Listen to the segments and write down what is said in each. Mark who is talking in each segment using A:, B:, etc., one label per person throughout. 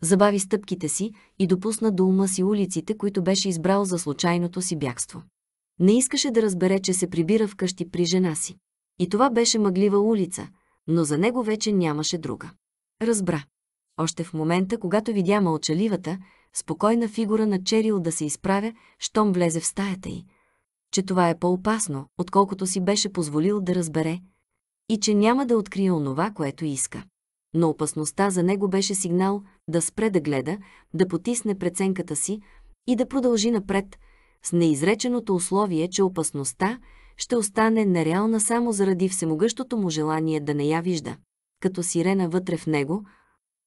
A: забави стъпките си и допусна до ума си улиците, които беше избрал за случайното си бягство. Не искаше да разбере, че се прибира вкъщи при жена си. И това беше мъглива улица, но за него вече нямаше друга. Разбра. Още в момента, когато видя мълчаливата, спокойна фигура на Черил да се изправя, щом влезе в стаята й, че това е по-опасно, отколкото си беше позволил да разбере, и че няма да открие онова, което иска но опасността за него беше сигнал да спре да гледа, да потисне преценката си и да продължи напред, с неизреченото условие, че опасността ще остане нереална само заради всемогъщото му желание да не я вижда, като сирена вътре в него,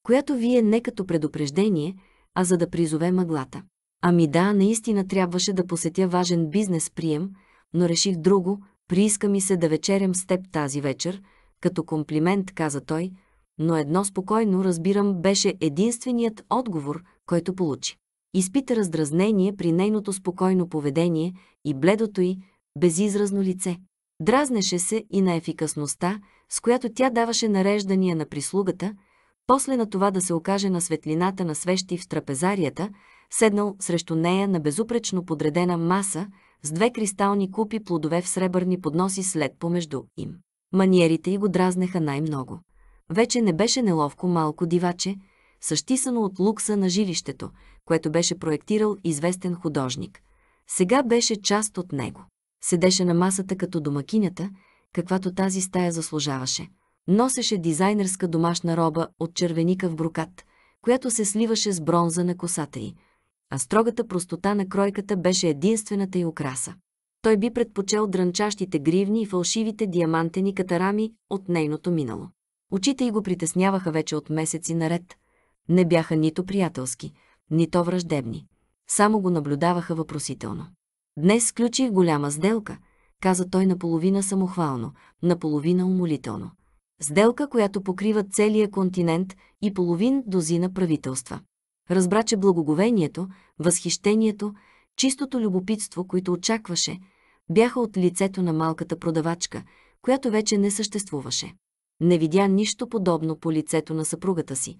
A: която вие не като предупреждение, а за да призове мъглата. Ами да, наистина трябваше да посетя важен бизнес прием, но реших друго, прииска ми се да вечерям с теб тази вечер, като комплимент, каза той – но едно спокойно, разбирам, беше единственият отговор, който получи. Изпита раздразнение при нейното спокойно поведение и бледото й, безизразно лице. Дразнеше се и на ефикасността, с която тя даваше нареждания на прислугата, после на това да се окаже на светлината на свещи в трапезарията, седнал срещу нея на безупречно подредена маса с две кристални купи плодове в сребърни подноси след помежду им. Маниерите й го дразнеха най-много. Вече не беше неловко малко диваче, същисано от лукса на жилището, което беше проектирал известен художник. Сега беше част от него. Седеше на масата като домакинята, каквато тази стая заслужаваше. Носеше дизайнерска домашна роба от червеника в брукат, която се сливаше с бронза на косата й, а строгата простота на кройката беше единствената й украса. Той би предпочел дрънчащите гривни и фалшивите диамантени катарами от нейното минало. Очите й го притесняваха вече от месеци наред. Не бяха нито приятелски, нито враждебни. Само го наблюдаваха въпросително. Днес сключи голяма сделка, каза той наполовина самохвално, наполовина умолително. Сделка, която покрива целия континент и половин дозина правителства. Разбра, че благоговението, възхищението, чистото любопитство, които очакваше, бяха от лицето на малката продавачка, която вече не съществуваше не видя нищо подобно по лицето на съпругата си.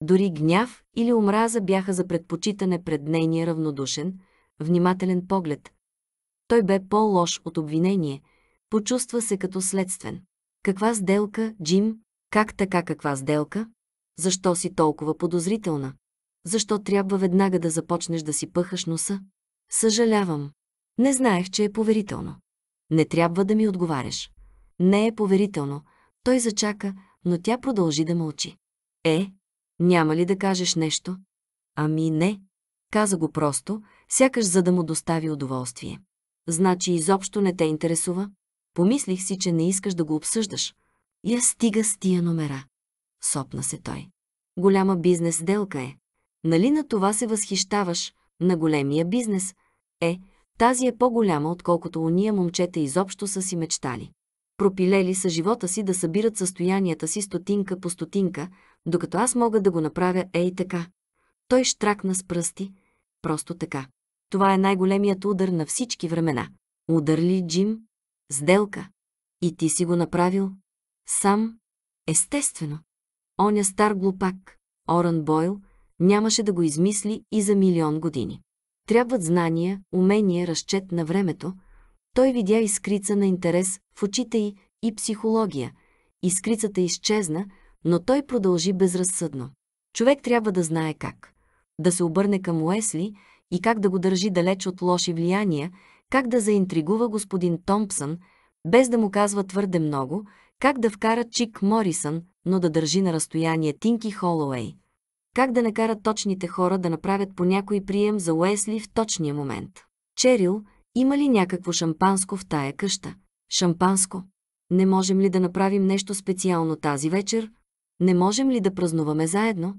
A: Дори гняв или омраза бяха за предпочитане пред нейния равнодушен, внимателен поглед. Той бе по-лош от обвинение, почувства се като следствен. Каква сделка, Джим? Как така каква сделка? Защо си толкова подозрителна? Защо трябва веднага да започнеш да си пъхаш носа? Съжалявам. Не знаех, че е поверително. Не трябва да ми отговаряш. Не е поверително, той зачака, но тя продължи да мълчи. Е, няма ли да кажеш нещо? Ами не. Каза го просто, сякаш за да му достави удоволствие. Значи изобщо не те интересува? Помислих си, че не искаш да го обсъждаш. Я стига с тия номера. Сопна се той. Голяма бизнес делка е. Нали на това се възхищаваш, на големия бизнес? Е, тази е по-голяма, отколкото уния момчета изобщо са си мечтали пропилели са живота си да събират състоянията си стотинка по стотинка, докато аз мога да го направя ей така. Той штракна с пръсти. Просто така. Това е най-големият удар на всички времена. Удар ли, Джим? Сделка. И ти си го направил? Сам? Естествено. Оня стар глупак, Оран Бойл, нямаше да го измисли и за милион години. Трябват знания, умения, разчет на времето, той видя искрица на интерес в очите й и психология. Искрицата изчезна, но той продължи безразсъдно. Човек трябва да знае как. Да се обърне към Уесли и как да го държи далеч от лоши влияния, как да заинтригува господин Томпсън, без да му казва твърде много, как да вкара Чик Морисън, но да държи на разстояние Тинки Холоуей. Как да накара точните хора да направят по някой прием за Уесли в точния момент. Черил, има ли някакво шампанско в тая къща? Шампанско? Не можем ли да направим нещо специално тази вечер? Не можем ли да празнуваме заедно?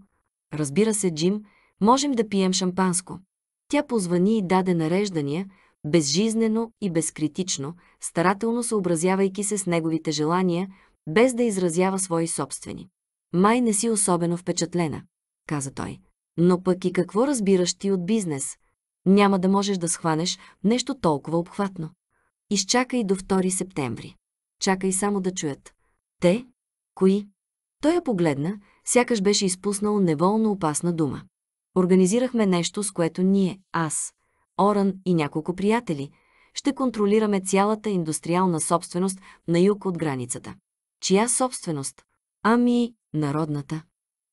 A: Разбира се, Джим, можем да пием шампанско. Тя позвани и даде нареждания, безжизнено и безкритично, старателно съобразявайки се с неговите желания, без да изразява свои собствени. Май не си особено впечатлена, каза той. Но пък и какво разбираш ти от бизнес? Няма да можеш да схванеш нещо толкова обхватно. Изчакай до 2 септември. Чакай само да чуят. Те? Кои? Той я погледна, сякаш беше изпуснал неволно опасна дума. Организирахме нещо, с което ние, аз, Оран и няколко приятели, ще контролираме цялата индустриална собственост на юг от границата. Чия собственост? Ами, народната.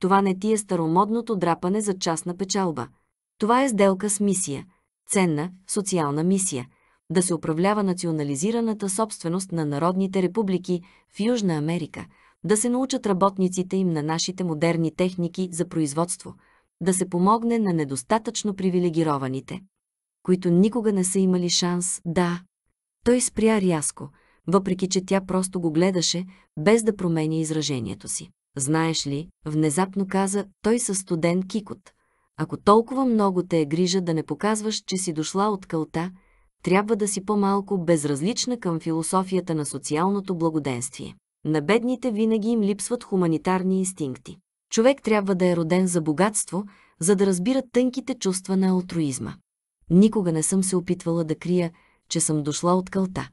A: Това не ти е старомодното драпане за частна печалба – това е сделка с мисия, ценна социална мисия да се управлява национализираната собственост на народните републики в Южна Америка, да се научат работниците им на нашите модерни техники за производство, да се помогне на недостатъчно привилегированите, които никога не са имали шанс да. Той спря рязко, въпреки че тя просто го гледаше, без да променя изражението си. Знаеш ли, внезапно каза той със студен кикот – ако толкова много те е грижа да не показваш, че си дошла от кълта, трябва да си по-малко безразлична към философията на социалното благоденствие. На бедните винаги им липсват хуманитарни инстинкти. Човек трябва да е роден за богатство, за да разбира тънките чувства на алтруизма. Никога не съм се опитвала да крия, че съм дошла от кълта.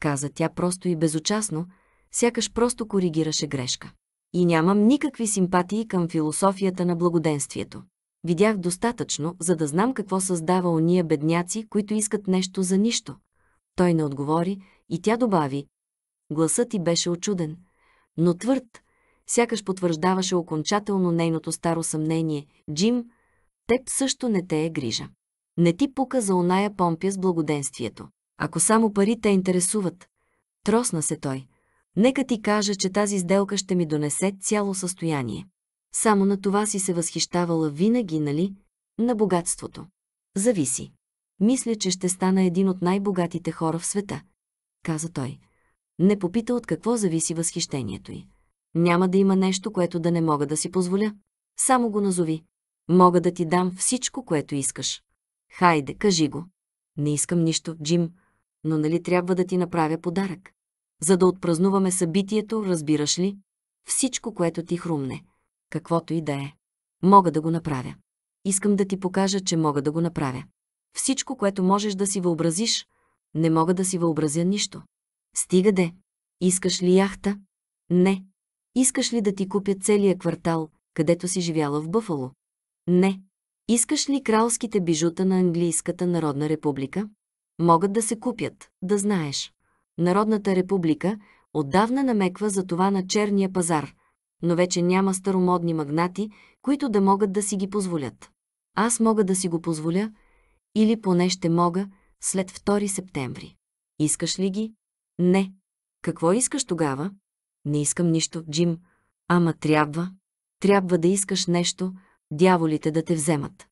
A: Каза тя просто и безучастно, сякаш просто коригираше грешка. И нямам никакви симпатии към философията на благоденствието. Видях достатъчно, за да знам какво създава ония бедняци, които искат нещо за нищо. Той не отговори и тя добави. Гласът ти беше очуден, но твърд, сякаш потвърждаваше окончателно нейното старо съмнение. Джим, теб също не те е грижа. Не ти пука за оная помпя с благоденствието. Ако само пари те интересуват. Тросна се той. Нека ти кажа, че тази сделка ще ми донесе цяло състояние. Само на това си се възхищавала винаги, нали? На богатството. Зависи. Мисля, че ще стана един от най-богатите хора в света, каза той. Не попита от какво зависи възхищението й. Няма да има нещо, което да не мога да си позволя. Само го назови. Мога да ти дам всичко, което искаш. Хайде, кажи го. Не искам нищо, Джим, но нали трябва да ти направя подарък? За да отпразнуваме събитието, разбираш ли? Всичко, което ти хрумне каквото и да е. Мога да го направя. Искам да ти покажа, че мога да го направя. Всичко, което можеш да си въобразиш, не мога да си въобразя нищо. Стига де. Искаш ли яхта? Не. Искаш ли да ти купя целия квартал, където си живяла в Бъфало? Не. Искаш ли кралските бижута на Английската Народна република? Могат да се купят, да знаеш. Народната република отдавна намеква за това на черния пазар, но вече няма старомодни магнати, които да могат да си ги позволят. Аз мога да си го позволя, или поне ще мога, след 2 септември. Искаш ли ги? Не. Какво искаш тогава? Не искам нищо, Джим. Ама трябва. Трябва да искаш нещо, дяволите да те вземат.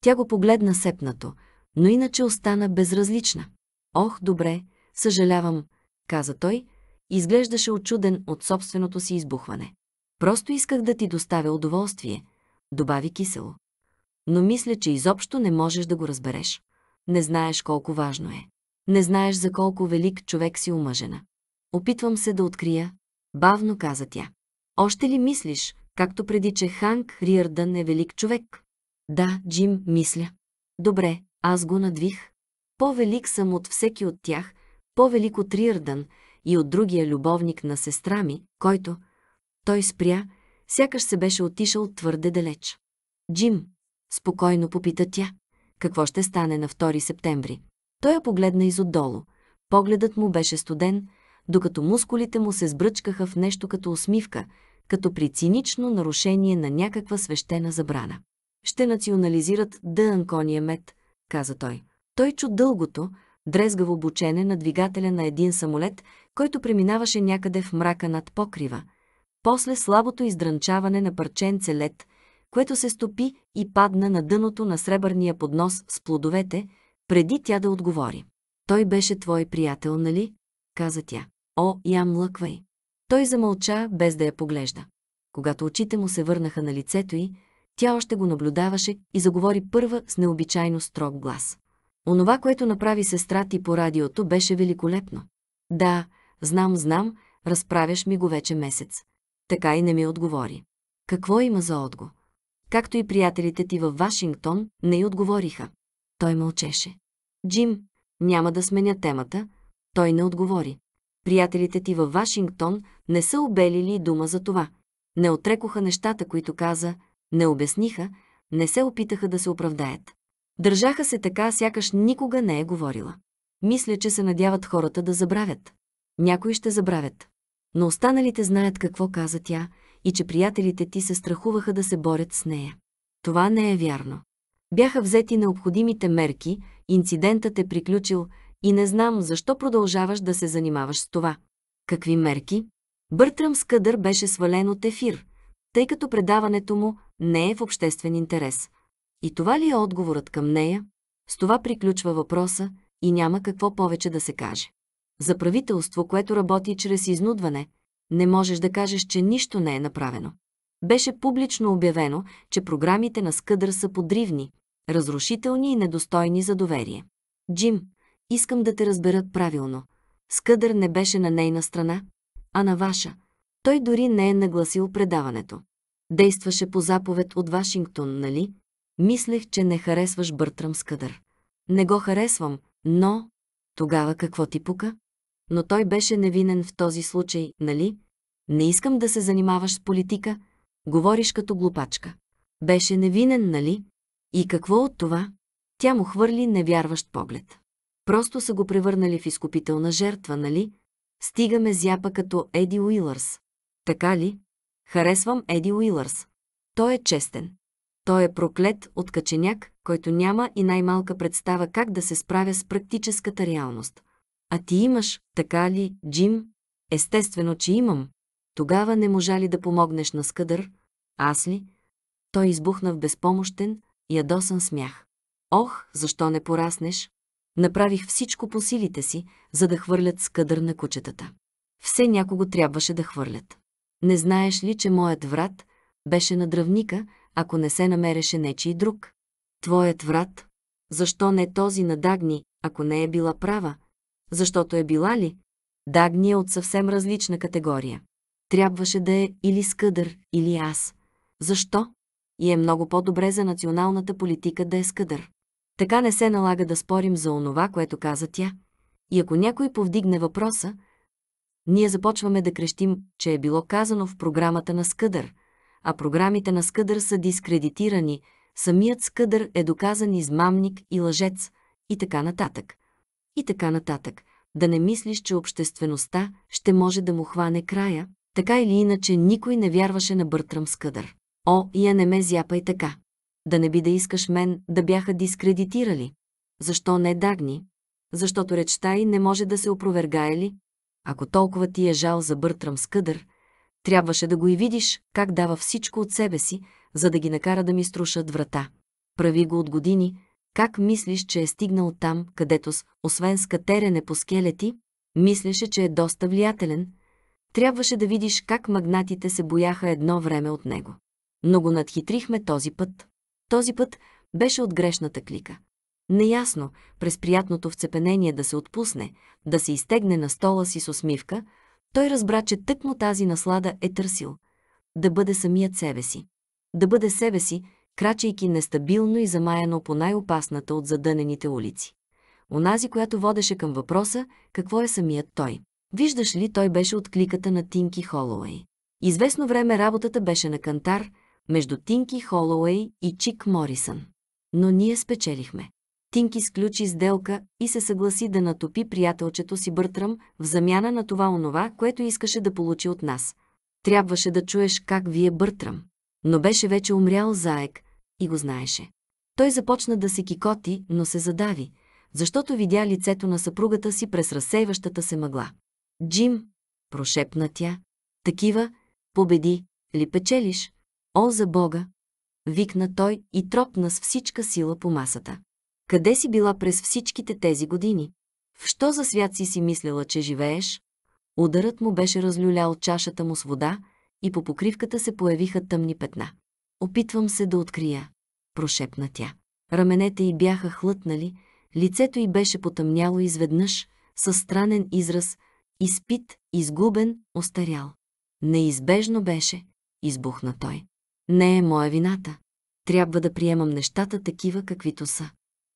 A: Тя го погледна сепнато, но иначе остана безразлична. Ох, добре, съжалявам, каза той, изглеждаше очуден от собственото си избухване. Просто исках да ти доставя удоволствие, добави кисело. Но мисля, че изобщо не можеш да го разбереш. Не знаеш колко важно е. Не знаеш за колко велик човек си омъжена. Опитвам се да открия, бавно каза тя. Още ли мислиш, както преди, че Ханк Риърдън е велик човек? Да, Джим, мисля. Добре, аз го надвих. По-велик съм от всеки от тях, по-велик от Риърдън и от другия любовник на сестра ми, който, той спря, сякаш се беше отишъл твърде далеч. Джим, спокойно попита тя, какво ще стане на 2 септември. Той я погледна изотдолу. Погледът му беше студен, докато мускулите му се сбръчкаха в нещо като усмивка, като при цинично нарушение на някаква свещена забрана. Ще национализират дънкония мед, каза той. Той чу дългото, дрезгаво бучене на двигателя на един самолет, който преминаваше някъде в мрака над покрива – после слабото издранчаване на парченце лед, което се стопи и падна на дъното на сребърния поднос с плодовете, преди тя да отговори. Той беше твой приятел, нали? каза тя. О, я млъквай! Той замълча, без да я поглежда. Когато очите му се върнаха на лицето й, тя още го наблюдаваше и заговори първа с необичайно строг глас. Онова, което направи сестра ти по радиото, беше великолепно. Да, знам, знам, разправяш ми го вече месец така и не ми отговори. Какво има за отго? Както и приятелите ти във Вашингтон не й отговориха. Той мълчеше. Джим, няма да сменя темата. Той не отговори. Приятелите ти във Вашингтон не са обелили дума за това. Не отрекоха нещата, които каза, не обясниха, не се опитаха да се оправдаят. Държаха се така, сякаш никога не е говорила. Мисля, че се надяват хората да забравят. Някои ще забравят но останалите знаят какво каза тя и че приятелите ти се страхуваха да се борят с нея. Това не е вярно. Бяха взети необходимите мерки, инцидентът е приключил и не знам защо продължаваш да се занимаваш с това. Какви мерки? Бъртрам Скъдър беше свален от ефир, тъй като предаването му не е в обществен интерес. И това ли е отговорът към нея? С това приключва въпроса и няма какво повече да се каже за правителство, което работи чрез изнудване, не можеш да кажеш, че нищо не е направено. Беше публично обявено, че програмите на Скъдър са подривни, разрушителни и недостойни за доверие. Джим, искам да те разберат правилно. Скъдър не беше на нейна страна, а на ваша. Той дори не е нагласил предаването. Действаше по заповед от Вашингтон, нали? Мислех, че не харесваш Бъртрам Скъдър. Не го харесвам, но... Тогава какво ти пука? но той беше невинен в този случай, нали? Не искам да се занимаваш с политика, говориш като глупачка. Беше невинен, нали? И какво от това? Тя му хвърли невярващ поглед. Просто са го превърнали в изкупителна жертва, нали? Стигаме зяпа като Еди Уилърс. Така ли? Харесвам Еди Уилърс. Той е честен. Той е проклет от каченяк, който няма и най-малка представа как да се справя с практическата реалност. А ти имаш, така ли, Джим? Естествено, че имам. Тогава не можа ли да помогнеш на Скъдър? Аз ли? Той избухна в безпомощен, ядосан смях. Ох, защо не пораснеш? Направих всичко по силите си, за да хвърлят Скъдър на кучетата. Все някого трябваше да хвърлят. Не знаеш ли, че моят врат беше на дръвника, ако не се намереше нечи друг? Твоят врат? Защо не този на Дагни, ако не е била права, защото е била ли? Дагни е от съвсем различна категория. Трябваше да е или Скъдър, или аз. Защо? И е много по-добре за националната политика да е Скъдър. Така не се налага да спорим за онова, което каза тя. И ако някой повдигне въпроса, ние започваме да крещим, че е било казано в програмата на Скъдър, а програмите на Скъдър са дискредитирани, самият Скъдър е доказан измамник и лъжец и така нататък и така нататък. Да не мислиш, че обществеността ще може да му хване края, така или иначе никой не вярваше на Бъртрам Скъдър. О, я не ме зяпай така. Да не би да искаш мен да бяха дискредитирали. Защо не Дагни? Защото речта й не може да се опровергае ли? Ако толкова ти е жал за Бъртрам Скъдър, трябваше да го и видиш как дава всичко от себе си, за да ги накара да ми струшат врата. Прави го от години, как мислиш, че е стигнал там, където с, освен с катерене по скелети, мислеше, че е доста влиятелен? Трябваше да видиш как магнатите се бояха едно време от него. Но го надхитрихме този път. Този път беше от грешната клика. Неясно, през приятното вцепенение да се отпусне, да се изтегне на стола си с усмивка, той разбра, че тъкмо тази наслада е търсил. Да бъде самият себе си. Да бъде себе си, крачейки нестабилно и замаяно по най-опасната от задънените улици. Онази, която водеше към въпроса, какво е самият той. Виждаш ли, той беше от кликата на Тинки Холоуей. Известно време работата беше на кантар между Тинки Холоуей и Чик Морисън. Но ние спечелихме. Тинки сключи сделка и се съгласи да натопи приятелчето си Бъртрам в замяна на това онова, което искаше да получи от нас. Трябваше да чуеш как вие Бъртрам но беше вече умрял заек и го знаеше. Той започна да се кикоти, но се задави, защото видя лицето на съпругата си през разсейващата се мъгла. «Джим!» – прошепна тя. «Такива, победи, ли печелиш? О, за Бога!» – викна той и тропна с всичка сила по масата. «Къде си била през всичките тези години? В що за свят си си мислела, че живееш?» Ударът му беше разлюлял чашата му с вода – и по покривката се появиха тъмни петна. Опитвам се да открия, прошепна тя. Раменете й бяха хлътнали, лицето й беше потъмняло изведнъж, със странен израз, изпит, изгубен, остарял. Неизбежно беше, избухна той. Не е моя вината. Трябва да приемам нещата такива, каквито са.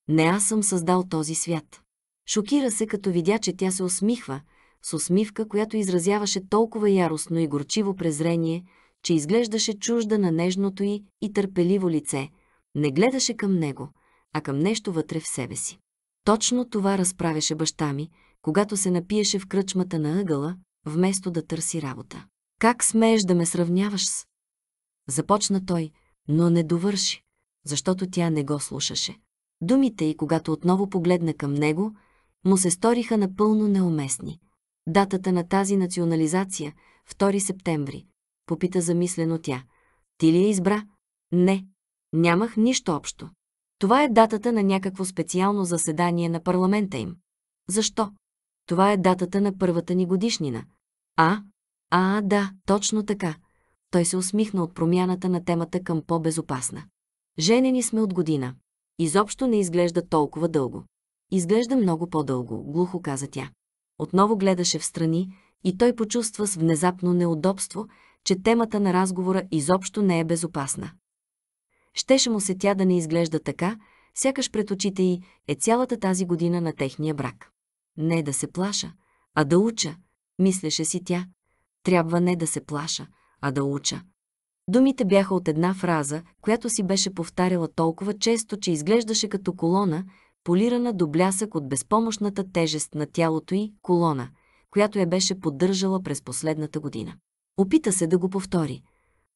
A: Не аз съм създал този свят. Шокира се, като видя, че тя се усмихва, с усмивка, която изразяваше толкова яростно и горчиво презрение, че изглеждаше чужда на нежното й и търпеливо лице, не гледаше към него, а към нещо вътре в себе си. Точно това разправяше баща ми, когато се напиеше в кръчмата на ъгъла, вместо да търси работа. «Как смееш да ме сравняваш с...» Започна той, но не довърши, защото тя не го слушаше. Думите й, когато отново погледна към него, му се сториха напълно неуместни. Датата на тази национализация – 2 септември. Попита замислено тя. Ти ли я избра? Не. Нямах нищо общо. Това е датата на някакво специално заседание на парламента им. Защо? Това е датата на първата ни годишнина. А? А, да, точно така. Той се усмихна от промяната на темата към по-безопасна. Женени сме от година. Изобщо не изглежда толкова дълго. Изглежда много по-дълго, глухо каза тя отново гледаше в страни и той почувства с внезапно неудобство, че темата на разговора изобщо не е безопасна. Щеше му се тя да не изглежда така, сякаш пред очите й е цялата тази година на техния брак. Не да се плаша, а да уча, мислеше си тя. Трябва не да се плаша, а да уча. Думите бяха от една фраза, която си беше повтаряла толкова често, че изглеждаше като колона, полирана до блясък от безпомощната тежест на тялото й, колона, която я беше поддържала през последната година. Опита се да го повтори,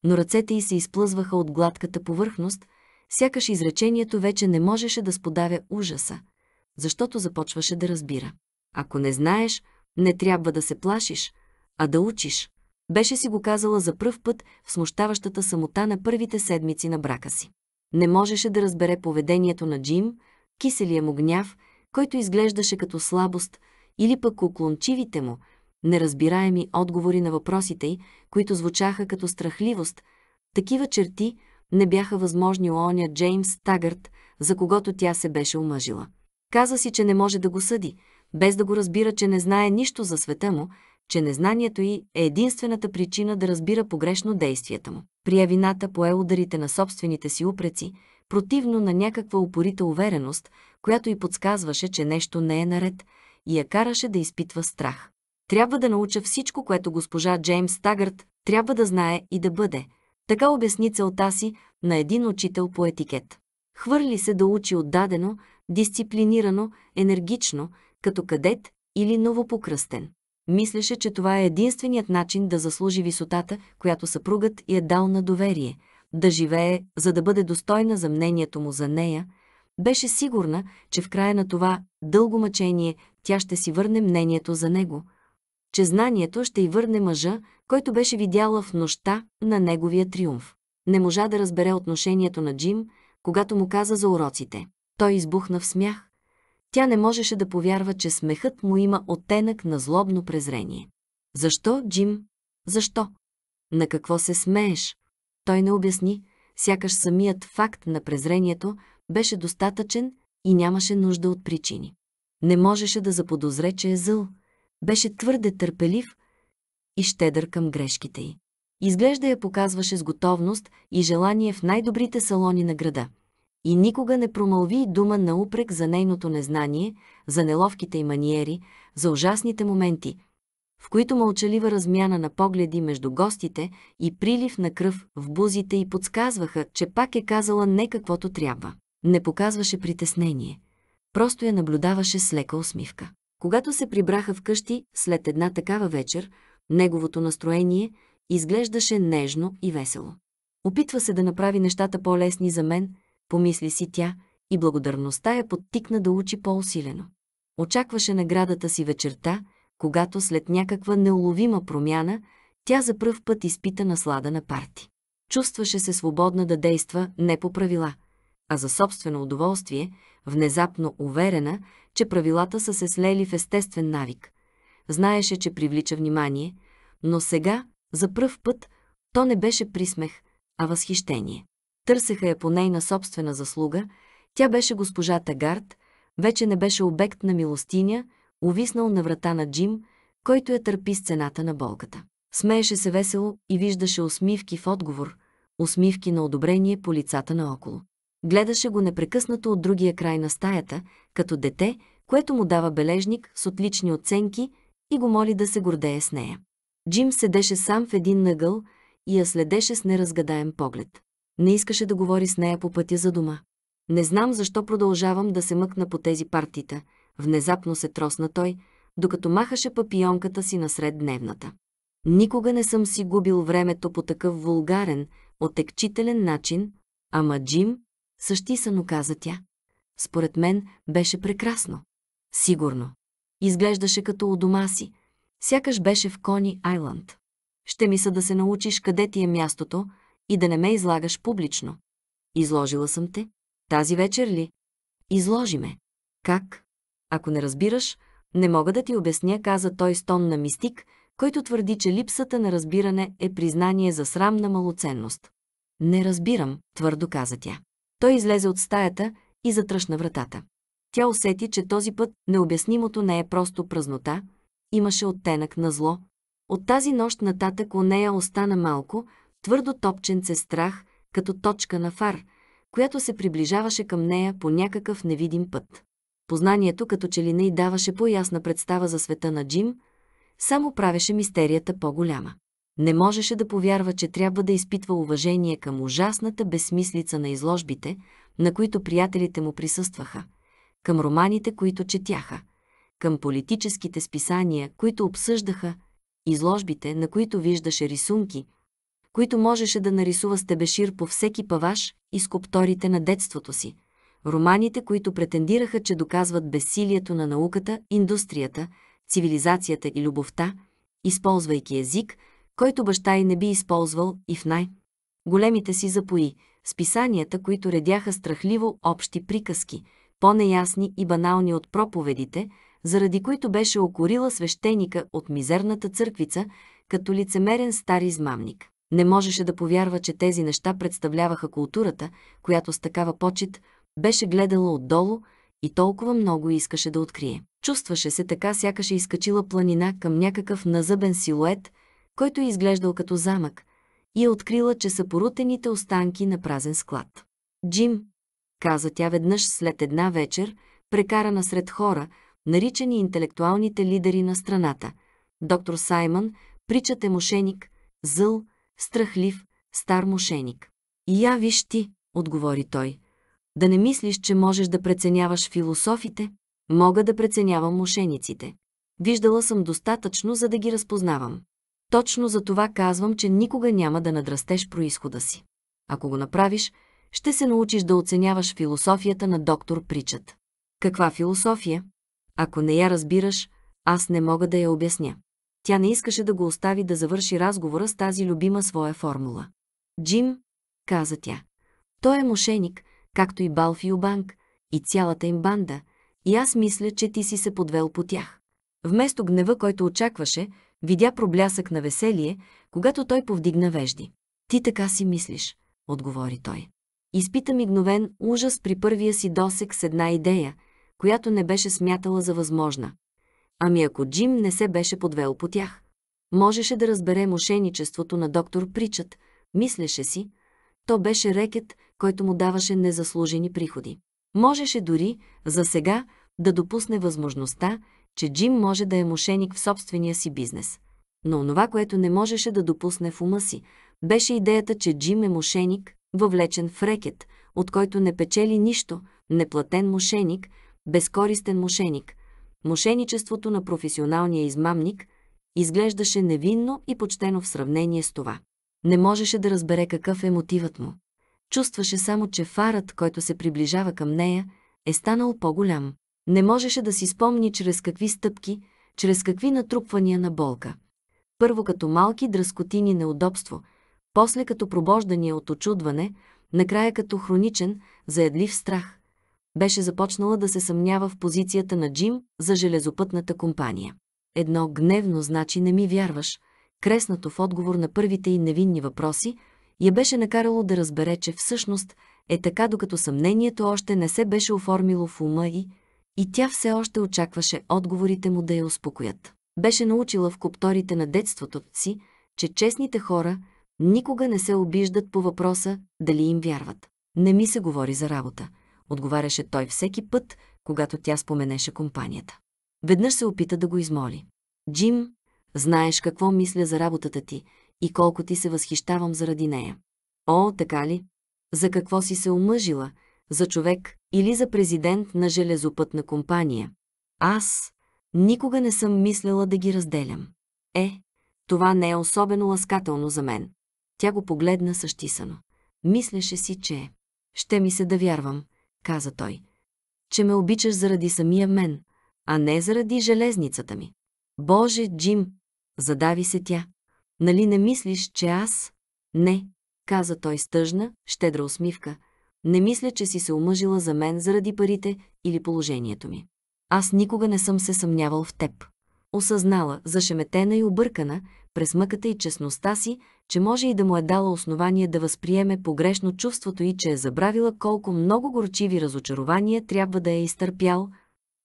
A: но ръцете й се изплъзваха от гладката повърхност, сякаш изречението вече не можеше да сподавя ужаса, защото започваше да разбира. Ако не знаеш, не трябва да се плашиш, а да учиш. Беше си го казала за пръв път в смущаващата самота на първите седмици на брака си. Не можеше да разбере поведението на Джим, киселия му гняв, който изглеждаше като слабост, или пък уклончивите му, неразбираеми отговори на въпросите й, които звучаха като страхливост, такива черти не бяха възможни у оня Джеймс Тагърт, за когото тя се беше омъжила. Каза си, че не може да го съди, без да го разбира, че не знае нищо за света му, че незнанието й е единствената причина да разбира погрешно действията му. Прия вината пое ударите на собствените си упреци, противно на някаква упорита увереност, която й подсказваше, че нещо не е наред и я караше да изпитва страх. Трябва да науча всичко, което госпожа Джеймс Тагърт трябва да знае и да бъде. Така обясни целта си на един учител по етикет. Хвърли се да учи отдадено, дисциплинирано, енергично, като кадет или новопокръстен. Мислеше, че това е единственият начин да заслужи висотата, която съпругът й е дал на доверие – да живее, за да бъде достойна за мнението му за нея, беше сигурна, че в края на това дълго мъчение тя ще си върне мнението за него, че знанието ще й върне мъжа, който беше видяла в нощта на неговия триумф. Не можа да разбере отношението на Джим, когато му каза за уроците. Той избухна в смях. Тя не можеше да повярва, че смехът му има оттенък на злобно презрение. Защо, Джим? Защо? На какво се смееш? Той не обясни, сякаш самият факт на презрението беше достатъчен и нямаше нужда от причини. Не можеше да заподозре, че е зъл. Беше твърде търпелив и щедър към грешките й. Изглежда я показваше с готовност и желание в най-добрите салони на града. И никога не промълви дума на упрек за нейното незнание, за неловките й маниери, за ужасните моменти – в които мълчалива размяна на погледи между гостите и прилив на кръв в бузите и подсказваха, че пак е казала не каквото трябва. Не показваше притеснение. Просто я наблюдаваше с лека усмивка. Когато се прибраха вкъщи след една такава вечер, неговото настроение изглеждаше нежно и весело. Опитва се да направи нещата по-лесни за мен, помисли си тя, и благодарността я подтикна да учи по-усилено. Очакваше наградата си вечерта – когато след някаква неуловима промяна тя за пръв път изпита наслада на парти. Чувстваше се свободна да действа не по правила, а за собствено удоволствие, внезапно уверена, че правилата са се слели в естествен навик. Знаеше, че привлича внимание, но сега, за пръв път, то не беше присмех, а възхищение. Търсеха я по нейна собствена заслуга, тя беше госпожа Тагард, вече не беше обект на милостиня – увиснал на врата на Джим, който я търпи с цената на болката. Смееше се весело и виждаше усмивки в отговор, усмивки на одобрение по лицата наоколо. Гледаше го непрекъснато от другия край на стаята, като дете, което му дава бележник с отлични оценки и го моли да се гордее с нея. Джим седеше сам в един нъгъл и я следеше с неразгадаем поглед. Не искаше да говори с нея по пътя за дома. Не знам защо продължавам да се мъкна по тези партита – Внезапно се тросна той, докато махаше папионката си насред дневната. Никога не съм си губил времето по такъв вулгарен, отекчителен начин, ама Джим, същисано каза тя. Според мен беше прекрасно. Сигурно. Изглеждаше като у дома си. Сякаш беше в Кони Айланд. Ще ми са да се научиш къде ти е мястото и да не ме излагаш публично. Изложила съм те. Тази вечер ли? Изложи ме. Как? Ако не разбираш, не мога да ти обясня, каза той с тон на мистик, който твърди, че липсата на разбиране е признание за срамна малоценност. Не разбирам, твърдо каза тя. Той излезе от стаята и затръшна вратата. Тя усети, че този път необяснимото не е просто празнота, имаше оттенък на зло. От тази нощ нататък у нея остана малко, твърдо топченце страх, като точка на фар, която се приближаваше към нея по някакъв невидим път. Познанието като че ли не й даваше по-ясна представа за света на Джим, само правеше мистерията по-голяма. Не можеше да повярва, че трябва да изпитва уважение към ужасната безсмислица на изложбите, на които приятелите му присъстваха, към романите, които четяха, към политическите списания, които обсъждаха, изложбите, на които виждаше рисунки, които можеше да нарисува стебешир по всеки паваш и скупторите на детството си – романите, които претендираха, че доказват безсилието на науката, индустрията, цивилизацията и любовта, използвайки език, който баща и не би използвал и в най-големите си запои, списанията, които редяха страхливо общи приказки, по-неясни и банални от проповедите, заради които беше окорила свещеника от мизерната църквица, като лицемерен стар измамник. Не можеше да повярва, че тези неща представляваха културата, която с такава почет беше гледала отдолу и толкова много искаше да открие. Чувстваше се така, сякаш е изкачила планина към някакъв назъбен силует, който е изглеждал като замък, и е открила, че са порутените останки на празен склад. «Джим», каза тя веднъж след една вечер, прекарана сред хора, наричани интелектуалните лидери на страната. Доктор Саймън, причат е мошеник, зъл, страхлив, стар мошеник. И «Я виж ти», отговори той, – да не мислиш, че можеш да преценяваш философите, мога да преценявам мошениците. Виждала съм достатъчно, за да ги разпознавам. Точно за това казвам, че никога няма да надрастеш происхода си. Ако го направиш, ще се научиш да оценяваш философията на доктор Причат. Каква философия? Ако не я разбираш, аз не мога да я обясня. Тя не искаше да го остави да завърши разговора с тази любима своя формула. Джим, каза тя. Той е мошеник, както и Балфио Банк, и цялата им банда, и аз мисля, че ти си се подвел по тях. Вместо гнева, който очакваше, видя проблясък на веселие, когато той повдигна вежди. Ти така си мислиш, отговори той. Изпита мигновен ужас при първия си досек с една идея, която не беше смятала за възможна. Ами ако Джим не се беше подвел по тях. Можеше да разбере мошеничеството на доктор Причът, мислеше си, то беше рекет, който му даваше незаслужени приходи. Можеше дори, за сега, да допусне възможността, че Джим може да е мошеник в собствения си бизнес. Но онова, което не можеше да допусне в ума си, беше идеята, че Джим е мошеник, въвлечен в рекет, от който не печели нищо, неплатен мошеник, безкористен мошеник. Мошеничеството на професионалния измамник изглеждаше невинно и почтено в сравнение с това. Не можеше да разбере какъв е мотивът му. Чувстваше само, че фарът, който се приближава към нея, е станал по-голям. Не можеше да си спомни чрез какви стъпки, чрез какви натрупвания на болка. Първо като малки дръскотини неудобство, после като пробождание от очудване, накрая като хроничен, заедлив страх. Беше започнала да се съмнява в позицията на Джим за железопътната компания. Едно гневно значи не ми вярваш, креснато в отговор на първите и невинни въпроси, я беше накарало да разбере, че всъщност е така, докато съмнението още не се беше оформило в ума и, и тя все още очакваше отговорите му да я успокоят. Беше научила в копторите на детството си, че честните хора никога не се обиждат по въпроса дали им вярват. Не ми се говори за работа, отговаряше той всеки път, когато тя споменеше компанията. Веднъж се опита да го измоли. Джим, знаеш какво мисля за работата ти, и колко ти се възхищавам заради нея. О, така ли? За какво си се омъжила? За човек или за президент на железопътна компания? Аз никога не съм мисляла да ги разделям. Е, това не е особено ласкателно за мен. Тя го погледна същисано. Мислеше си, че... Ще ми се да вярвам, каза той. Че ме обичаш заради самия мен, а не заради железницата ми. Боже, Джим, задави се тя. Нали не мислиш, че аз? Не, каза той с тъжна, щедра усмивка. Не мисля, че си се омъжила за мен заради парите или положението ми. Аз никога не съм се съмнявал в теб. Осъзнала, зашеметена и объркана, през мъката и честността си, че може и да му е дала основание да възприеме погрешно чувството и че е забравила колко много горчиви разочарования трябва да е изтърпял,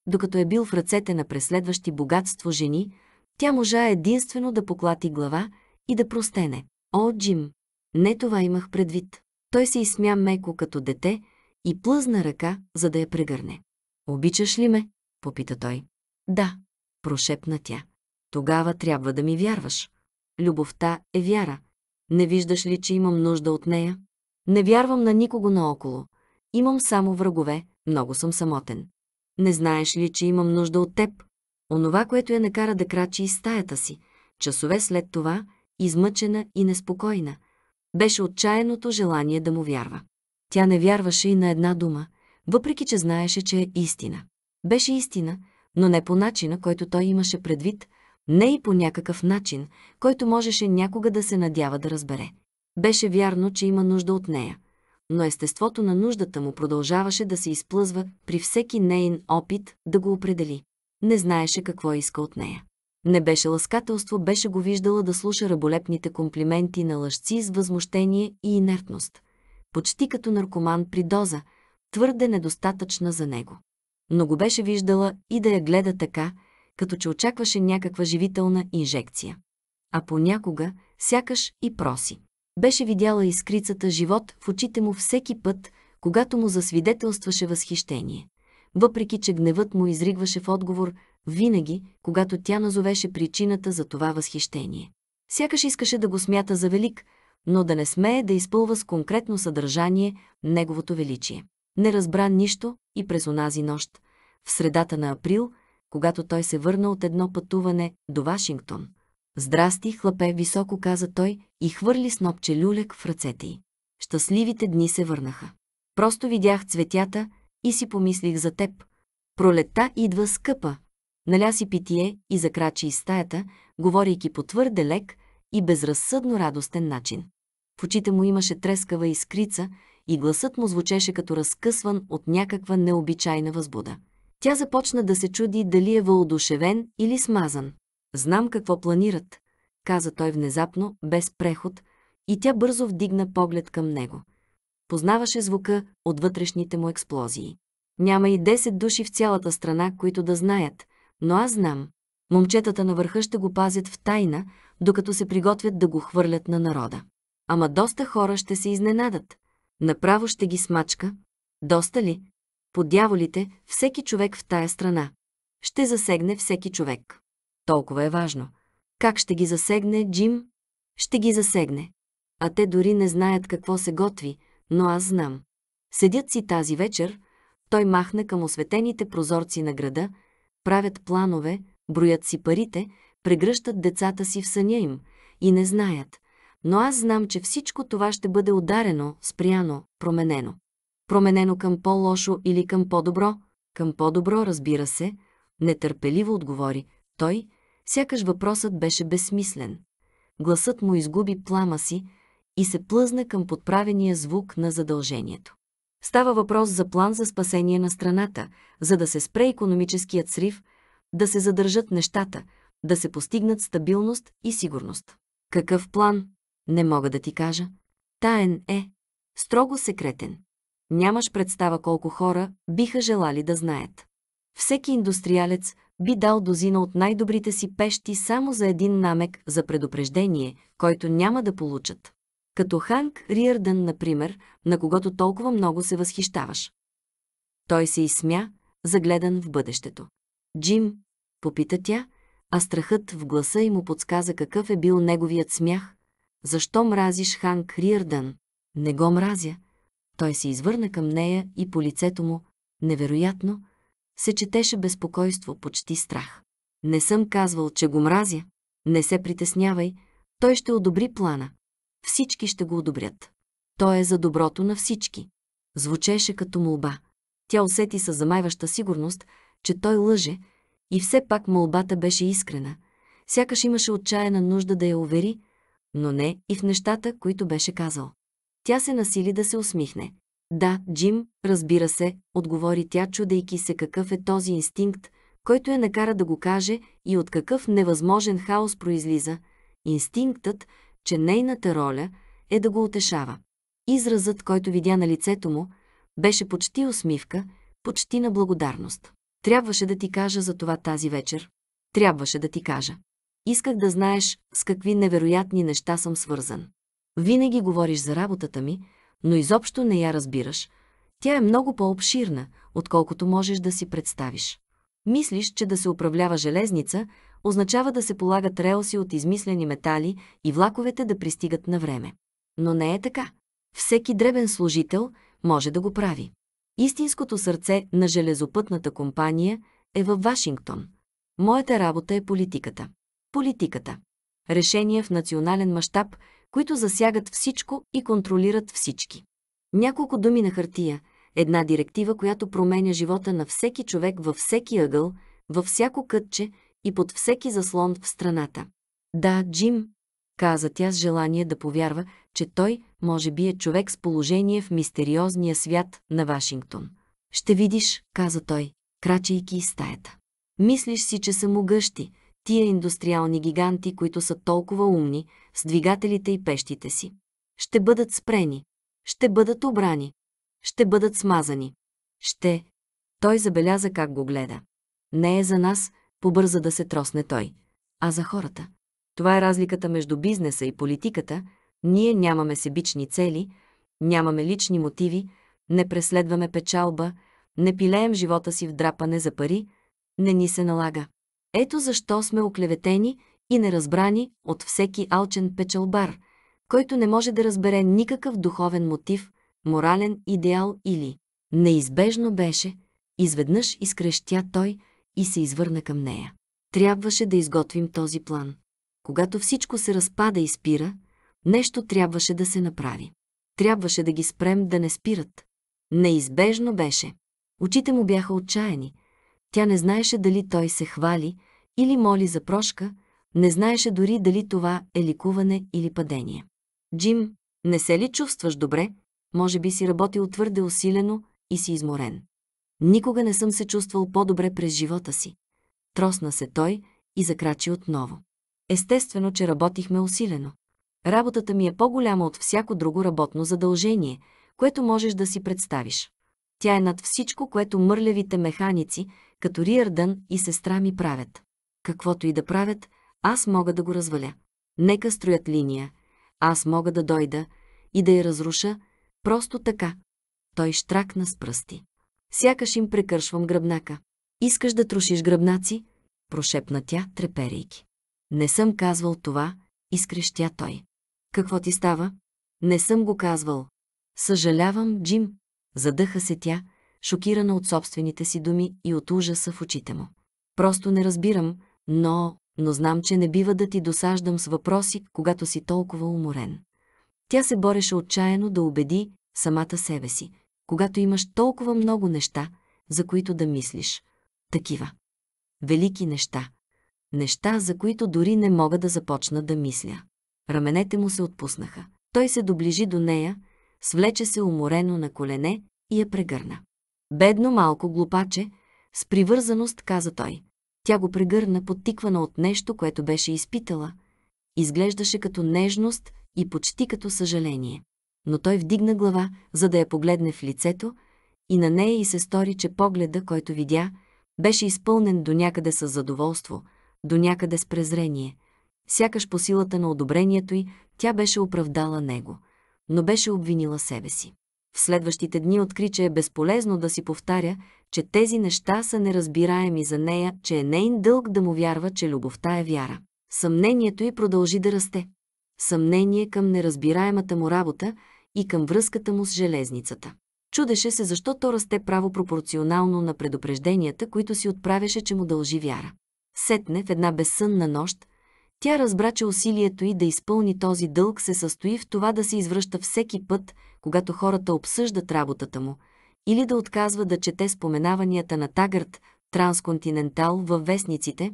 A: докато е бил в ръцете на преследващи богатство жени, тя можа единствено да поклати глава и да простене. О, Джим! Не това имах предвид. Той се изсмя меко като дете и плъзна ръка, за да я прегърне. Обичаш ли ме? попита той. Да, прошепна тя. Тогава трябва да ми вярваш. Любовта е вяра. Не виждаш ли, че имам нужда от нея? Не вярвам на никого наоколо. Имам само врагове, много съм самотен. Не знаеш ли, че имам нужда от теб? Онова, което я накара да крачи из стаята си, часове след това, измъчена и неспокойна, беше отчаяното желание да му вярва. Тя не вярваше и на една дума, въпреки че знаеше, че е истина. Беше истина, но не по начина, който той имаше предвид, не и по някакъв начин, който можеше някога да се надява да разбере. Беше вярно, че има нужда от нея, но естеството на нуждата му продължаваше да се изплъзва при всеки нейн опит да го определи. Не знаеше какво иска от нея. Не беше ласкателство, беше го виждала да слуша раболепните комплименти на лъжци с възмущение и инертност. Почти като наркоман при доза, твърде недостатъчна за него. Но го беше виждала и да я гледа така, като че очакваше някаква живителна инжекция. А понякога, сякаш и проси. Беше видяла искрицата живот в очите му всеки път, когато му засвидетелстваше възхищение. Въпреки, че гневът му изригваше в отговор, винаги, когато тя назовеше причината за това възхищение. Сякаш искаше да го смята за велик, но да не смее да изпълва с конкретно съдържание неговото величие. Не разбра нищо и през онази нощ, в средата на април, когато той се върна от едно пътуване до Вашингтон. Здрасти, хлапе, високо каза той и хвърли снопче люлек в ръцете й. Щастливите дни се върнаха. Просто видях цветята и си помислих за теб. Пролета идва скъпа, наля си питие и закрачи из стаята, говорейки по твърде лек и безразсъдно радостен начин. В очите му имаше трескава искрица и гласът му звучеше като разкъсван от някаква необичайна възбуда. Тя започна да се чуди дали е въодушевен или смазан. «Знам какво планират», каза той внезапно, без преход, и тя бързо вдигна поглед към него. Познаваше звука от вътрешните му експлозии. Няма и 10 души в цялата страна, които да знаят, но аз знам. Момчетата на върха ще го пазят в тайна, докато се приготвят да го хвърлят на народа. Ама доста хора ще се изненадат. Направо ще ги смачка. Доста ли? По дяволите, всеки човек в тая страна. Ще засегне всеки човек. Толкова е важно. Как ще ги засегне, Джим? Ще ги засегне. А те дори не знаят какво се готви, но аз знам. Седят си тази вечер, той махна към осветените прозорци на града – правят планове, броят си парите, прегръщат децата си в съня им и не знаят. Но аз знам, че всичко това ще бъде ударено, спряно, променено. Променено към по-лошо или към по-добро? Към по-добро, разбира се. Нетърпеливо отговори. Той, сякаш въпросът беше безсмислен. Гласът му изгуби плама си и се плъзна към подправения звук на задължението. Става въпрос за план за спасение на страната, за да се спре економическият срив, да се задържат нещата, да се постигнат стабилност и сигурност. Какъв план? Не мога да ти кажа. Таен е. Строго секретен. Нямаш представа колко хора биха желали да знаят. Всеки индустриалец би дал дозина от най-добрите си пещи само за един намек за предупреждение, който няма да получат като Ханк Риърдън, например, на когото толкова много се възхищаваш. Той се изсмя, загледан в бъдещето. Джим, попита тя, а страхът в гласа й му подсказа какъв е бил неговият смях. Защо мразиш Ханк Риърдън? Не го мразя. Той се извърна към нея и по лицето му, невероятно, се четеше безпокойство, почти страх. Не съм казвал, че го мразя. Не се притеснявай, той ще одобри плана всички ще го одобрят. То е за доброто на всички. Звучеше като молба. Тя усети със замайваща сигурност, че той лъже, и все пак молбата беше искрена. Сякаш имаше отчаяна нужда да я увери, но не и в нещата, които беше казал. Тя се насили да се усмихне. Да, Джим, разбира се, отговори тя, чудейки се какъв е този инстинкт, който я накара да го каже и от какъв невъзможен хаос произлиза. Инстинктът, че нейната роля е да го утешава. Изразът, който видя на лицето му, беше почти усмивка, почти на благодарност. Трябваше да ти кажа за това тази вечер. Трябваше да ти кажа. Исках да знаеш с какви невероятни неща съм свързан. Винаги говориш за работата ми, но изобщо не я разбираш. Тя е много по-обширна, отколкото можеш да си представиш. Мислиш, че да се управлява железница означава да се полагат релси от измислени метали и влаковете да пристигат на време. Но не е така. Всеки дребен служител може да го прави. Истинското сърце на железопътната компания е във Вашингтон. Моята работа е политиката. Политиката. Решения в национален мащаб, които засягат всичко и контролират всички. Няколко думи на хартия, една директива, която променя живота на всеки човек във всеки ъгъл, във всяко кътче – и под всеки заслон в страната. Да, Джим, каза тя с желание да повярва, че той, може би, е човек с положение в мистериозния свят на Вашингтон. Ще видиш, каза той, крачейки из стаята. Мислиш си, че са могъщи, тия индустриални гиганти, които са толкова умни, с двигателите и пещите си. Ще бъдат спрени, ще бъдат обрани, ще бъдат смазани. Ще. Той забеляза как го гледа. Не е за нас, побърза да се тросне той. А за хората? Това е разликата между бизнеса и политиката. Ние нямаме себични цели, нямаме лични мотиви, не преследваме печалба, не пилеем живота си в драпане за пари, не ни се налага. Ето защо сме оклеветени и неразбрани от всеки алчен печалбар, който не може да разбере никакъв духовен мотив, морален идеал или... Неизбежно беше, изведнъж изкрещя той – и се извърна към нея. Трябваше да изготвим този план. Когато всичко се разпада и спира, нещо трябваше да се направи. Трябваше да ги спрем да не спират. Неизбежно беше. Очите му бяха отчаяни. Тя не знаеше дали той се хвали или моли за прошка, не знаеше дори дали това е ликуване или падение. Джим, не се ли чувстваш добре? Може би си работил твърде усилено и си изморен. Никога не съм се чувствал по-добре през живота си. Тросна се той и закрачи отново. Естествено, че работихме усилено. Работата ми е по-голяма от всяко друго работно задължение, което можеш да си представиш. Тя е над всичко, което мърлявите механици, като Риардън и сестра ми правят. Каквото и да правят, аз мога да го разваля. Нека строят линия. Аз мога да дойда и да я разруша просто така. Той штракна с пръсти сякаш им прекършвам гръбнака. Искаш да трошиш гръбнаци? Прошепна тя, треперейки. Не съм казвал това, изкрещя той. Какво ти става? Не съм го казвал. Съжалявам, Джим. Задъха се тя, шокирана от собствените си думи и от ужаса в очите му. Просто не разбирам, но, но знам, че не бива да ти досаждам с въпроси, когато си толкова уморен. Тя се бореше отчаяно да убеди самата себе си, когато имаш толкова много неща, за които да мислиш. Такива. Велики неща. Неща, за които дори не мога да започна да мисля. Раменете му се отпуснаха. Той се доближи до нея, свлече се уморено на колене и я прегърна. Бедно малко глупаче, с привързаност каза той. Тя го прегърна, подтиквана от нещо, което беше изпитала. Изглеждаше като нежност и почти като съжаление но той вдигна глава, за да я погледне в лицето, и на нея и се стори, че погледа, който видя, беше изпълнен до някъде с задоволство, до някъде с презрение. Сякаш по силата на одобрението й, тя беше оправдала него, но беше обвинила себе си. В следващите дни откри, че е безполезно да си повтаря, че тези неща са неразбираеми за нея, че е нейн дълг да му вярва, че любовта е вяра. Съмнението й продължи да расте. Съмнение към неразбираемата му работа – и към връзката му с железницата. Чудеше се защо то расте право пропорционално на предупрежденията, които си отправяше, че му дължи вяра. Сетне в една безсънна нощ, тя разбра, че усилието й да изпълни този дълг се състои в това да се извръща всеки път, когато хората обсъждат работата му, или да отказва да чете споменаванията на Тагърт, трансконтинентал във вестниците,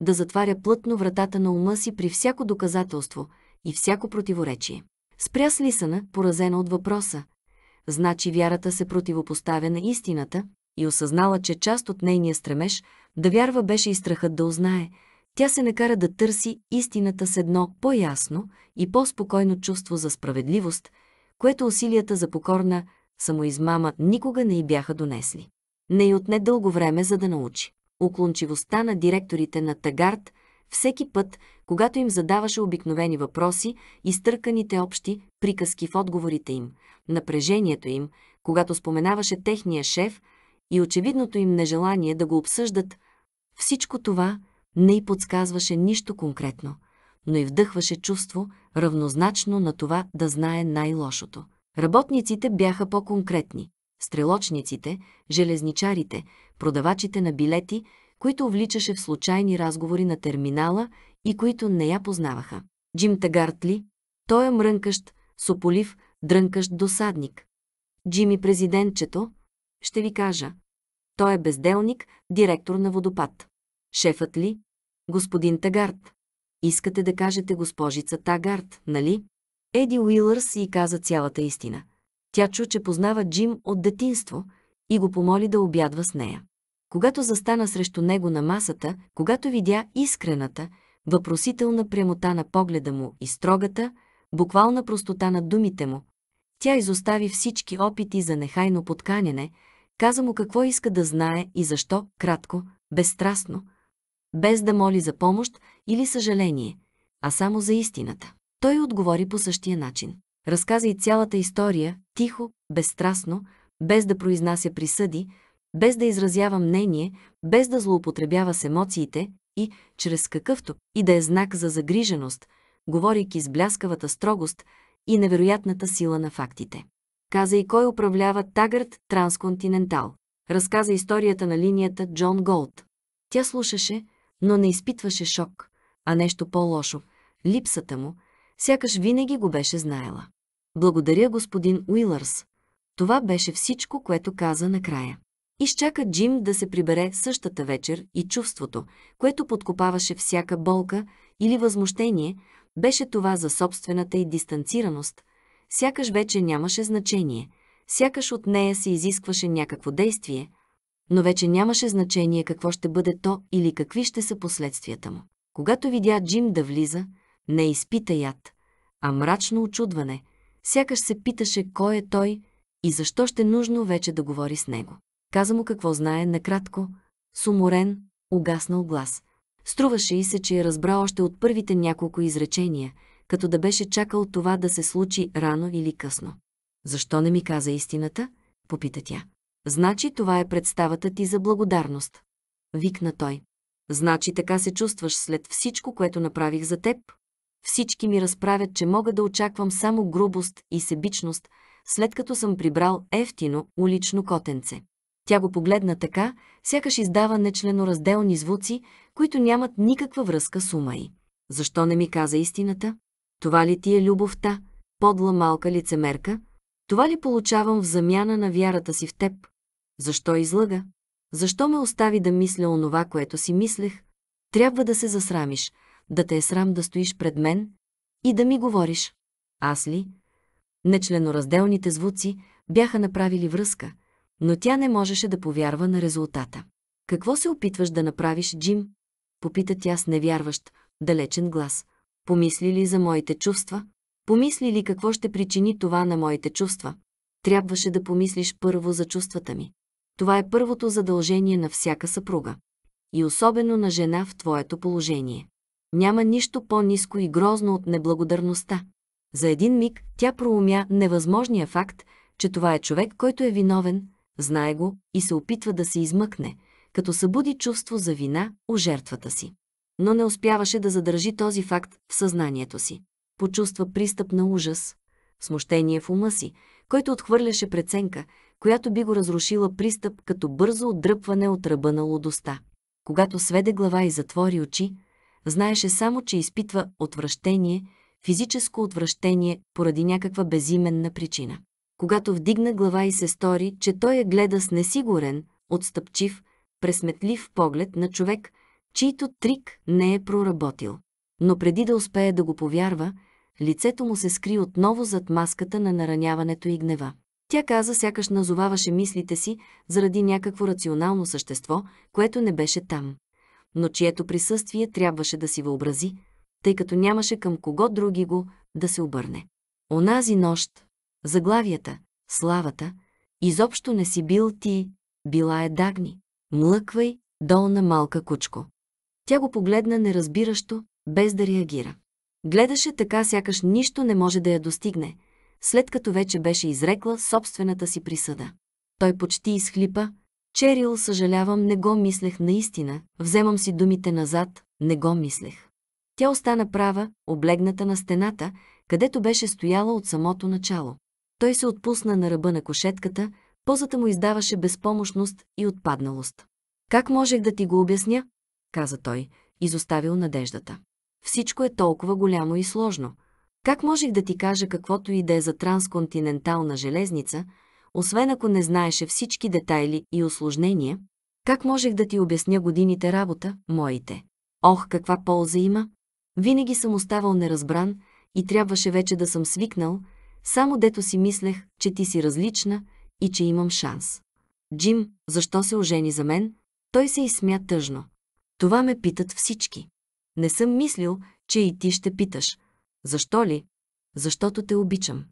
A: да затваря плътно вратата на ума си при всяко доказателство и всяко противоречие. Спря с Лисана, поразена от въпроса. Значи вярата се противопоставя на истината и осъзнала, че част от нейния стремеж да вярва беше и страхът да узнае. Тя се накара да търси истината с едно по-ясно и по-спокойно чувство за справедливост, което усилията за покорна самоизмама никога не й бяха донесли. Не й отне дълго време, за да научи. Уклончивостта на директорите на Тагард всеки път, когато им задаваше обикновени въпроси, изтърканите общи приказки в отговорите им, напрежението им, когато споменаваше техния шеф и очевидното им нежелание да го обсъждат, всичко това не й подсказваше нищо конкретно, но и вдъхваше чувство, равнозначно на това да знае най-лошото. Работниците бяха по-конкретни. Стрелочниците, железничарите, продавачите на билети, които увличаше в случайни разговори на терминала и които не я познаваха. Джим Тагарт ли? Той е мрънкащ, сополив, дрънкащ досадник. Джими президентчето? Ще ви кажа. Той е безделник, директор на водопад. Шефът ли? Господин Тагарт. Искате да кажете госпожица Тагарт, нали? Еди Уилърс и каза цялата истина. Тя чу, че познава Джим от детинство и го помоли да обядва с нея. Когато застана срещу него на масата, когато видя искрената, въпросителна прямота на погледа му и строгата, буквална простота на думите му. Тя изостави всички опити за нехайно подканяне, каза му какво иска да знае и защо, кратко, безстрастно, без да моли за помощ или съжаление, а само за истината. Той отговори по същия начин. Разказа и цялата история, тихо, безстрастно, без да произнася присъди, без да изразява мнение, без да злоупотребява с емоциите, и, чрез какъвто и да е знак за загриженост, говорейки с бляскавата строгост и невероятната сила на фактите. Каза и кой управлява Тагърт Трансконтинентал. Разказа историята на линията Джон Голд. Тя слушаше, но не изпитваше шок, а нещо по-лошо – липсата му, сякаш винаги го беше знаела. Благодаря господин Уилърс. Това беше всичко, което каза накрая. Изчака Джим да се прибере същата вечер и чувството, което подкопаваше всяка болка или възмущение, беше това за собствената и дистанцираност. Сякаш вече нямаше значение, сякаш от нея се изискваше някакво действие, но вече нямаше значение какво ще бъде то или какви ще са последствията му. Когато видя Джим да влиза, не изпита яд, а мрачно очудване, сякаш се питаше кой е той и защо ще е нужно вече да говори с него каза му какво знае, накратко, с уморен, угаснал глас. Струваше и се, че я разбра още от първите няколко изречения, като да беше чакал това да се случи рано или късно. «Защо не ми каза истината?» – попита тя. «Значи това е представата ти за благодарност», викна той. Значи така се чувстваш след всичко, което направих за теб? Всички ми разправят, че мога да очаквам само грубост и себичност, след като съм прибрал ефтино улично котенце. Тя го погледна така, сякаш издава нечленоразделни звуци, които нямат никаква връзка с ума й. Защо не ми каза истината? Това ли ти е любовта, подла малка лицемерка? Това ли получавам в замяна на вярата си в теб? Защо излъга? Защо ме остави да мисля онова, което си мислех? Трябва да се засрамиш, да те е срам да стоиш пред мен и да ми говориш. Аз ли? Нечленоразделните звуци бяха направили връзка – но тя не можеше да повярва на резултата. Какво се опитваш да направиш, Джим? Попита тя с невярващ, далечен глас. Помисли ли за моите чувства? Помисли ли какво ще причини това на моите чувства? Трябваше да помислиш първо за чувствата ми. Това е първото задължение на всяка съпруга. И особено на жена в твоето положение. Няма нищо по-низко и грозно от неблагодарността. За един миг тя проумя невъзможния факт, че това е човек, който е виновен, знае го и се опитва да се измъкне, като събуди чувство за вина у жертвата си. Но не успяваше да задържи този факт в съзнанието си. Почувства пристъп на ужас, смущение в ума си, който отхвърляше преценка, която би го разрушила пристъп като бързо отдръпване от ръба на лудостта. Когато сведе глава и затвори очи, знаеше само, че изпитва отвращение, физическо отвращение поради някаква безименна причина когато вдигна глава и се стори, че той я гледа с несигурен, отстъпчив, пресметлив поглед на човек, чийто трик не е проработил. Но преди да успее да го повярва, лицето му се скри отново зад маската на нараняването и гнева. Тя каза, сякаш назоваваше мислите си заради някакво рационално същество, което не беше там, но чието присъствие трябваше да си въобрази, тъй като нямаше към кого други го да се обърне. Онази нощ, Заглавията, славата, изобщо не си бил ти, била е Дагни. Млъквай, долна малка кучко. Тя го погледна неразбиращо, без да реагира. Гледаше така, сякаш нищо не може да я достигне, след като вече беше изрекла собствената си присъда. Той почти изхлипа. Черил, съжалявам, не го мислех наистина. Вземам си думите назад, не го мислех. Тя остана права, облегната на стената, където беше стояла от самото начало. Той се отпусна на ръба на кошетката, позата му издаваше безпомощност и отпадналост. Как можех да ти го обясня? каза той, изоставил надеждата. Всичко е толкова голямо и сложно. Как можех да ти кажа каквото и да е за трансконтинентална железница, освен ако не знаеше всички детайли и осложнения? Как можех да ти обясня годините работа, моите? Ох, каква полза има! Винаги съм оставал неразбран и трябваше вече да съм свикнал, само дето си мислех, че ти си различна и че имам шанс. Джим, защо се ожени за мен? Той се изсмя тъжно. Това ме питат всички. Не съм мислил, че и ти ще питаш. Защо ли? Защото те обичам.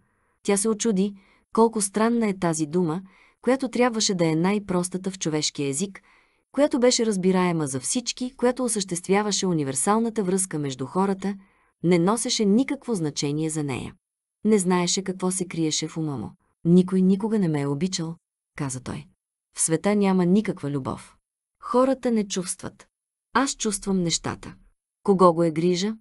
A: Тя се очуди, колко странна е тази дума, която трябваше да е най-простата в човешкия език, която беше разбираема за всички, която осъществяваше универсалната връзка между хората, не носеше никакво значение за нея. Не знаеше какво се криеше в ума му. Никой никога не ме е обичал, каза той. В света няма никаква любов. Хората не чувстват. Аз чувствам нещата. Кого го е грижа?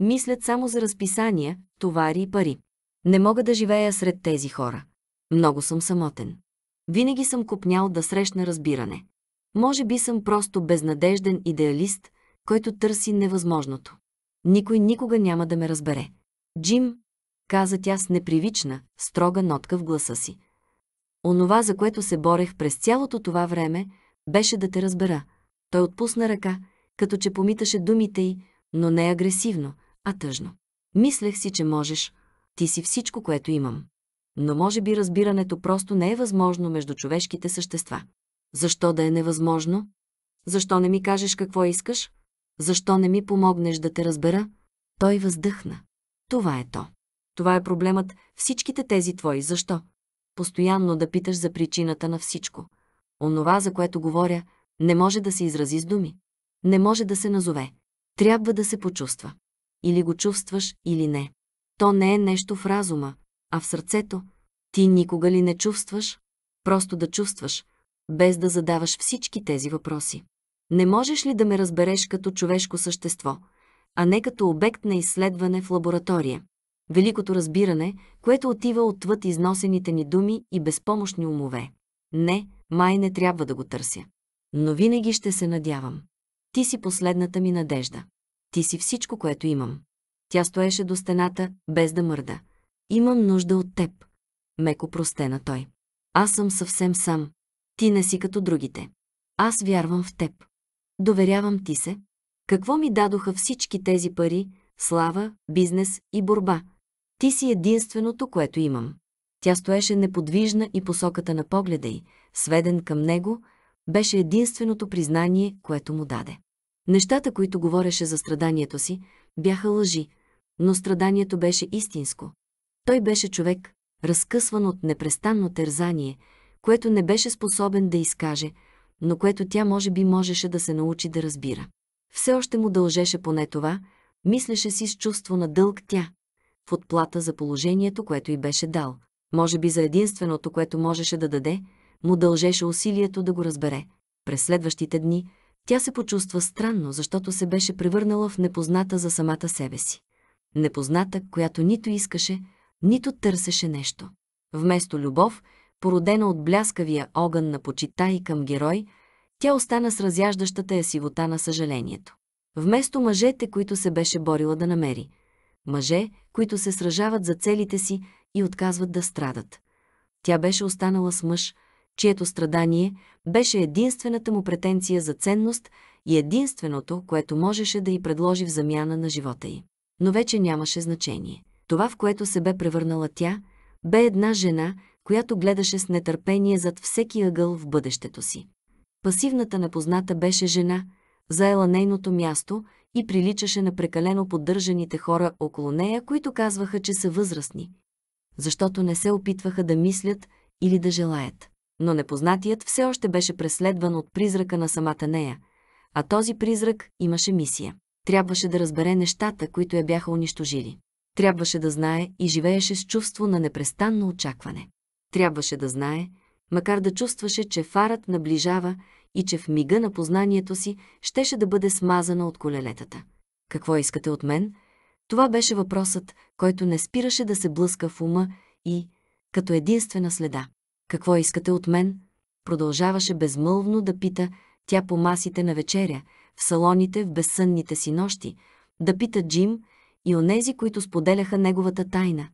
A: Мислят само за разписания, товари и пари. Не мога да живея сред тези хора. Много съм самотен. Винаги съм купнял да срещна разбиране. Може би съм просто безнадежден идеалист, който търси невъзможното. Никой никога няма да ме разбере. Джим, каза тя с непривична, строга нотка в гласа си. Онова, за което се борех през цялото това време, беше да те разбера. Той отпусна ръка, като че помиташе думите й, но не агресивно, а тъжно. Мислех си, че можеш. Ти си всичко, което имам. Но може би разбирането просто не е възможно между човешките същества. Защо да е невъзможно? Защо не ми кажеш какво искаш? Защо не ми помогнеш да те разбера? Той въздъхна. Това е то. Това е проблемът, всичките тези твои защо. Постоянно да питаш за причината на всичко. Онова, за което говоря, не може да се изрази с думи. Не може да се назове. Трябва да се почувства. Или го чувстваш, или не. То не е нещо в разума, а в сърцето. Ти никога ли не чувстваш? Просто да чувстваш, без да задаваш всички тези въпроси. Не можеш ли да ме разбереш като човешко същество, а не като обект на изследване в лаборатория? великото разбиране, което отива отвъд износените ни думи и безпомощни умове. Не, май не трябва да го търся. Но винаги ще се надявам. Ти си последната ми надежда. Ти си всичко, което имам. Тя стоеше до стената, без да мърда. Имам нужда от теб. Меко простена той. Аз съм съвсем сам. Ти не си като другите. Аз вярвам в теб. Доверявам ти се. Какво ми дадоха всички тези пари, слава, бизнес и борба, ти си единственото, което имам. Тя стоеше неподвижна и посоката на погледа й, сведен към него, беше единственото признание, което му даде. Нещата, които говореше за страданието си, бяха лъжи, но страданието беше истинско. Той беше човек, разкъсван от непрестанно тързание, което не беше способен да изкаже, но което тя може би можеше да се научи да разбира. Все още му дължеше поне това, мислеше си с чувство на дълг тя, в отплата за положението, което й беше дал. Може би за единственото, което можеше да даде, му дължеше усилието да го разбере. През следващите дни тя се почувства странно, защото се беше превърнала в непозната за самата себе си. Непозната, която нито искаше, нито търсеше нещо. Вместо любов, породена от бляскавия огън на почита и към герой, тя остана с разяждащата я сивота на съжалението. Вместо мъжете, които се беше борила да намери – мъже, които се сражават за целите си и отказват да страдат. Тя беше останала с мъж, чието страдание беше единствената му претенция за ценност и единственото, което можеше да й предложи в замяна на живота й. Но вече нямаше значение. Това, в което се бе превърнала тя, бе една жена, която гледаше с нетърпение зад всеки ъгъл в бъдещето си. Пасивната непозната беше жена, заела нейното място и приличаше на прекалено поддържаните хора около нея, които казваха, че са възрастни, защото не се опитваха да мислят или да желаят. Но непознатият все още беше преследван от призрака на самата нея, а този призрак имаше мисия. Трябваше да разбере нещата, които я бяха унищожили. Трябваше да знае и живееше с чувство на непрестанно очакване. Трябваше да знае, макар да чувстваше, че фарът наближава и че в мига на познанието си щеше да бъде смазана от колелетата. Какво искате от мен? Това беше въпросът, който не спираше да се блъска в ума и, като единствена следа. Какво искате от мен? Продължаваше безмълвно да пита тя по масите на вечеря, в салоните, в безсънните си нощи, да пита Джим и онези, които споделяха неговата тайна.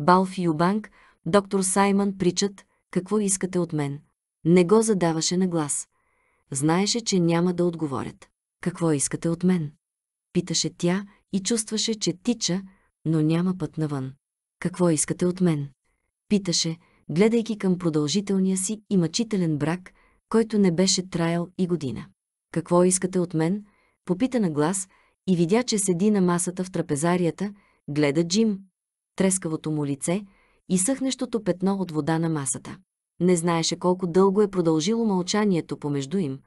A: Балф Юбанк, доктор Саймън причат, какво искате от мен? Не го задаваше на глас. Знаеше, че няма да отговорят. Какво искате от мен? Питаше тя и чувстваше, че тича, но няма път навън. Какво искате от мен? Питаше, гледайки към продължителния си и мъчителен брак, който не беше траял и година. Какво искате от мен? Попита на глас и видя, че седи на масата в трапезарията, гледа Джим, трескавото му лице и съхнещото петно от вода на масата. Не знаеше колко дълго е продължило мълчанието помежду им.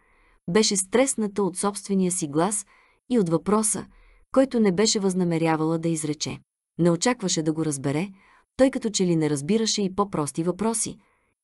A: Беше стресната от собствения си глас и от въпроса, който не беше възнамерявала да изрече. Не очакваше да го разбере, той като че ли не разбираше и по-прости въпроси,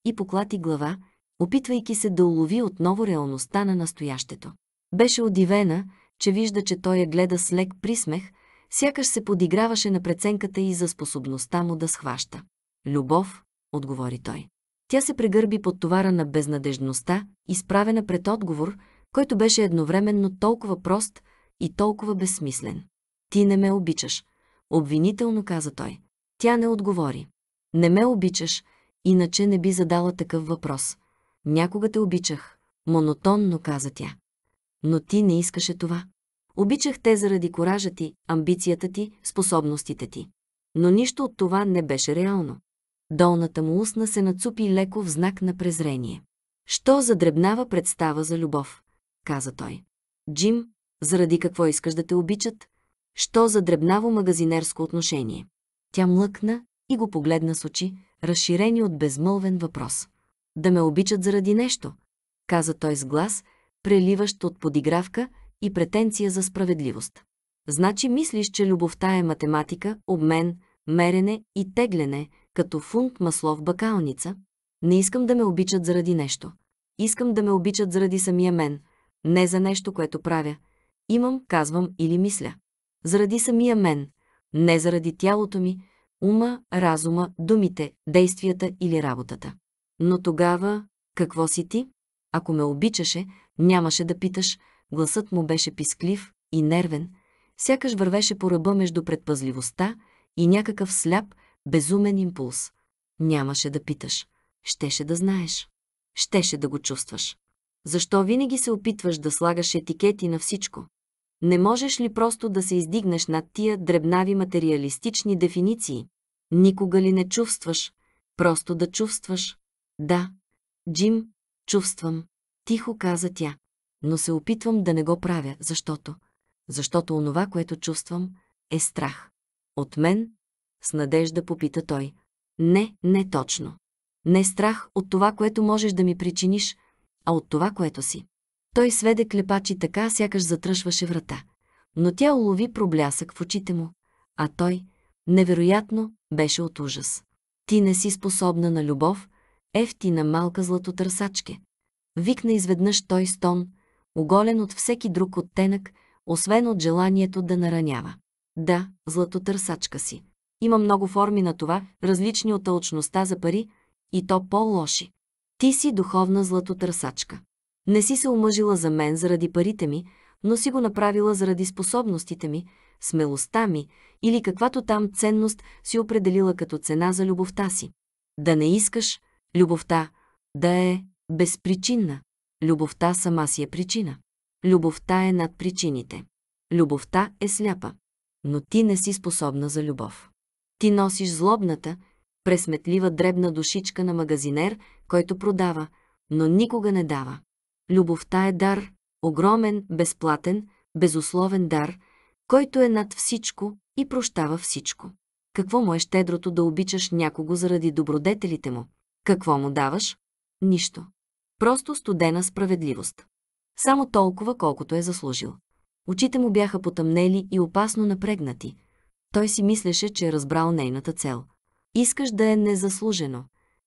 A: и поклати глава, опитвайки се да улови отново реалността на настоящето. Беше удивена, че вижда, че той я гледа с лек присмех, сякаш се подиграваше на преценката и за способността му да схваща. «Любов», отговори той. Тя се прегърби под товара на безнадежността, изправена пред отговор, който беше едновременно толкова прост и толкова безсмислен. Ти не ме обичаш, обвинително каза той. Тя не отговори. Не ме обичаш, иначе не би задала такъв въпрос. Някога те обичах, монотонно каза тя. Но ти не искаше това. Обичах те заради коража ти, амбицията ти, способностите ти. Но нищо от това не беше реално долната му устна се нацупи леко в знак на презрение. «Що за дребнава представа за любов?» каза той. «Джим, заради какво искаш да те обичат? Що за дребнаво магазинерско отношение?» Тя млъкна и го погледна с очи, разширени от безмълвен въпрос. «Да ме обичат заради нещо?» каза той с глас, преливащ от подигравка и претенция за справедливост. Значи мислиш, че любовта е математика, обмен, мерене и теглене като фунт масло в бакалница. Не искам да ме обичат заради нещо. Искам да ме обичат заради самия мен, не за нещо, което правя. Имам, казвам или мисля. Заради самия мен, не заради тялото ми, ума, разума, думите, действията или работата. Но тогава, какво си ти? Ако ме обичаше, нямаше да питаш, гласът му беше писклив и нервен, сякаш вървеше по ръба между предпазливостта и някакъв сляп, Безумен импулс. Нямаше да питаш. Щеше да знаеш. Щеше да го чувстваш. Защо винаги се опитваш да слагаш етикети на всичко? Не можеш ли просто да се издигнеш над тия дребнави материалистични дефиниции? Никога ли не чувстваш? Просто да чувстваш. Да, Джим, чувствам. Тихо каза тя. Но се опитвам да не го правя, защото... Защото онова, което чувствам, е страх. От мен, с надежда попита той. Не, не точно. Не е страх от това, което можеш да ми причиниш, а от това, което си. Той сведе клепачи така, сякаш затръшваше врата. Но тя улови проблясък в очите му, а той, невероятно, беше от ужас. Ти не си способна на любов, на малка златотърсачке. Викна изведнъж той стон, оголен от всеки друг оттенък, освен от желанието да наранява. Да, златотърсачка си. Има много форми на това, различни от тълчността за пари, и то по-лоши. Ти си духовна златотърсачка. Не си се омъжила за мен заради парите ми, но си го направила заради способностите ми, смелостта ми или каквато там ценност си определила като цена за любовта си. Да не искаш любовта да е безпричинна. Любовта сама си е причина. Любовта е над причините. Любовта е сляпа. Но ти не си способна за любов. Ти носиш злобната, пресметлива дребна душичка на магазинер, който продава, но никога не дава. Любовта е дар, огромен, безплатен, безусловен дар, който е над всичко и прощава всичко. Какво му е щедрото да обичаш някого заради добродетелите му? Какво му даваш? Нищо. Просто студена справедливост. Само толкова, колкото е заслужил. Очите му бяха потъмнели и опасно напрегнати, той си мислеше, че е разбрал нейната цел. Искаш да е незаслужено,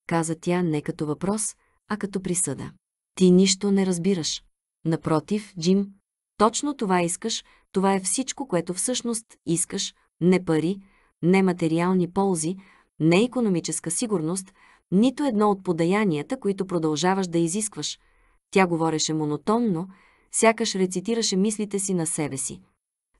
A: каза тя не като въпрос, а като присъда. Ти нищо не разбираш. Напротив, Джим, точно това искаш, това е всичко, което всъщност искаш, не пари, не материални ползи, не економическа сигурност, нито едно от подаянията, които продължаваш да изискваш. Тя говореше монотонно, сякаш рецитираше мислите си на себе си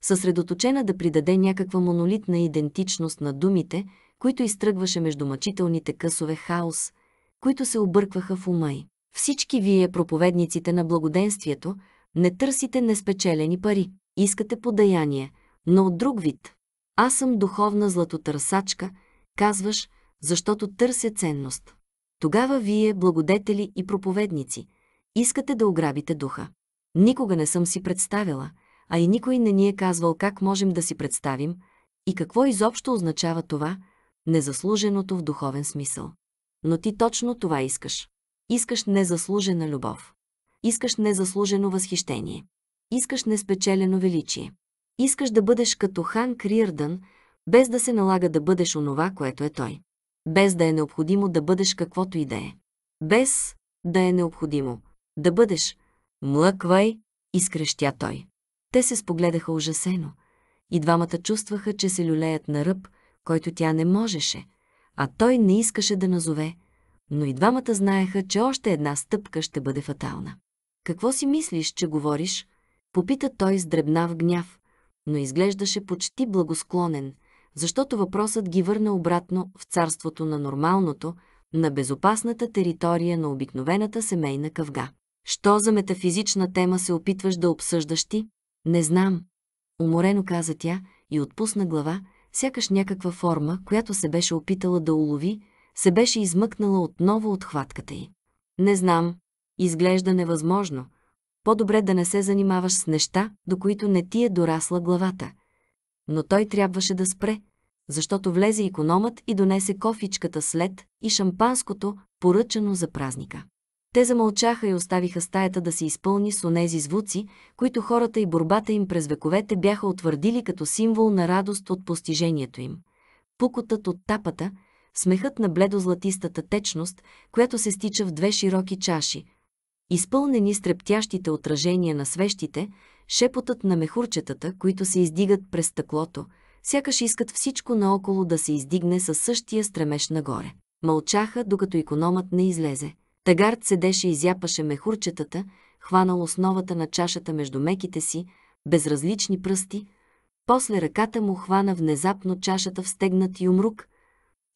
A: съсредоточена да придаде някаква монолитна идентичност на думите, които изтръгваше между мъчителните късове хаос, които се объркваха в ума й. Всички вие, проповедниците на благоденствието, не търсите неспечелени пари, искате подаяние, но от друг вид. Аз съм духовна златотърсачка, казваш, защото търся ценност. Тогава вие, благодетели и проповедници, искате да ограбите духа. Никога не съм си представила – а и никой не ни е казвал как можем да си представим и какво изобщо означава това, незаслуженото в духовен смисъл. Но ти точно това искаш. Искаш незаслужена любов. Искаш незаслужено възхищение. Искаш неспечелено величие. Искаш да бъдеш като Хан Криърдън, без да се налага да бъдеш онова, което е той. Без да е необходимо да бъдеш каквото и да е. Без да е необходимо да бъдеш. Млъквай, изкрещя той. Те се спогледаха ужасено. И двамата чувстваха, че се люлеят на ръб, който тя не можеше, а той не искаше да назове, но и двамата знаеха, че още една стъпка ще бъде фатална. «Какво си мислиш, че говориш?» Попита той с дребнав гняв, но изглеждаше почти благосклонен, защото въпросът ги върна обратно в царството на нормалното, на безопасната територия на обикновената семейна къвга. Що за метафизична тема се опитваш да обсъждаш ти? Не знам, уморено каза тя и отпусна глава, сякаш някаква форма, която се беше опитала да улови, се беше измъкнала отново от хватката й. Не знам, изглежда невъзможно. По-добре да не се занимаваш с неща, до които не ти е дорасла главата. Но той трябваше да спре, защото влезе икономът и донесе кофичката след и шампанското, поръчано за празника. Те замълчаха и оставиха стаята да се изпълни с онези звуци, които хората и борбата им през вековете бяха утвърдили като символ на радост от постижението им. Пукотът от тапата, смехът на бледозлатистата течност, която се стича в две широки чаши, изпълнени с трептящите отражения на свещите, шепотът на мехурчетата, които се издигат през стъклото, сякаш искат всичко наоколо да се издигне със същия стремеж нагоре. Мълчаха, докато икономът не излезе. Тагард седеше и зяпаше мехурчетата, хванал основата на чашата между меките си, безразлични пръсти, после ръката му хвана внезапно чашата в стегнат юмрук.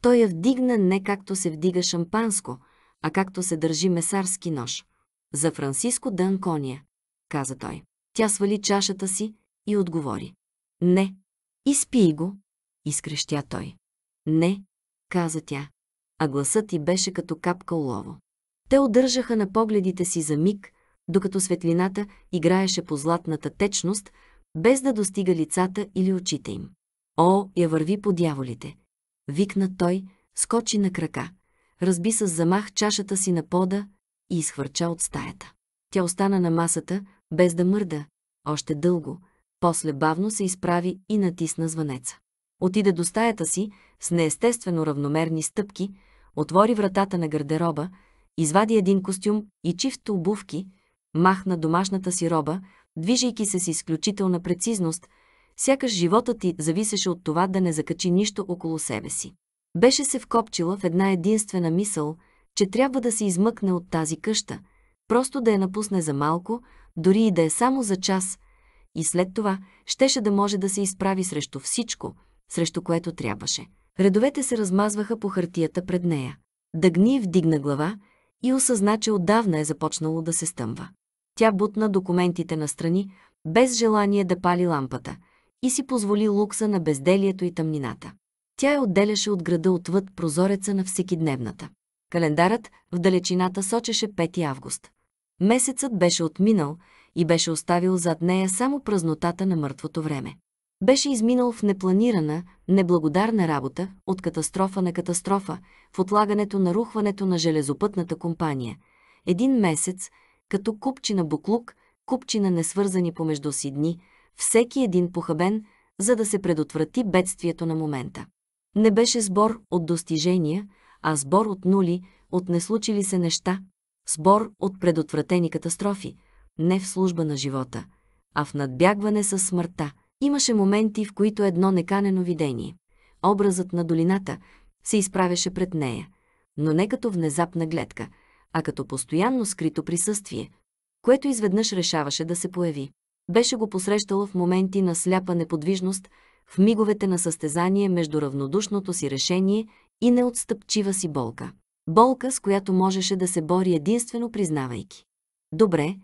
A: Той я вдигна не както се вдига шампанско, а както се държи месарски нож. За Франциско Д'Анкония, каза той. Тя свали чашата си и отговори. Не. Изпий го, изкрещя той. Не, каза тя, а гласът й беше като капка улово. Те удържаха на погледите си за миг, докато светлината играеше по златната течност, без да достига лицата или очите им. О, я върви по дяволите! Викна той, скочи на крака, разби с замах чашата си на пода и изхвърча от стаята. Тя остана на масата, без да мърда, още дълго, после бавно се изправи и натисна звънеца. Отида до стаята си с неестествено равномерни стъпки, отвори вратата на гардероба, извади един костюм и чифт обувки, махна домашната си роба, движейки се с изключителна прецизност, сякаш живота ти зависеше от това да не закачи нищо около себе си. Беше се вкопчила в една единствена мисъл, че трябва да се измъкне от тази къща, просто да я напусне за малко, дори и да е само за час, и след това щеше да може да се изправи срещу всичко, срещу което трябваше. Редовете се размазваха по хартията пред нея. Дъгни вдигна глава и осъзна, че отдавна е започнало да се стъмва. Тя бутна документите настрани, без желание да пали лампата, и си позволи лукса на безделието и тъмнината. Тя я отделяше от града отвъд прозореца на всекидневната. Календарът в далечината сочеше 5 август. Месецът беше отминал и беше оставил зад нея само празнотата на мъртвото време. Беше изминал в непланирана, неблагодарна работа, от катастрофа на катастрофа, в отлагането на рухването на железопътната компания. Един месец, като купчина на буклук, купчина несвързани помежду си дни, всеки един похабен, за да се предотврати бедствието на момента. Не беше сбор от достижения, а сбор от нули, от неслучили се неща, сбор от предотвратени катастрофи, не в служба на живота, а в надбягване със смъртта – Имаше моменти, в които едно неканено видение, образът на долината, се изправяше пред нея, но не като внезапна гледка, а като постоянно скрито присъствие, което изведнъж решаваше да се появи. Беше го посрещала в моменти на сляпа неподвижност, в миговете на състезание между равнодушното си решение и неотстъпчива си болка. Болка, с която можеше да се бори единствено признавайки. Добре,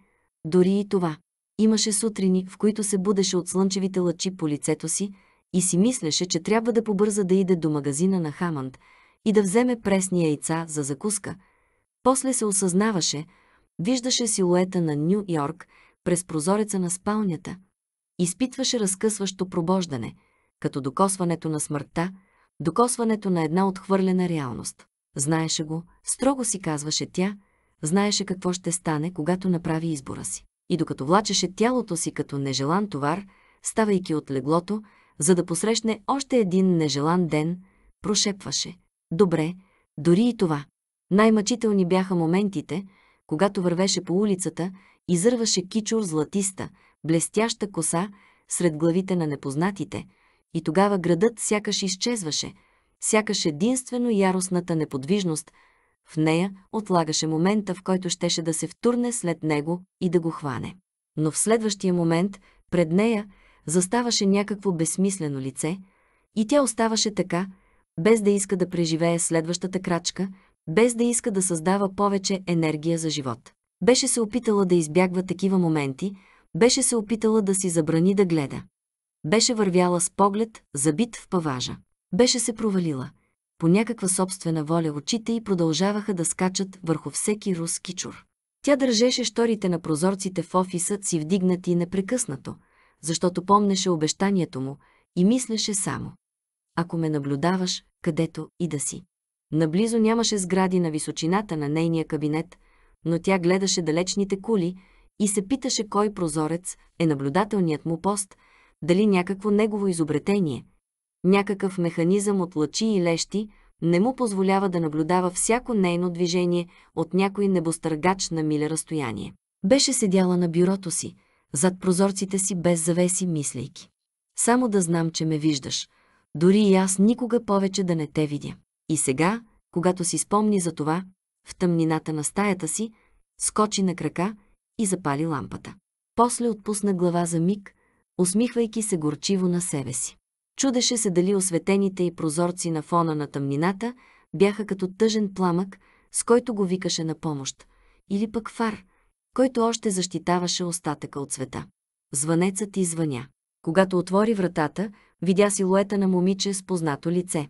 A: дори и това. Имаше сутрини, в които се будеше от слънчевите лъчи по лицето си и си мислеше, че трябва да побърза да иде до магазина на Хамънд и да вземе пресни яйца за закуска. После се осъзнаваше, виждаше силуета на Ню Йорк през прозореца на спалнята. Изпитваше разкъсващо пробождане, като докосването на смъртта, докосването на една отхвърлена реалност. Знаеше го, строго си казваше тя, знаеше какво ще стане, когато направи избора си и докато влачеше тялото си като нежелан товар, ставайки от леглото, за да посрещне още един нежелан ден, прошепваше. Добре, дори и това. Най-мъчителни бяха моментите, когато вървеше по улицата, изърваше кичур златиста, блестяща коса сред главите на непознатите, и тогава градът сякаш изчезваше, сякаш единствено яростната неподвижност – в нея отлагаше момента, в който щеше да се втурне след него и да го хване. Но в следващия момент, пред нея, заставаше някакво безсмислено лице и тя оставаше така, без да иска да преживее следващата крачка, без да иска да създава повече енергия за живот. Беше се опитала да избягва такива моменти, беше се опитала да си забрани да гледа. Беше вървяла с поглед, забит в паважа. Беше се провалила по някаква собствена воля очите й продължаваха да скачат върху всеки руски чур. Тя държеше шторите на прозорците в офиса си вдигнати непрекъснато, защото помнеше обещанието му и мислеше само. Ако ме наблюдаваш, където и да си. Наблизо нямаше сгради на височината на нейния кабинет, но тя гледаше далечните кули и се питаше кой прозорец е наблюдателният му пост, дали някакво негово изобретение – Някакъв механизъм от лъчи и лещи не му позволява да наблюдава всяко нейно движение от някой небостъргач на миля разстояние. Беше седяла на бюрото си, зад прозорците си без завеси, мислейки. Само да знам, че ме виждаш. Дори и аз никога повече да не те видя. И сега, когато си спомни за това, в тъмнината на стаята си, скочи на крака и запали лампата. После отпусна глава за миг, усмихвайки се горчиво на себе си. Чудеше се дали осветените и прозорци на фона на тъмнината бяха като тъжен пламък, с който го викаше на помощ, или пък фар, който още защитаваше остатъка от света. Звънецът извъня. Когато отвори вратата, видя силуета на момиче с познато лице.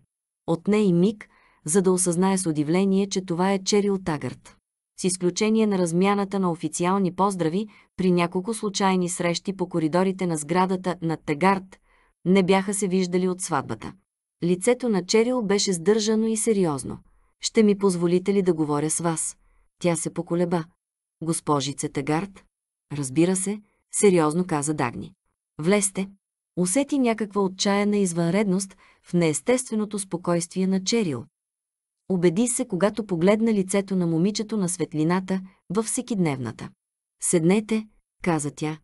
A: Отне и миг, за да осъзнае с удивление, че това е Черил Тагърт. С изключение на размяната на официални поздрави при няколко случайни срещи по коридорите на сградата на Тагарт – не бяха се виждали от сватбата. Лицето на Черил беше сдържано и сериозно. «Ще ми позволите ли да говоря с вас?» Тя се поколеба. «Госпожице Тагард?» «Разбира се», сериозно каза Дагни. «Влезте!» Усети някаква отчаяна извънредност в неестественото спокойствие на Черил. Убеди се, когато погледна лицето на момичето на светлината във всекидневната. «Седнете», каза тя,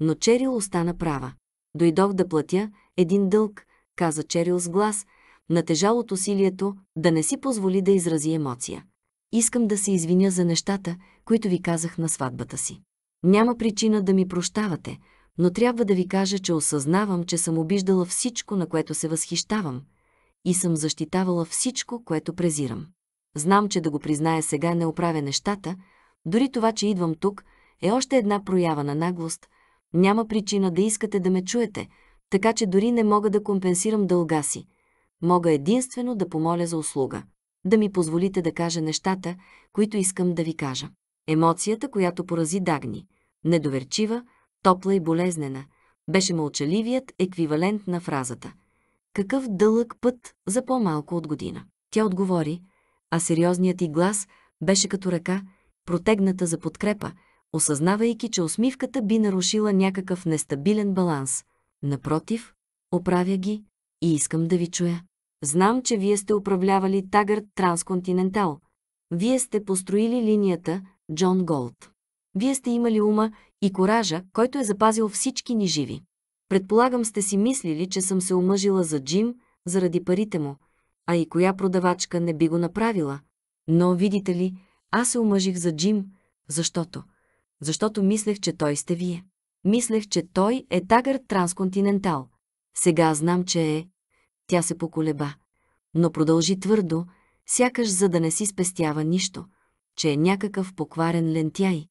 A: но Черил остана права. Дойдох да платя един дълг, каза Черил с глас, натежал от усилието да не си позволи да изрази емоция. Искам да се извиня за нещата, които ви казах на сватбата си. Няма причина да ми прощавате, но трябва да ви кажа, че осъзнавам, че съм обиждала всичко, на което се възхищавам, и съм защитавала всичко, което презирам. Знам, че да го призная сега не оправя нещата, дори това, че идвам тук, е още една проява на наглост, няма причина да искате да ме чуете, така че дори не мога да компенсирам дълга си. Мога единствено да помоля за услуга. Да ми позволите да кажа нещата, които искам да ви кажа. Емоцията, която порази Дагни, недоверчива, топла и болезнена, беше мълчаливият еквивалент на фразата. Какъв дълъг път за по-малко от година? Тя отговори, а сериозният и глас беше като ръка, протегната за подкрепа, осъзнавайки, че усмивката би нарушила някакъв нестабилен баланс. Напротив, оправя ги и искам да ви чуя. Знам, че вие сте управлявали Тагър Трансконтинентал. Вие сте построили линията Джон Голд. Вие сте имали ума и коража, който е запазил всички ни живи. Предполагам сте си мислили, че съм се омъжила за Джим заради парите му, а и коя продавачка не би го направила. Но, видите ли, аз се омъжих за Джим, защото – защото мислех, че той сте вие. Мислех, че той е Тагър Трансконтинентал. Сега знам, че е. Тя се поколеба, но продължи твърдо, сякаш за да не си спестява нищо, че е някакъв покварен лентяй,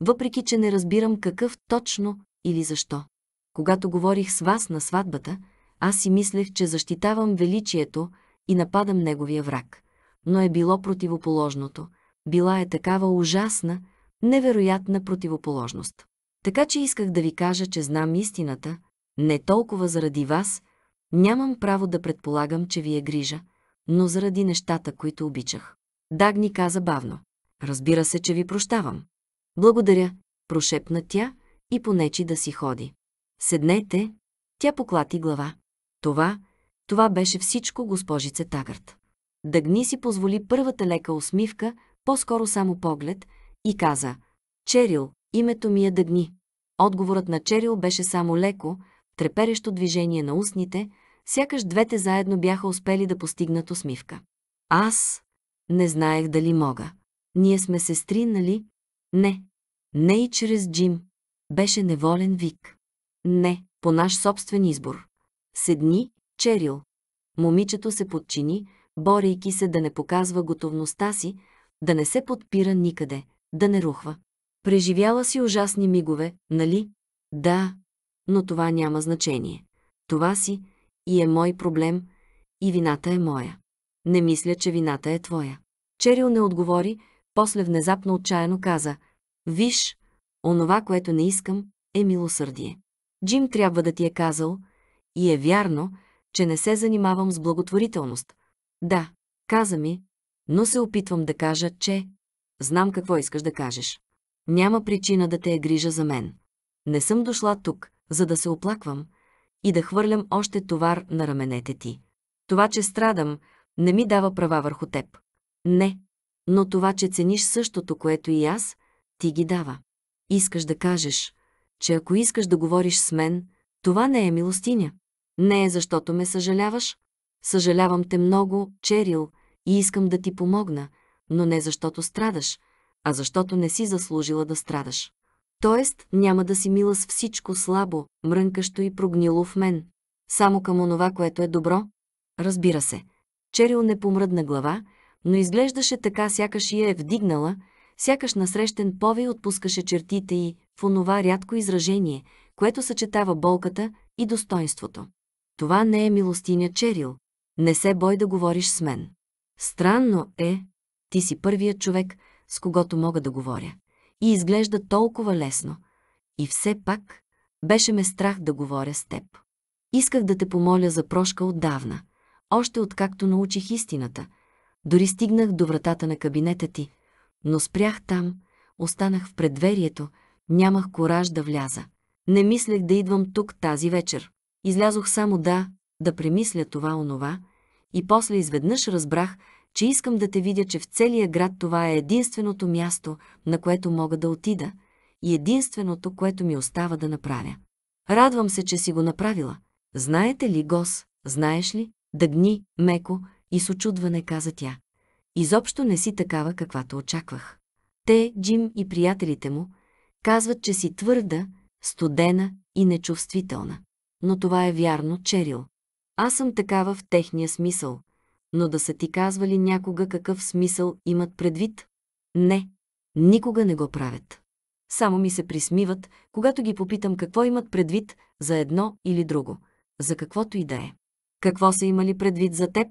A: въпреки че не разбирам какъв точно или защо. Когато говорих с вас на сватбата, аз си мислех, че защитавам величието и нападам неговия враг. Но е било противоположното. Била е такава ужасна, невероятна противоположност. Така че исках да ви кажа, че знам истината, не толкова заради вас, нямам право да предполагам, че ви е грижа, но заради нещата, които обичах. Дагни каза бавно. Разбира се, че ви прощавам. Благодаря, прошепна тя и понечи да си ходи. Седнете, тя поклати глава. Това, това беше всичко, госпожице Тагърт. Дагни си позволи първата лека усмивка, по-скоро само поглед, и каза «Черил, името ми е Дъгни». Отговорът на Черил беше само леко, треперещо движение на устните, сякаш двете заедно бяха успели да постигнат усмивка. Аз не знаех дали мога. Ние сме сестри, нали? Не. Не и чрез Джим. Беше неволен вик. Не, по наш собствен избор. Седни, Черил. Момичето се подчини, борейки се да не показва готовността си, да не се подпира никъде, да не рухва. Преживяла си ужасни мигове, нали? Да, но това няма значение. Това си и е мой проблем, и вината е моя. Не мисля, че вината е твоя. Черил не отговори, после внезапно отчаяно каза «Виж, онова, което не искам, е милосърдие. Джим трябва да ти е казал, и е вярно, че не се занимавам с благотворителност. Да, каза ми, но се опитвам да кажа, че Знам какво искаш да кажеш. Няма причина да те е грижа за мен. Не съм дошла тук, за да се оплаквам и да хвърлям още товар на раменете ти. Това, че страдам, не ми дава права върху теб. Не, но това, че цениш същото, което и аз, ти ги дава. Искаш да кажеш, че ако искаш да говориш с мен, това не е милостиня. Не е защото ме съжаляваш. Съжалявам те много, Черил, и искам да ти помогна – но не защото страдаш, а защото не си заслужила да страдаш. Тоест, няма да си мила с всичко слабо, мрънкащо и прогнило в мен. Само към онова, което е добро. Разбира се. Черил не помръдна глава, но изглеждаше така, сякаш я е вдигнала, сякаш насрещен повей отпускаше чертите й в онова рядко изражение, което съчетава болката и достоинството. Това не е милостиня, Черил. Не се бой да говориш с мен. Странно е, ти си първият човек, с когото мога да говоря. И изглежда толкова лесно. И все пак беше ме страх да говоря с теб. Исках да те помоля за прошка отдавна, още откакто научих истината. Дори стигнах до вратата на кабинета ти, но спрях там, останах в предверието, нямах кораж да вляза. Не мислех да идвам тук тази вечер. Излязох само да, да премисля това-онова и после изведнъж разбрах, че искам да те видя, че в целия град това е единственото място, на което мога да отида и единственото, което ми остава да направя. Радвам се, че си го направила. Знаете ли, Гос, знаеш ли? Дъгни, меко и с очудване каза тя. Изобщо не си такава, каквато очаквах. Те, Джим и приятелите му, казват, че си твърда, студена и нечувствителна. Но това е вярно, Черил. Аз съм такава в техния смисъл но да са ти казвали някога какъв смисъл имат предвид? Не, никога не го правят. Само ми се присмиват, когато ги попитам какво имат предвид за едно или друго, за каквото и да е. Какво са имали предвид за теб?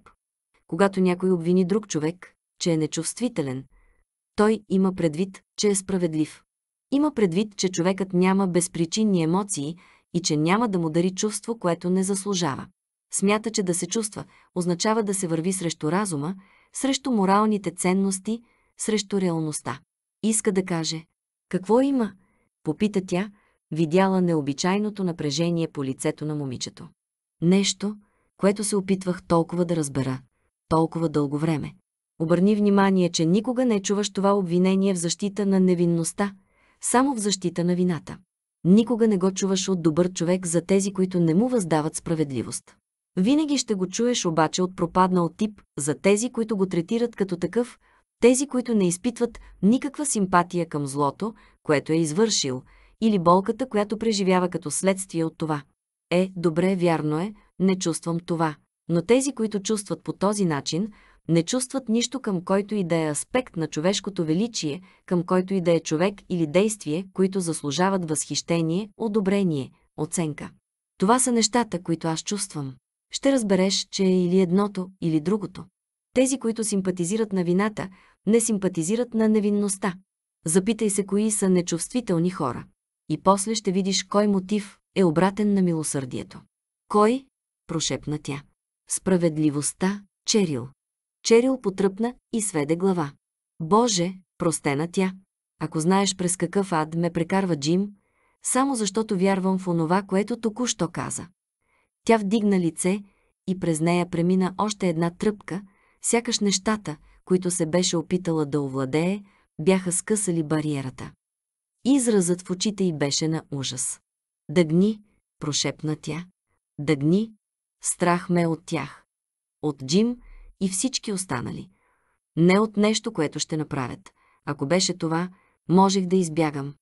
A: Когато някой обвини друг човек, че е нечувствителен, той има предвид, че е справедлив. Има предвид, че човекът няма безпричинни емоции и че няма да му дари чувство, което не заслужава. Смята, че да се чувства означава да се върви срещу разума, срещу моралните ценности, срещу реалността. Иска да каже «Какво има?» попита тя, видяла необичайното напрежение по лицето на момичето. Нещо, което се опитвах толкова да разбера, толкова дълго време. Обърни внимание, че никога не чуваш това обвинение в защита на невинността, само в защита на вината. Никога не го чуваш от добър човек за тези, които не му въздават справедливост. Винаги ще го чуеш обаче от пропаднал тип, за тези, които го третират като такъв, тези, които не изпитват никаква симпатия към злото, което е извършил, или болката, която преживява като следствие от това. Е, добре, вярно е, не чувствам това. Но тези, които чувстват по този начин, не чувстват нищо към който и да е аспект на човешкото величие, към който и да е човек или действие, които заслужават възхищение, одобрение, оценка. Това са нещата, които аз чувствам ще разбереш, че е или едното, или другото. Тези, които симпатизират на вината, не симпатизират на невинността. Запитай се кои са нечувствителни хора. И после ще видиш кой мотив е обратен на милосърдието. Кой? прошепна тя. Справедливостта, Черил. Черил потръпна и сведе глава. Боже, простена тя. Ако знаеш през какъв ад ме прекарва Джим, само защото вярвам в онова, което току-що каза. Тя вдигна лице и през нея премина още една тръпка, сякаш нещата, които се беше опитала да овладее, бяха скъсали бариерата. Изразът в очите й беше на ужас. «Дъгни!» – прошепна тя. «Дъгни!» Страх ме е от тях. От Джим и всички останали. Не от нещо, което ще направят. Ако беше това, можех да избягам.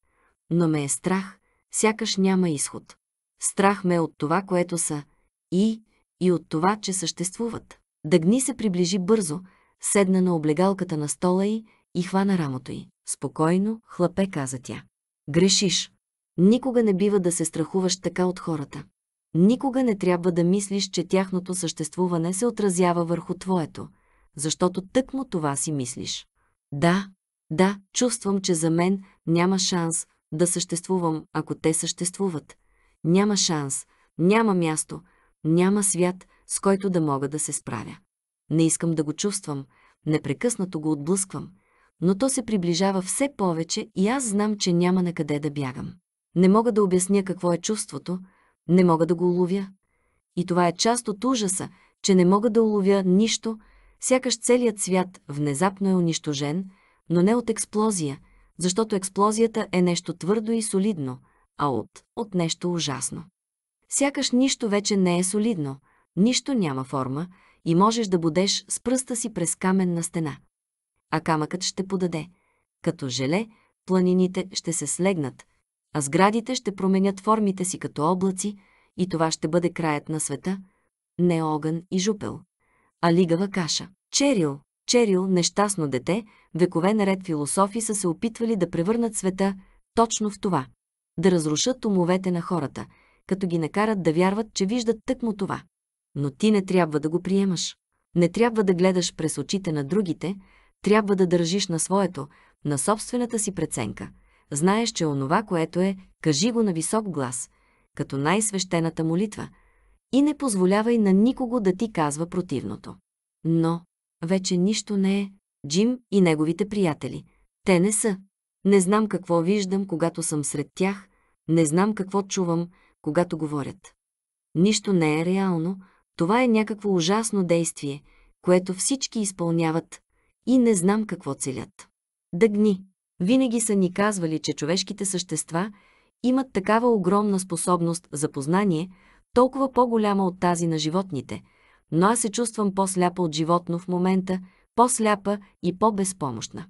A: Но ме е страх, сякаш няма изход. Страх ме е от това, което са, и, и от това, че съществуват. Дъгни се приближи бързо, седна на облегалката на стола й и хвана рамото й. Спокойно, хлапе, каза тя. Грешиш. Никога не бива да се страхуваш така от хората. Никога не трябва да мислиш, че тяхното съществуване се отразява върху твоето, защото тъкмо това си мислиш. Да, да, чувствам, че за мен няма шанс да съществувам, ако те съществуват. Няма шанс, няма място, няма свят, с който да мога да се справя. Не искам да го чувствам, непрекъснато го отблъсквам, но то се приближава все повече и аз знам, че няма на къде да бягам. Не мога да обясня какво е чувството, не мога да го уловя. И това е част от ужаса, че не мога да уловя нищо, сякаш целият свят внезапно е унищожен, но не от експлозия, защото експлозията е нещо твърдо и солидно, а от, от нещо ужасно. Сякаш нищо вече не е солидно, нищо няма форма и можеш да будеш с пръста си през каменна стена. А камъкът ще подаде. Като желе, планините ще се слегнат, а сградите ще променят формите си като облаци и това ще бъде краят на света, не огън и жупел, а лигава каша. Черил, Черил, нещастно дете, векове наред философи са се опитвали да превърнат света точно в това. Да разрушат умовете на хората – като ги накарат да вярват, че виждат тъкмо това. Но ти не трябва да го приемаш. Не трябва да гледаш през очите на другите, трябва да държиш на своето, на собствената си преценка. Знаеш, че онова, което е, кажи го на висок глас, като най-свещената молитва, и не позволявай на никого да ти казва противното. Но вече нищо не е Джим и неговите приятели. Те не са. Не знам какво виждам, когато съм сред тях, не знам какво чувам, когато говорят. Нищо не е реално, това е някакво ужасно действие, което всички изпълняват и не знам какво целят. Дъгни. Винаги са ни казвали, че човешките същества имат такава огромна способност за познание, толкова по-голяма от тази на животните, но аз се чувствам по-сляпа от животно в момента, по-сляпа и по-безпомощна.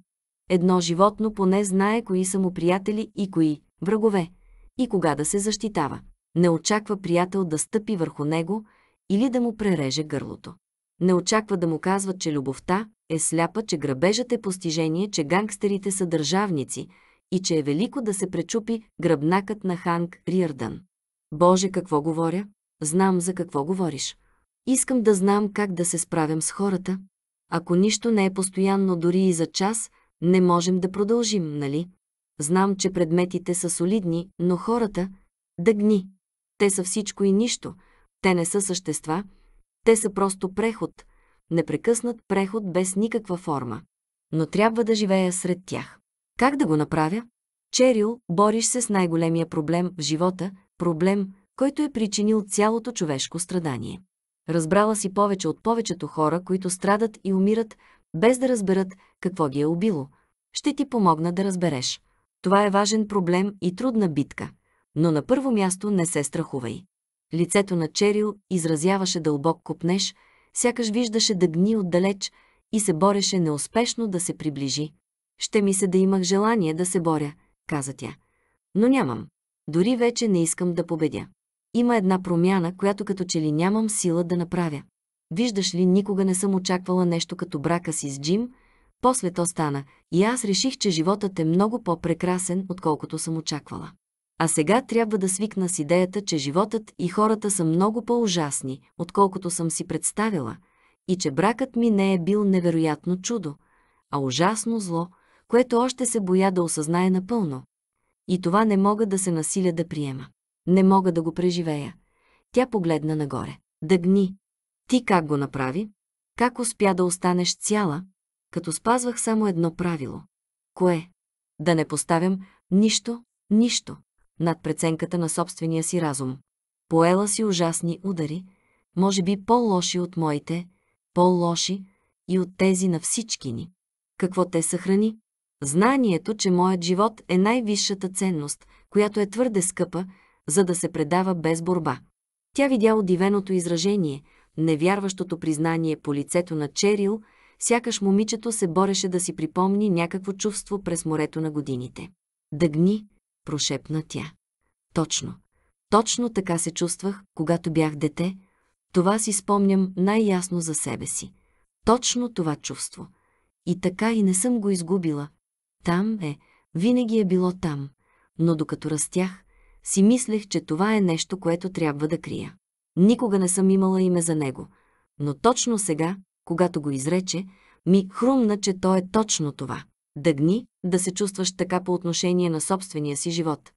A: Едно животно поне знае кои са му приятели и кои – врагове, и кога да се защитава. Не очаква приятел да стъпи върху него или да му пререже гърлото. Не очаква да му казва, че любовта е сляпа, че грабежът е постижение, че гангстерите са държавници и че е велико да се пречупи гръбнакът на Ханг Риърдън. Боже, какво говоря? Знам за какво говориш. Искам да знам как да се справям с хората. Ако нищо не е постоянно дори и за час, не можем да продължим, нали? Знам, че предметите са солидни, но хората – дъгни. Те са всичко и нищо. Те не са същества. Те са просто преход. Непрекъснат преход без никаква форма. Но трябва да живея сред тях. Как да го направя? Черил, бориш се с най-големия проблем в живота, проблем, който е причинил цялото човешко страдание. Разбрала си повече от повечето хора, които страдат и умират, без да разберат какво ги е убило. Ще ти помогна да разбереш. Това е важен проблем и трудна битка. Но на първо място не се страхувай. Лицето на Черил изразяваше дълбок копнеж, сякаш виждаше да гни отдалеч и се бореше неуспешно да се приближи. Ще ми се да имах желание да се боря, каза тя. Но нямам. Дори вече не искам да победя. Има една промяна, която като че ли нямам сила да направя. Виждаш ли, никога не съм очаквала нещо като брака си с Джим, после то стана и аз реших, че животът е много по-прекрасен, отколкото съм очаквала. А сега трябва да свикна с идеята, че животът и хората са много по-ужасни, отколкото съм си представила, и че бракът ми не е бил невероятно чудо, а ужасно зло, което още се боя да осъзнае напълно. И това не мога да се насиля да приема. Не мога да го преживея. Тя погледна нагоре. Дъгни. Ти как го направи? Как успя да останеш цяла, като спазвах само едно правило? Кое? Да не поставям нищо, нищо над преценката на собствения си разум. Поела си ужасни удари, може би по-лоши от моите, по-лоши и от тези на всички ни. Какво те съхрани? Знанието, че моят живот е най-висшата ценност, която е твърде скъпа, за да се предава без борба. Тя видя удивеното изражение, невярващото признание по лицето на Черил, сякаш момичето се бореше да си припомни някакво чувство през морето на годините. Дъгни, прошепна тя. Точно. Точно така се чувствах, когато бях дете. Това си спомням най-ясно за себе си. Точно това чувство. И така и не съм го изгубила. Там е, винаги е било там. Но докато растях, си мислех, че това е нещо, което трябва да крия. Никога не съм имала име за него. Но точно сега, когато го изрече, ми хрумна, че то е точно това да гни, да се чувстваш така по отношение на собствения си живот.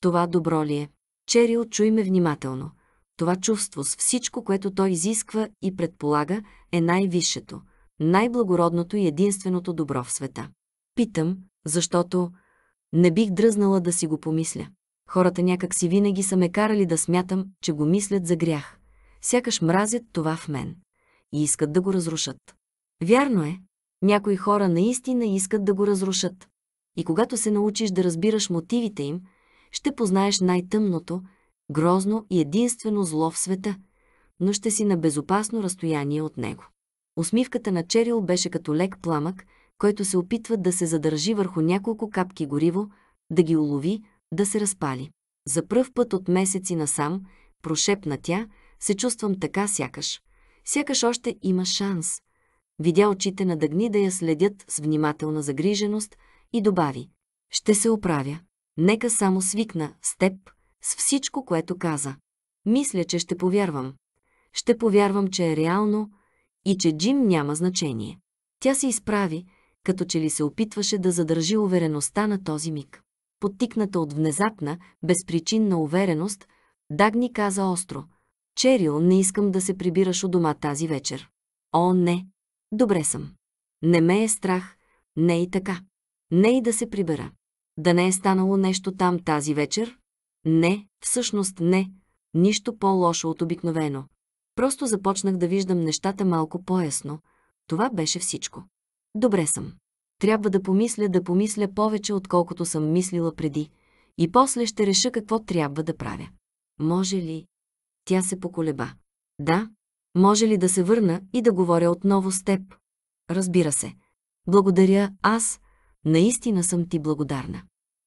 A: Това добро ли е? Черил, чуй ме внимателно. Това чувство с всичко, което той изисква и предполага, е най-висшето, най-благородното и единственото добро в света. Питам, защото не бих дръзнала да си го помисля. Хората някак си винаги са ме карали да смятам, че го мислят за грях. Сякаш мразят това в мен. И искат да го разрушат. Вярно е, някои хора наистина искат да го разрушат. И когато се научиш да разбираш мотивите им, ще познаеш най-тъмното, грозно и единствено зло в света, но ще си на безопасно разстояние от него. Усмивката на Черил беше като лек пламък, който се опитва да се задържи върху няколко капки гориво, да ги улови, да се разпали. За пръв път от месеци насам, прошепна тя, се чувствам така сякаш. Сякаш още има шанс видя очите на Дагни да я следят с внимателна загриженост и добави. Ще се оправя. Нека само свикна с теб, с всичко, което каза. Мисля, че ще повярвам. Ще повярвам, че е реално и че Джим няма значение. Тя се изправи, като че ли се опитваше да задържи увереността на този миг. Подтикната от внезапна, безпричинна увереност, Дагни каза остро. Черил, не искам да се прибираш у дома тази вечер. О, не, Добре съм. Не ме е страх, не е и така. Не е и да се прибера. Да не е станало нещо там тази вечер? Не, всъщност не. Нищо по-лошо от обикновено. Просто започнах да виждам нещата малко по-ясно. Това беше всичко. Добре съм. Трябва да помисля, да помисля повече, отколкото съм мислила преди. И после ще реша какво трябва да правя. Може ли? Тя се поколеба. Да, може ли да се върна и да говоря отново с теб? Разбира се. Благодаря, аз наистина съм ти благодарна.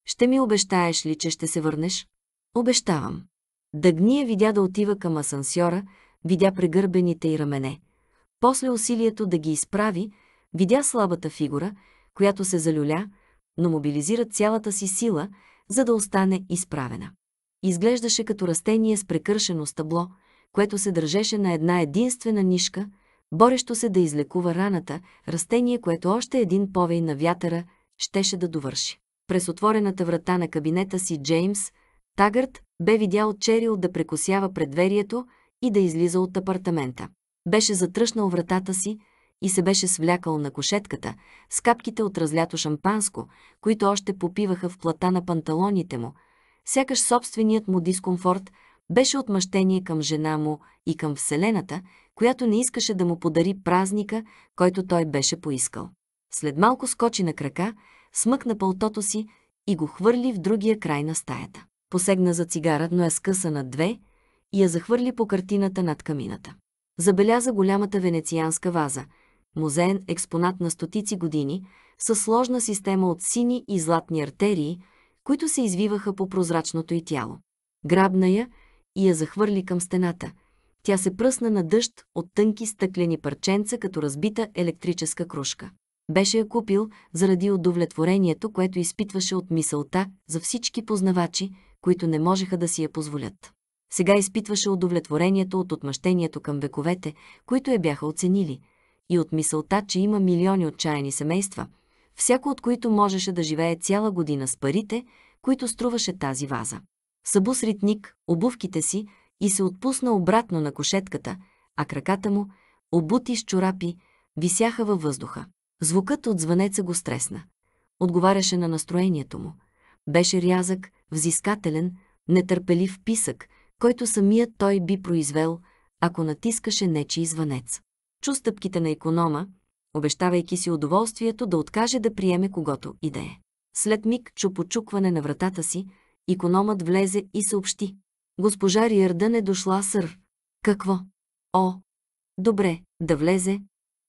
A: Ще ми обещаеш ли, че ще се върнеш? Обещавам. Дъгния видя да отива към асансьора, видя прегърбените и рамене. После усилието да ги изправи, видя слабата фигура, която се залюля, но мобилизира цялата си сила, за да остане изправена. Изглеждаше като растение с прекършено стъбло – което се държеше на една единствена нишка, борещо се да излекува раната, растение, което още един повей на вятъра щеше да довърши. През отворената врата на кабинета си Джеймс, Тагърт бе видял Черил да прекосява предверието и да излиза от апартамента. Беше затръшнал вратата си и се беше свлякал на кошетката с капките от разлято шампанско, които още попиваха в плата на панталоните му, сякаш собственият му дискомфорт беше отмъщение към жена му и към Вселената, която не искаше да му подари празника, който той беше поискал. След малко скочи на крака, смъкна пълтото си и го хвърли в другия край на стаята. Посегна за цигара, но я скъса на две и я захвърли по картината над камината. Забеляза голямата венецианска ваза, музеен експонат на стотици години, със сложна система от сини и златни артерии, които се извиваха по прозрачното й тяло. Грабна я и я захвърли към стената. Тя се пръсна на дъжд от тънки стъклени парченца, като разбита електрическа кружка. Беше я купил заради удовлетворението, което изпитваше от мисълта за всички познавачи, които не можеха да си я позволят. Сега изпитваше удовлетворението от отмъщението към вековете, които я бяха оценили, и от мисълта, че има милиони отчаяни семейства, всяко от които можеше да живее цяла година с парите, които струваше тази ваза събу с ритник, обувките си и се отпусна обратно на кошетката, а краката му, обути с чорапи, висяха във въздуха. Звукът от звънеца го стресна. Отговаряше на настроението му. Беше рязък, взискателен, нетърпелив писък, който самият той би произвел, ако натискаше нечи звънец. Чу стъпките на економа, обещавайки си удоволствието да откаже да приеме когото идея. След миг чу почукване на вратата си, Икономът влезе и съобщи. Госпожа Риардън е дошла, сър. Какво? О, добре, да влезе.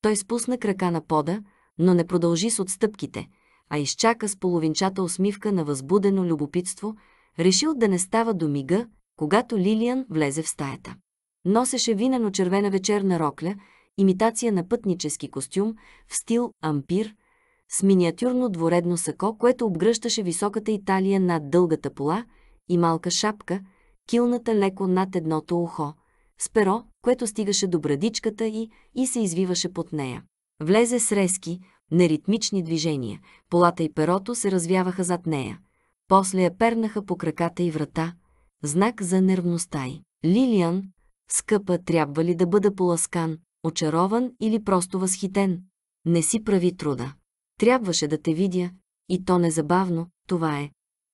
A: Той спусна крака на пода, но не продължи с отстъпките, а изчака с половинчата усмивка на възбудено любопитство, решил да не става до мига, когато Лилиан влезе в стаята. Носеше винено червена вечерна рокля, имитация на пътнически костюм в стил ампир – с миниатюрно дворедно сако, което обгръщаше високата Италия над дългата пола и малка шапка, килната леко над едното ухо, с перо, което стигаше до брадичката и, и се извиваше под нея. Влезе с резки, неритмични движения, полата и перото се развяваха зад нея. После я пернаха по краката и врата, знак за нервността й. Лилиан, скъпа, трябва ли да бъда поласкан, очарован или просто възхитен? Не си прави труда. Трябваше да те видя, и то незабавно, това е.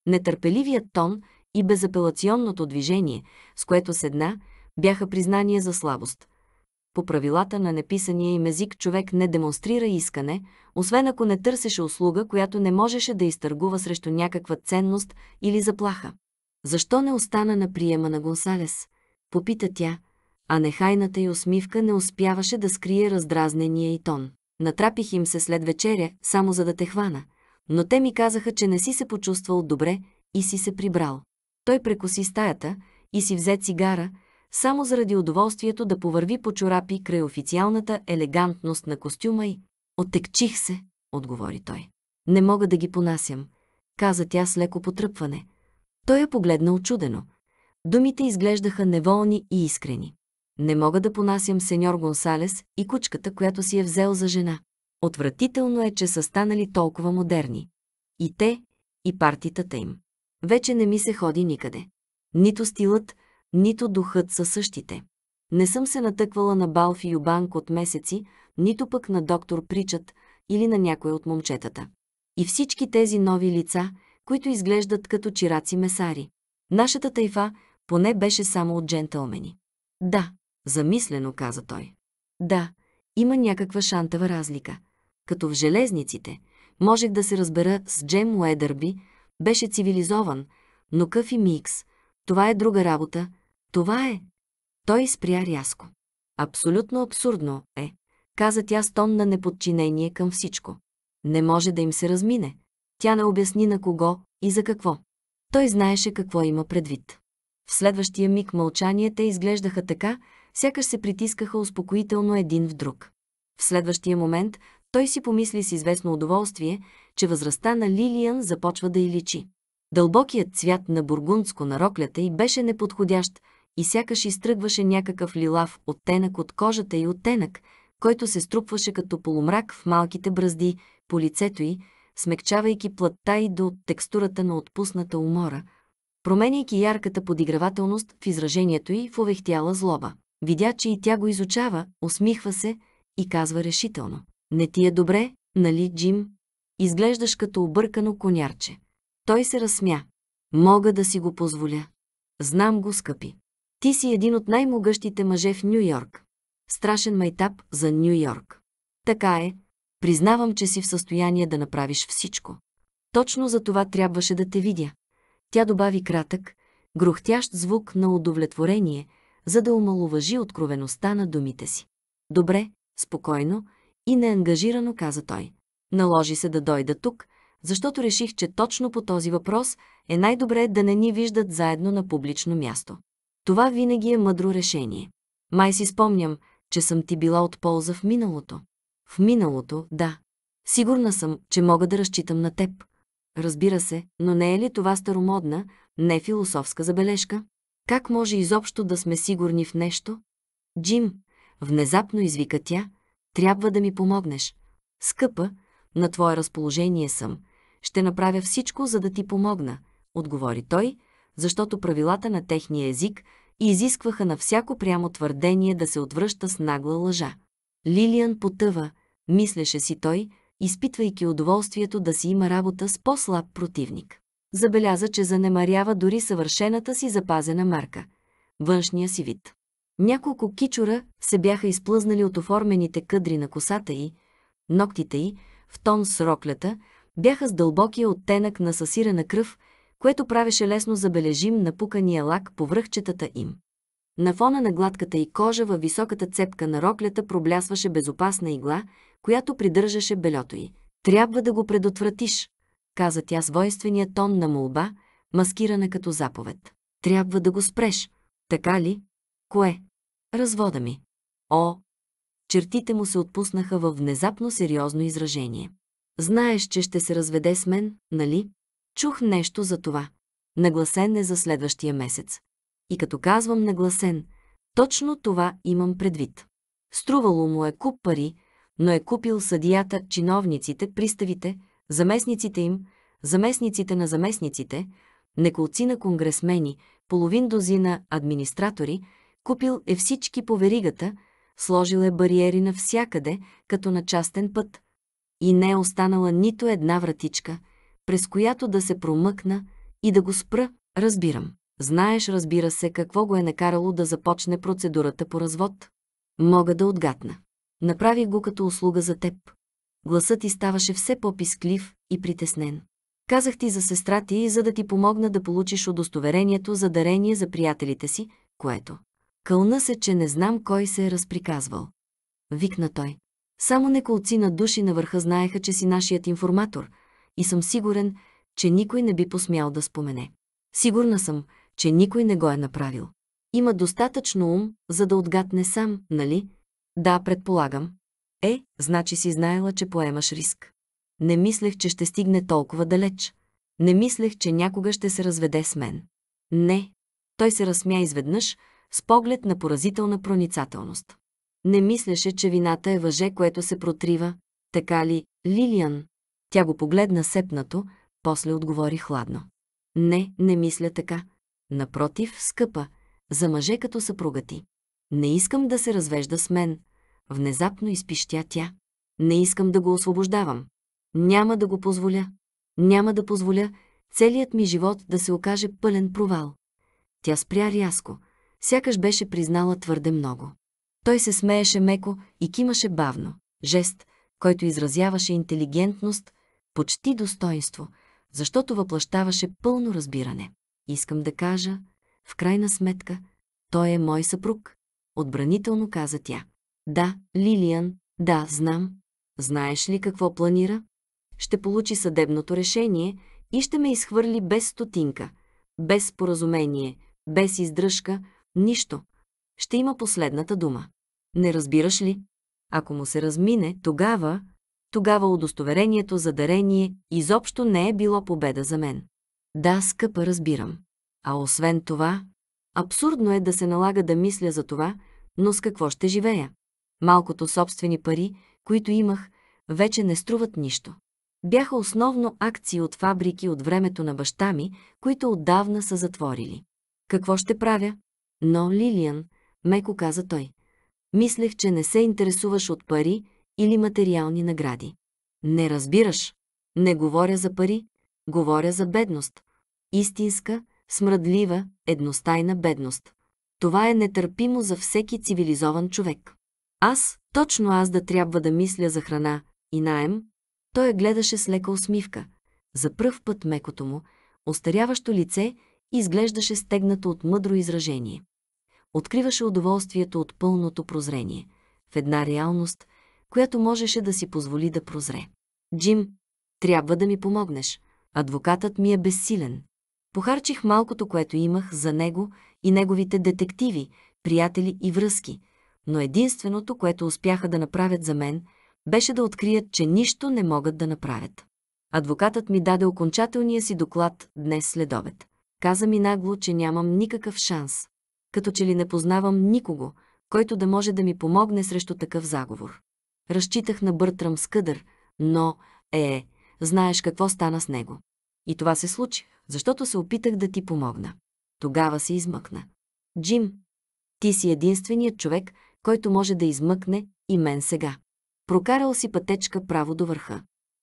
A: Нетърпеливият тон и безапелационното движение, с което седна, бяха признание за слабост. По правилата на неписания им език човек не демонстрира искане, освен ако не търсеше услуга, която не можеше да изтъргува срещу някаква ценност или заплаха. Защо не остана на приема на Гонсалес? Попита тя, а нехайната й усмивка не успяваше да скрие раздразнения и тон натрапих им се след вечеря, само за да те хвана, но те ми казаха, че не си се почувствал добре и си се прибрал. Той прекоси стаята и си взе цигара, само заради удоволствието да повърви по чорапи край официалната елегантност на костюма й. Отекчих се, отговори той. Не мога да ги понасям, каза тя с леко потръпване. Той я погледна очудено. Думите изглеждаха неволни и искрени. Не мога да понасям сеньор Гонсалес и кучката, която си е взел за жена. Отвратително е, че са станали толкова модерни. И те, и партитата им. Вече не ми се ходи никъде. Нито стилът, нито духът са същите. Не съм се натъквала на Балфи Юбанк от месеци, нито пък на доктор Причат, или на някой от момчетата. И всички тези нови лица, които изглеждат като чираци месари. Нашата тайфа поне беше само от джентълмени. Да, замислено каза той. Да, има някаква шантава разлика. Като в железниците, можех да се разбера с Джем Уедърби, беше цивилизован, но къв и микс, това е друга работа, това е. Той спря рязко. Абсолютно абсурдно е, каза тя с тон на неподчинение към всичко. Не може да им се размине. Тя не обясни на кого и за какво. Той знаеше какво има предвид. В следващия миг мълчанията изглеждаха така, сякаш се притискаха успокоително един в друг. В следващия момент той си помисли с известно удоволствие, че възрастта на Лилиан започва да й личи. Дълбокият цвят на бургундско на роклята й беше неподходящ и сякаш изтръгваше някакъв лилав оттенък от кожата и оттенък, който се струпваше като полумрак в малките бръзди по лицето й, смекчавайки плътта й до текстурата на отпусната умора, променяйки ярката подигравателност в изражението й в овехтяла злоба. Видя, че и тя го изучава, усмихва се и казва решително. Не ти е добре, нали, Джим? Изглеждаш като объркано конярче. Той се разсмя. Мога да си го позволя. Знам го, скъпи. Ти си един от най-могъщите мъже в Нью-Йорк. Страшен майтап за Нью-Йорк. Така е. Признавам, че си в състояние да направиш всичко. Точно за това трябваше да те видя. Тя добави кратък, грухтящ звук на удовлетворение – за да омалуважи откровеността на думите си. Добре, спокойно и неангажирано каза той. Наложи се да дойда тук, защото реших, че точно по този въпрос е най-добре да не ни виждат заедно на публично място. Това винаги е мъдро решение. Май си спомням, че съм ти била от полза в миналото. В миналото, да. Сигурна съм, че мога да разчитам на теб. Разбира се, но не е ли това старомодна, не философска забележка? Как може изобщо да сме сигурни в нещо? Джим, внезапно извика тя, трябва да ми помогнеш. Скъпа, на твое разположение съм. Ще направя всичко, за да ти помогна, отговори той, защото правилата на техния език изискваха на всяко прямо твърдение да се отвръща с нагла лъжа. Лилиан потъва, мислеше си той, изпитвайки удоволствието да си има работа с по-слаб противник забеляза, че занемарява дори съвършената си запазена марка – външния си вид. Няколко кичура се бяха изплъзнали от оформените къдри на косата й, ногтите й, в тон с роклята, бяха с дълбокия оттенък на сасирана кръв, което правеше лесно забележим напукания лак по връхчетата им. На фона на гладката й кожа във високата цепка на роклята проблясваше безопасна игла, която придържаше белето й. Трябва да го предотвратиш, каза тя с войствения тон на молба, маскирана като заповед. Трябва да го спреш. Така ли? Кое? Развода ми. О! Чертите му се отпуснаха във внезапно сериозно изражение. Знаеш, че ще се разведе с мен, нали? Чух нещо за това. Нагласен е за следващия месец. И като казвам нагласен, точно това имам предвид. Струвало му е куп пари, но е купил съдията, чиновниците, приставите – заместниците им, заместниците на заместниците, неколци на конгресмени, половин дозина администратори, купил е всички по веригата, сложил е бариери навсякъде, като на частен път. И не е останала нито една вратичка, през която да се промъкна и да го спра, разбирам. Знаеш, разбира се, какво го е накарало да започне процедурата по развод. Мога да отгатна. Направих го като услуга за теб гласът ти ставаше все по-писклив и притеснен. Казах ти за сестра ти, за да ти помогна да получиш удостоверението за дарение за приятелите си, което. Кълна се, че не знам кой се е разприказвал. Викна той. Само неколци на души на върха знаеха, че си нашият информатор и съм сигурен, че никой не би посмял да спомене. Сигурна съм, че никой не го е направил. Има достатъчно ум, за да отгадне сам, нали? Да, предполагам. Е, значи си знаела, че поемаш риск. Не мислех, че ще стигне толкова далеч. Не мислех, че някога ще се разведе с мен. Не. Той се разсмя изведнъж, с поглед на поразителна проницателност. Не мислеше, че вината е въже, което се протрива. Така ли, Лилиан? Тя го погледна сепнато, после отговори хладно. Не, не мисля така. Напротив, скъпа, за мъже като съпруга ти. Не искам да се развежда с мен, Внезапно изпищя тя. Не искам да го освобождавам. Няма да го позволя. Няма да позволя целият ми живот да се окаже пълен провал. Тя спря рязко. Сякаш беше признала твърде много. Той се смееше меко и кимаше бавно. Жест, който изразяваше интелигентност, почти достоинство, защото въплащаваше пълно разбиране. Искам да кажа, в крайна сметка, той е мой съпруг, отбранително каза тя. Да, Лилиан, да, знам. Знаеш ли какво планира? Ще получи съдебното решение и ще ме изхвърли без стотинка, без споразумение, без издръжка, нищо. Ще има последната дума. Не разбираш ли? Ако му се размине, тогава, тогава удостоверението за дарение изобщо не е било победа за мен. Да, скъпа, разбирам. А освен това, абсурдно е да се налага да мисля за това, но с какво ще живея? Малкото собствени пари, които имах, вече не струват нищо. Бяха основно акции от фабрики от времето на баща ми, които отдавна са затворили. Какво ще правя? Но, Лилиан, меко каза той, мислех, че не се интересуваш от пари или материални награди. Не разбираш. Не говоря за пари, говоря за бедност. Истинска, смръдлива, едностайна бедност. Това е нетърпимо за всеки цивилизован човек. Аз, точно аз да трябва да мисля за храна и наем, той я гледаше с лека усмивка. За пръв път мекото му, остаряващо лице изглеждаше стегнато от мъдро изражение. Откриваше удоволствието от пълното прозрение, в една реалност, която можеше да си позволи да прозре. Джим, трябва да ми помогнеш. Адвокатът ми е безсилен. Похарчих малкото, което имах за него и неговите детективи, приятели и връзки – но единственото, което успяха да направят за мен, беше да открият, че нищо не могат да направят. Адвокатът ми даде окончателния си доклад днес след обед. Каза ми нагло, че нямам никакъв шанс. Като че ли не познавам никого, който да може да ми помогне срещу такъв заговор. Разчитах на Бъртрам Скъдър, но, е, е знаеш какво стана с него. И това се случи, защото се опитах да ти помогна. Тогава се измъкна. Джим, ти си единственият човек, който може да измъкне и мен сега. Прокарал си пътечка право до върха.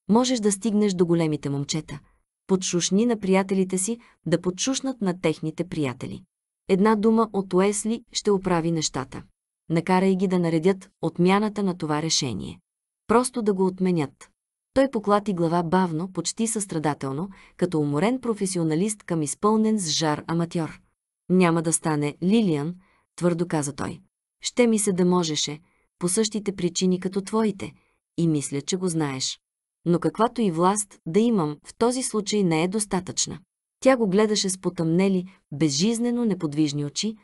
A: Можеш да стигнеш до големите момчета. Подшушни на приятелите си да подшушнат на техните приятели. Една дума от Уесли ще оправи нещата. Накарай ги да наредят отмяната на това решение. Просто да го отменят. Той поклати глава бавно, почти състрадателно, като уморен професионалист към изпълнен с жар аматьор. Няма да стане Лилиан, твърдо каза той. Ще ми се да можеше, по същите причини като твоите, и мисля, че го знаеш. Но каквато и власт да имам, в този случай не е достатъчна. Тя го гледаше с потъмнели, безжизнено неподвижни очи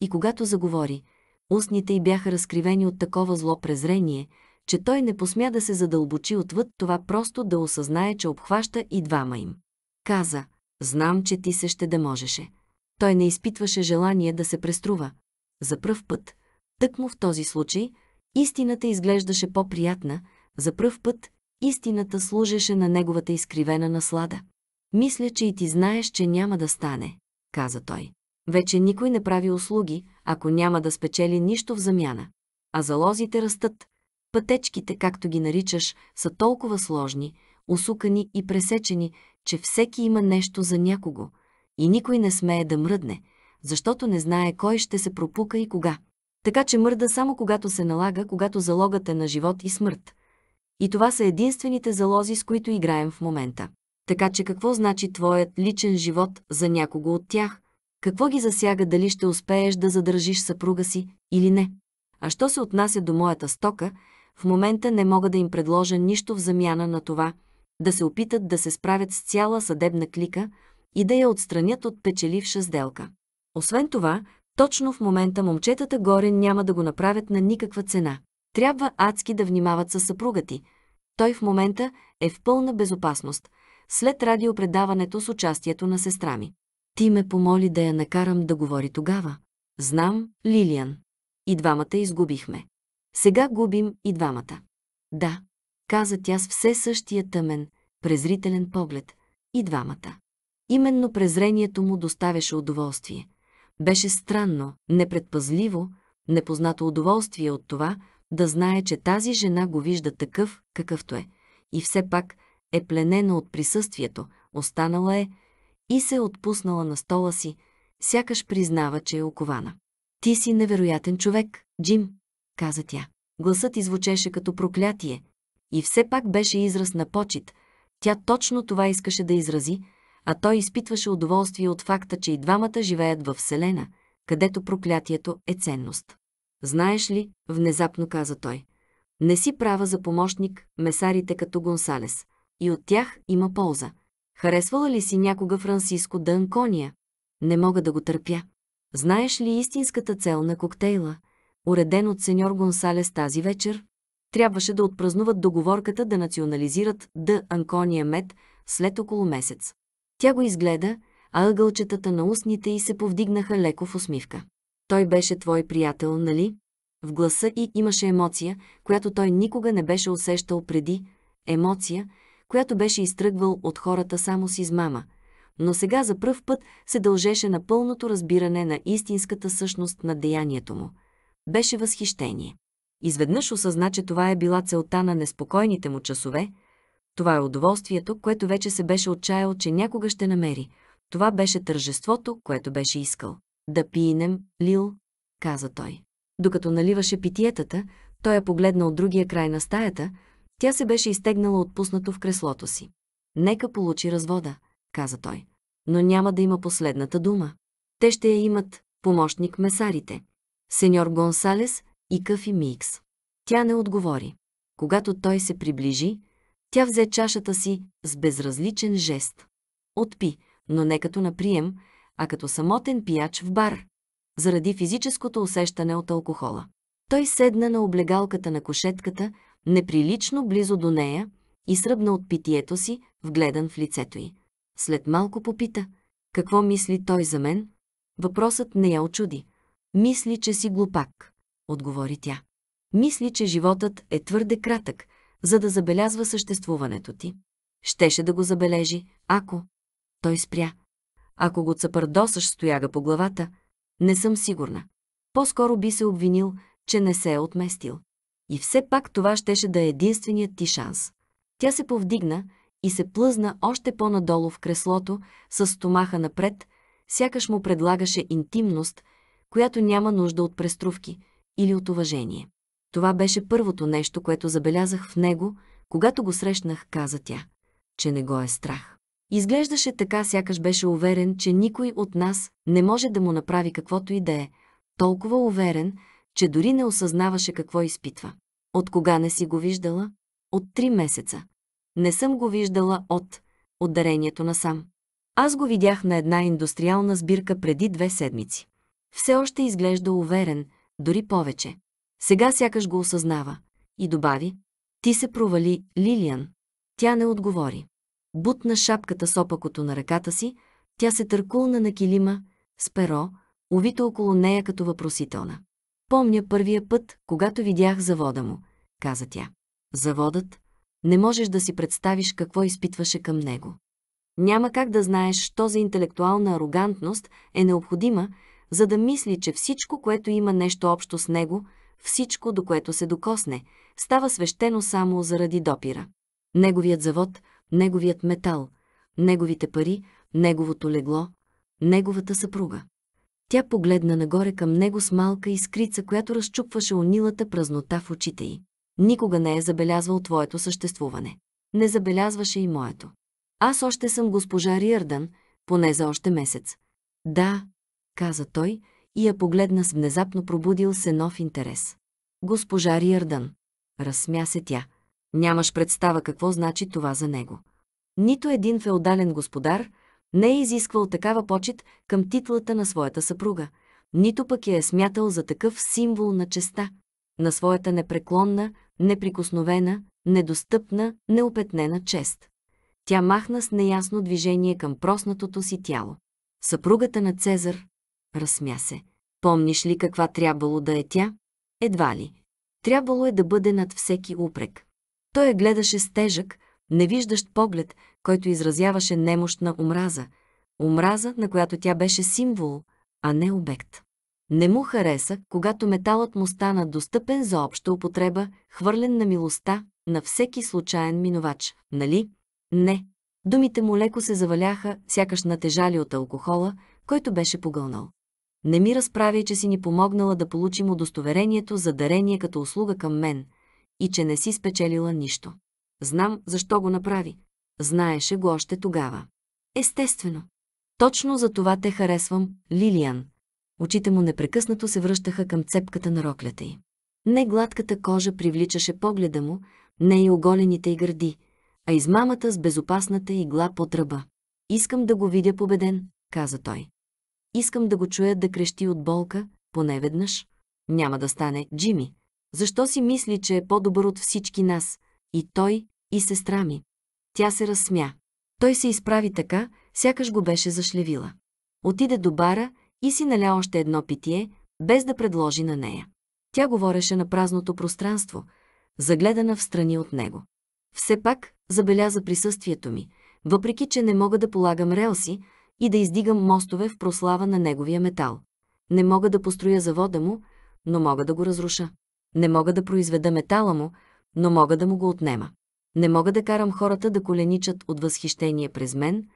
A: и когато заговори, устните й бяха разкривени от такова зло презрение, че той не посмя да се задълбочи отвъд това просто да осъзнае, че обхваща и двама им. Каза, знам, че ти се ще да можеше. Той не изпитваше желание да се преструва. За пръв път, Тъкмо в този случай, истината изглеждаше по-приятна, за пръв път истината служеше на неговата изкривена наслада. Мисля, че и ти знаеш, че няма да стане, каза той. Вече никой не прави услуги, ако няма да спечели нищо в замяна. А залозите растат. Пътечките, както ги наричаш, са толкова сложни, усукани и пресечени, че всеки има нещо за някого. И никой не смее да мръдне, защото не знае кой ще се пропука и кога. Така че мърда само когато се налага, когато залогът е на живот и смърт. И това са единствените залози, с които играем в момента. Така че какво значи твоят личен живот за някого от тях? Какво ги засяга дали ще успееш да задържиш съпруга си или не? А що се отнася до моята стока, в момента не мога да им предложа нищо в замяна на това, да се опитат да се справят с цяла съдебна клика и да я отстранят от печеливша сделка. Освен това, точно в момента момчетата горе няма да го направят на никаква цена. Трябва адски да внимават със съпруга ти. Той в момента е в пълна безопасност, след радиопредаването с участието на сестра ми. Ти ме помоли да я накарам да говори тогава. Знам, Лилиан. И двамата изгубихме. Сега губим и двамата. Да, каза тя с все същия тъмен, презрителен поглед. И двамата. Именно презрението му доставяше удоволствие. Беше странно, непредпазливо, непознато удоволствие от това да знае, че тази жена го вижда такъв, какъвто е, и все пак е пленена от присъствието, останала е и се е отпуснала на стола си, сякаш признава, че е окована. «Ти си невероятен човек, Джим», каза тя. Гласът извучеше като проклятие и все пак беше израз на почет. Тя точно това искаше да изрази, а той изпитваше удоволствие от факта, че и двамата живеят във Вселена, където проклятието е ценност. Знаеш ли, внезапно каза той, не си права за помощник месарите като Гонсалес, и от тях има полза. Харесвала ли си някога да Анкония? Не мога да го търпя. Знаеш ли истинската цел на коктейла, уреден от сеньор Гонсалес тази вечер? Трябваше да отпразнуват договорката да национализират Д. Анкония мед след около месец. Тя го изгледа, а ъгълчетата на устните й се повдигнаха леко в усмивка. Той беше твой приятел, нали? В гласа й имаше емоция, която той никога не беше усещал преди, емоция, която беше изтръгвал от хората само с измама, но сега за пръв път се дължеше на пълното разбиране на истинската същност на деянието му. Беше възхищение. Изведнъж осъзна, че това е била целта на неспокойните му часове – това е удоволствието, което вече се беше отчаял, че някога ще намери. Това беше тържеството, което беше искал. Да пиенем, Лил, каза той. Докато наливаше питиетата, той я погледна от другия край на стаята, тя се беше изтегнала отпуснато в креслото си. Нека получи развода, каза той. Но няма да има последната дума. Те ще я имат помощник месарите. Сеньор Гонсалес и Кафи Микс. Тя не отговори. Когато той се приближи, тя взе чашата си с безразличен жест. Отпи, но не като на прием, а като самотен пияч в бар, заради физическото усещане от алкохола. Той седна на облегалката на кошетката, неприлично близо до нея, и сръбна от питието си, вгледан в лицето й. След малко попита, какво мисли той за мен? Въпросът не я очуди. Мисли, че си глупак, отговори тя. Мисли, че животът е твърде кратък, за да забелязва съществуването ти. Щеше да го забележи, ако... Той спря. Ако го цапърдосаш стояга по главата, не съм сигурна. По-скоро би се обвинил, че не се е отместил. И все пак това щеше да е единственият ти шанс. Тя се повдигна и се плъзна още по-надолу в креслото, с стомаха напред, сякаш му предлагаше интимност, която няма нужда от преструвки или от уважение. Това беше първото нещо, което забелязах в него, когато го срещнах, каза тя, че не го е страх. Изглеждаше така, сякаш беше уверен, че никой от нас не може да му направи каквото и да е, толкова уверен, че дори не осъзнаваше какво изпитва. От кога не си го виждала? От три месеца. Не съм го виждала от отдарението на сам. Аз го видях на една индустриална сбирка преди две седмици. Все още изглежда уверен, дори повече. Сега сякаш го осъзнава. И добави, ти се провали, Лилиан. Тя не отговори. Бутна шапката с опакото на ръката си, тя се търкулна на килима, с перо, увито около нея като въпросителна. Помня първия път, когато видях завода му, каза тя. Заводът, не можеш да си представиш какво изпитваше към него. Няма как да знаеш, що за интелектуална арогантност е необходима, за да мисли, че всичко, което има нещо общо с него – всичко, до което се докосне, става свещено само заради допира. Неговият завод, неговият метал, неговите пари, неговото легло, неговата съпруга. Тя погледна нагоре към него с малка искрица, която разчупваше унилата празнота в очите й. Никога не е забелязвал твоето съществуване. Не забелязваше и моето. Аз още съм госпожа Риърдан, поне за още месец. Да, каза той, и я погледна с внезапно пробудил се нов интерес. Госпожа Риардън. Разсмя се тя. Нямаш представа какво значи това за него. Нито един феодален господар не е изисквал такава почет към титлата на своята съпруга, нито пък я е смятал за такъв символ на честа, на своята непреклонна, неприкосновена, недостъпна, неопетнена чест. Тя махна с неясно движение към проснатото си тяло. Съпругата на Цезар, разсмя се. Помниш ли каква трябвало да е тя? Едва ли. Трябвало е да бъде над всеки упрек. Той я гледаше с тежък, невиждащ поглед, който изразяваше немощна омраза. Омраза, на която тя беше символ, а не обект. Не му хареса, когато металът му стана достъпен за обща употреба, хвърлен на милостта на всеки случайен минувач, нали? Не. Думите му леко се заваляха, сякаш натежали от алкохола, който беше погълнал. Не ми разправяй, че си ни помогнала да получим удостоверението за дарение като услуга към мен и че не си спечелила нищо. Знам защо го направи. Знаеше го още тогава. Естествено. Точно за това те харесвам, Лилиан. Очите му непрекъснато се връщаха към цепката на роклята й. Не гладката кожа привличаше погледа му, не и оголените й гърди, а измамата с безопасната игла по тръба. Искам да го видя победен, каза той. Искам да го чуя да крещи от болка, поне веднъж. Няма да стане, Джими. Защо си мисли, че е по-добър от всички нас? И той, и сестра ми. Тя се разсмя. Той се изправи така, сякаш го беше зашлевила. Отиде до бара и си наля още едно питие, без да предложи на нея. Тя говореше на празното пространство, загледана в страни от него. Все пак забеляза присъствието ми, въпреки че не мога да полагам релси, и да издигам мостове в прослава на неговия метал. Не мога да построя завода му, но мога да го разруша. Не мога да произведа метала му, но мога да му го отнема. Не мога да карам хората да коленичат от възхищение през мен,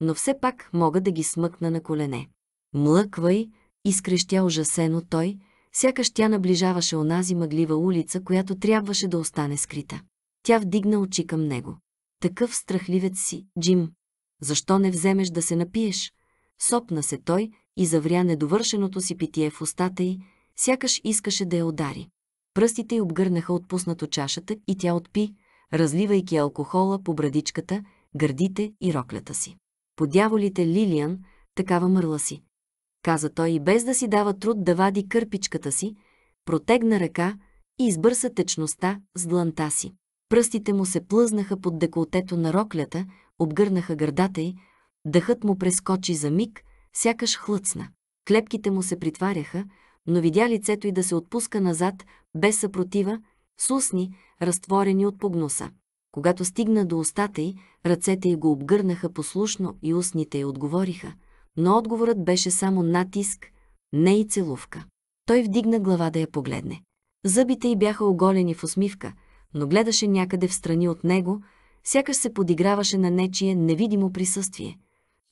A: но все пак мога да ги смъкна на колене. Млъквай, изкрещя ужасено той, сякаш тя наближаваше онази мъглива улица, която трябваше да остане скрита. Тя вдигна очи към него. Такъв страхливец си, Джим. Защо не вземеш да се напиеш? Сопна се той и завря недовършеното си питие в устата й, сякаш искаше да я удари. Пръстите й обгърнаха отпуснато чашата и тя отпи, разливайки алкохола по брадичката, гърдите и роклята си. Подяволите Лилиан, такава мърла си. Каза той и без да си дава труд да вади кърпичката си, протегна ръка и избърса течността с дланта си. Пръстите му се плъзнаха под деколтето на роклята, обгърнаха гърдата й, дъхът му прескочи за миг, сякаш хлъцна. Клепките му се притваряха, но видя лицето й да се отпуска назад, без съпротива, с устни, разтворени от погнуса. Когато стигна до устата й, ръцете й го обгърнаха послушно и устните й отговориха, но отговорът беше само натиск, не и целувка. Той вдигна глава да я погледне. Зъбите й бяха оголени в усмивка, но гледаше някъде в страни от него, сякаш се подиграваше на нечие невидимо присъствие.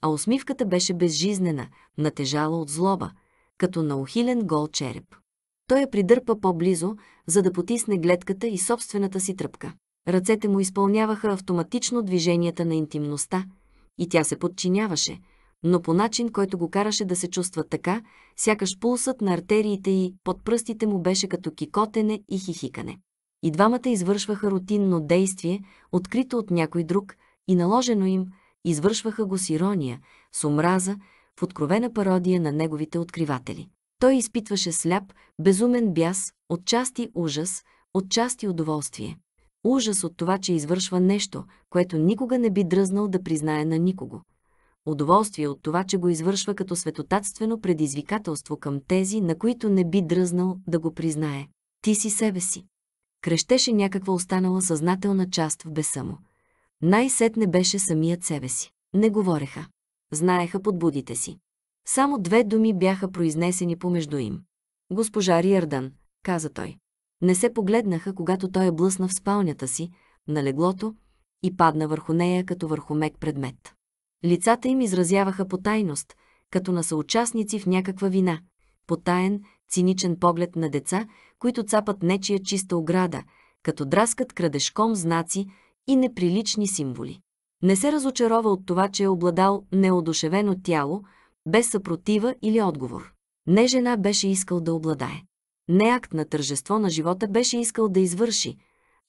A: А усмивката беше безжизнена, натежала от злоба, като на ухилен гол череп. Той я придърпа по-близо, за да потисне гледката и собствената си тръпка. Ръцете му изпълняваха автоматично движенията на интимността и тя се подчиняваше, но по начин, който го караше да се чувства така, сякаш пулсът на артериите и под пръстите му беше като кикотене и хихикане. И двамата извършваха рутинно действие, открито от някой друг и наложено им, извършваха го с ирония, с омраза, в откровена пародия на неговите откриватели. Той изпитваше сляп, безумен бяс, отчасти ужас, отчасти удоволствие. Ужас от това, че извършва нещо, което никога не би дръзнал да признае на никого. Удоволствие от това, че го извършва като светотатствено предизвикателство към тези, на които не би дръзнал да го признае. Ти си себе си крещеше някаква останала съзнателна част в беса му. Най-сетне беше самият себе си. Не говореха. Знаеха подбудите си. Само две думи бяха произнесени помежду им. Госпожа Риардан, каза той. Не се погледнаха, когато той е блъсна в спалнята си, на леглото, и падна върху нея като върху мек предмет. Лицата им изразяваха потайност, като на съучастници в някаква вина, потаен, циничен поглед на деца, които цапат нечия чиста ограда, като драскат крадешком знаци и неприлични символи. Не се разочарова от това, че е обладал неодушевено тяло, без съпротива или отговор. Не жена беше искал да обладае. Не акт на тържество на живота беше искал да извърши,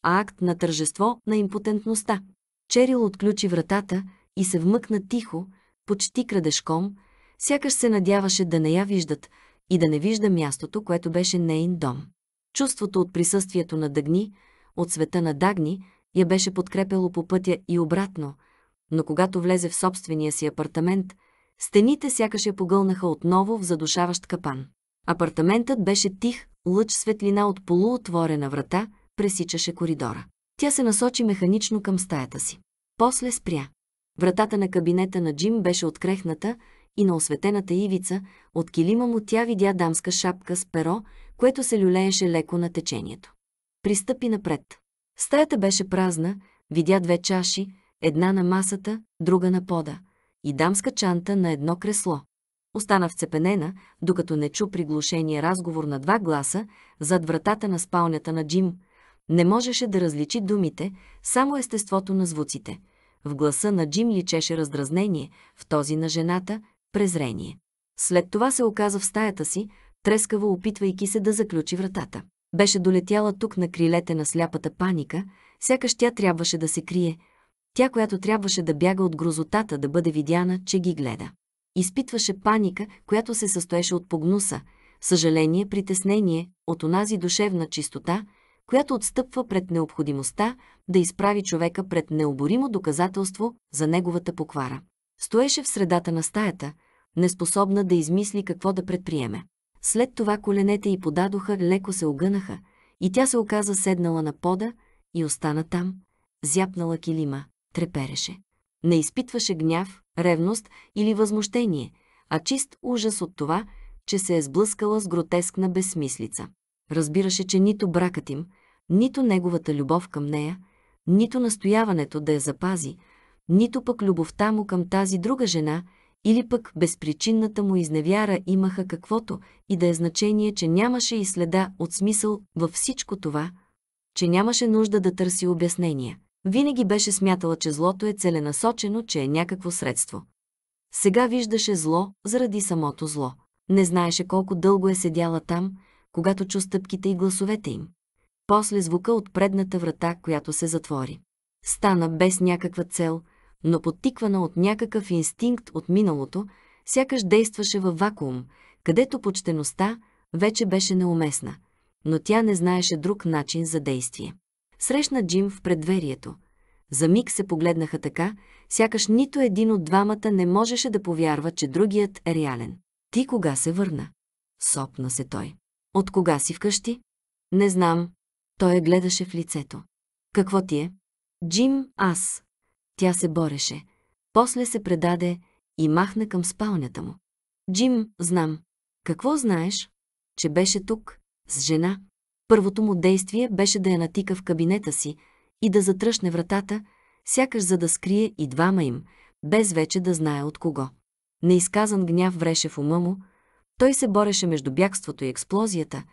A: а акт на тържество на импотентността. Черил отключи вратата и се вмъкна тихо, почти крадешком, сякаш се надяваше да не я виждат, и да не вижда мястото, което беше нейн дом. Чувството от присъствието на дагни, от света на Дагни, я беше подкрепяло по пътя и обратно, но когато влезе в собствения си апартамент, стените сякаш я погълнаха отново в задушаващ капан. Апартаментът беше тих, лъч светлина от полуотворена врата пресичаше коридора. Тя се насочи механично към стаята си. После спря. Вратата на кабинета на Джим беше открехната и на осветената ивица, от килима му тя видя дамска шапка с перо, което се люлееше леко на течението. Пристъпи напред. Стаята беше празна, видя две чаши, една на масата, друга на пода, и дамска чанта на едно кресло. Остана вцепенена, докато не чу приглушения разговор на два гласа зад вратата на спалнята на Джим. Не можеше да различи думите, само естеството на звуците. В гласа на Джим личеше раздразнение, в този на жената презрение. След това се оказа в стаята си, трескаво опитвайки се да заключи вратата. Беше долетяла тук на крилете на сляпата паника, сякаш тя трябваше да се крие, тя, която трябваше да бяга от грозотата, да бъде видяна, че ги гледа. Изпитваше паника, която се състоеше от погнуса, съжаление, притеснение, от онази душевна чистота, която отстъпва пред необходимостта да изправи човека пред необоримо доказателство за неговата поквара. Стоеше в средата на стаята, неспособна да измисли какво да предприеме. След това коленете й подадоха, леко се огънаха, и тя се оказа седнала на пода и остана там, зяпнала килима, трепереше. Не изпитваше гняв, ревност или възмущение, а чист ужас от това, че се е сблъскала с гротескна безсмислица. Разбираше, че нито бракът им, нито неговата любов към нея, нито настояването да я запази, нито пък любовта му към тази друга жена, или пък безпричинната му изневяра имаха каквото и да е значение, че нямаше и следа от смисъл във всичко това, че нямаше нужда да търси обяснения. Винаги беше смятала, че злото е целенасочено, че е някакво средство. Сега виждаше зло заради самото зло. Не знаеше колко дълго е седяла там, когато чу стъпките и гласовете им. После звука от предната врата, която се затвори. Стана без някаква цел, но подтиквана от някакъв инстинкт от миналото, сякаш действаше във вакуум, където почтеността вече беше неуместна, но тя не знаеше друг начин за действие. Срещна Джим в предверието. За миг се погледнаха така, сякаш нито един от двамата не можеше да повярва, че другият е реален. Ти кога се върна? Сопна се той. От кога си вкъщи? Не знам. Той я гледаше в лицето. Какво ти е? Джим, аз, тя се бореше. После се предаде и махна към спалнята му. Джим, знам. Какво знаеш? Че беше тук, с жена. Първото му действие беше да я натика в кабинета си и да затръшне вратата, сякаш за да скрие и двама им, без вече да знае от кого. Неизказан гняв вреше в ума му, той се бореше между бягството и експлозията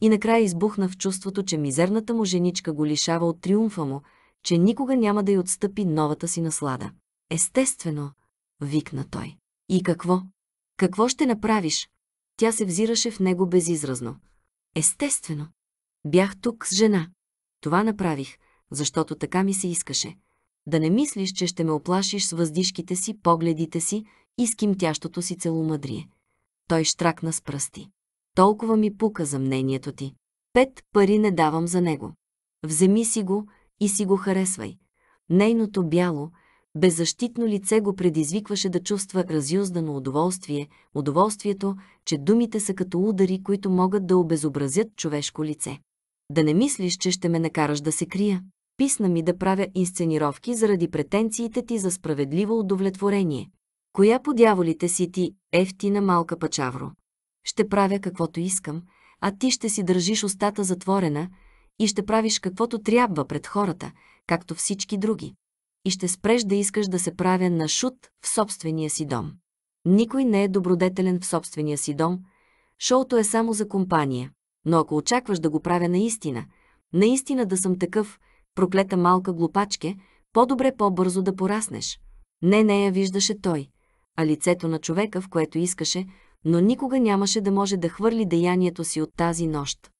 A: и накрая избухна в чувството, че мизерната му женичка го лишава от триумфа му – че никога няма да й отстъпи новата си наслада. Естествено, викна той. И какво? Какво ще направиш? Тя се взираше в него безизразно. Естествено. Бях тук с жена. Това направих, защото така ми се искаше. Да не мислиш, че ще ме оплашиш с въздишките си, погледите си и с кимтящото си целомъдрие. Той штракна с пръсти. Толкова ми пука за мнението ти. Пет пари не давам за него. Вземи си го, и си го харесвай. Нейното бяло, беззащитно лице го предизвикваше да чувства разюздано удоволствие, удоволствието, че думите са като удари, които могат да обезобразят човешко лице. Да не мислиш, че ще ме накараш да се крия. Писна ми да правя инсценировки заради претенциите ти за справедливо удовлетворение. Коя по дяволите си ти, ефтина малка пачавро? Ще правя каквото искам, а ти ще си държиш устата затворена, и ще правиш каквото трябва пред хората, както всички други. И ще спреш да искаш да се правя на шут в собствения си дом. Никой не е добродетелен в собствения си дом. Шоуто е само за компания. Но ако очакваш да го правя наистина, наистина да съм такъв, проклета малка глупачке, по-добре по-бързо да пораснеш. Не нея виждаше той, а лицето на човека, в което искаше, но никога нямаше да може да хвърли деянието си от тази нощ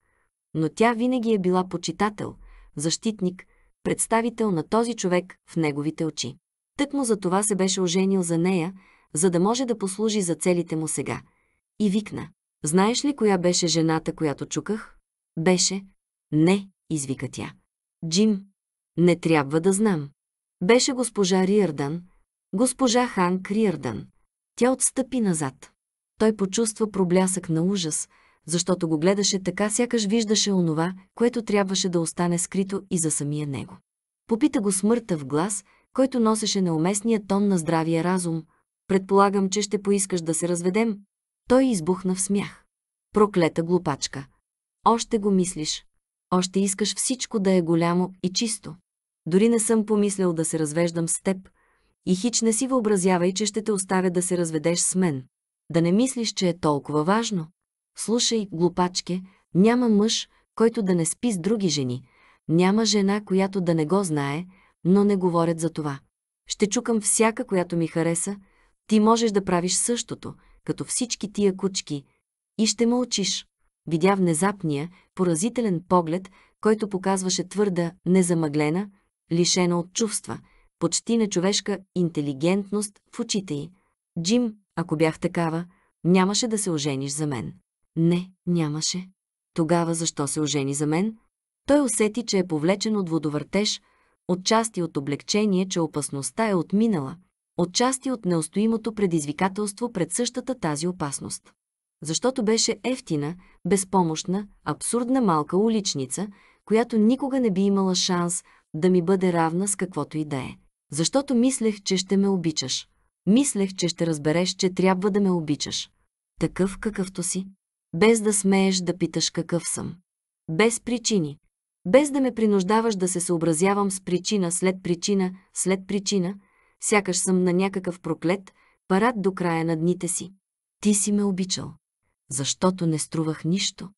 A: но тя винаги е била почитател, защитник, представител на този човек в неговите очи. му за това се беше оженил за нея, за да може да послужи за целите му сега. И викна. Знаеш ли коя беше жената, която чуках? Беше. Не, извика тя. Джим. Не трябва да знам. Беше госпожа Риърдан, госпожа Ханк Риърдан. Тя отстъпи назад. Той почувства проблясък на ужас – защото го гледаше така, сякаш виждаше онова, което трябваше да остане скрито и за самия него. Попита го смъртта в глас, който носеше неуместния тон на здравия разум. Предполагам, че ще поискаш да се разведем. Той избухна в смях. Проклета глупачка. Още го мислиш. Още искаш всичко да е голямо и чисто. Дори не съм помислял да се развеждам с теб. И хич не си въобразявай, че ще те оставя да се разведеш с мен. Да не мислиш, че е толкова важно. Слушай, глупачке, няма мъж, който да не спи с други жени. Няма жена, която да не го знае, но не говорят за това. Ще чукам всяка, която ми хареса. Ти можеш да правиш същото, като всички тия кучки. И ще мълчиш. Видя внезапния, поразителен поглед, който показваше твърда, незамъглена, лишена от чувства, почти нечовешка интелигентност в очите й. Джим, ако бях такава, нямаше да се ожениш за мен. Не, нямаше. Тогава защо се ожени за мен? Той усети, че е повлечен от водовъртеж, отчасти от облегчение, че опасността е отминала, отчасти от неустоимото предизвикателство пред същата тази опасност. Защото беше ефтина, безпомощна, абсурдна малка уличница, която никога не би имала шанс да ми бъде равна с каквото и да е. Защото мислех, че ще ме обичаш. Мислех, че ще разбереш, че трябва да ме обичаш. Такъв какъвто си без да смееш да питаш какъв съм. Без причини. Без да ме принуждаваш да се съобразявам с причина след причина след причина, сякаш съм на някакъв проклет, парад до края на дните си. Ти си ме обичал, защото не струвах нищо.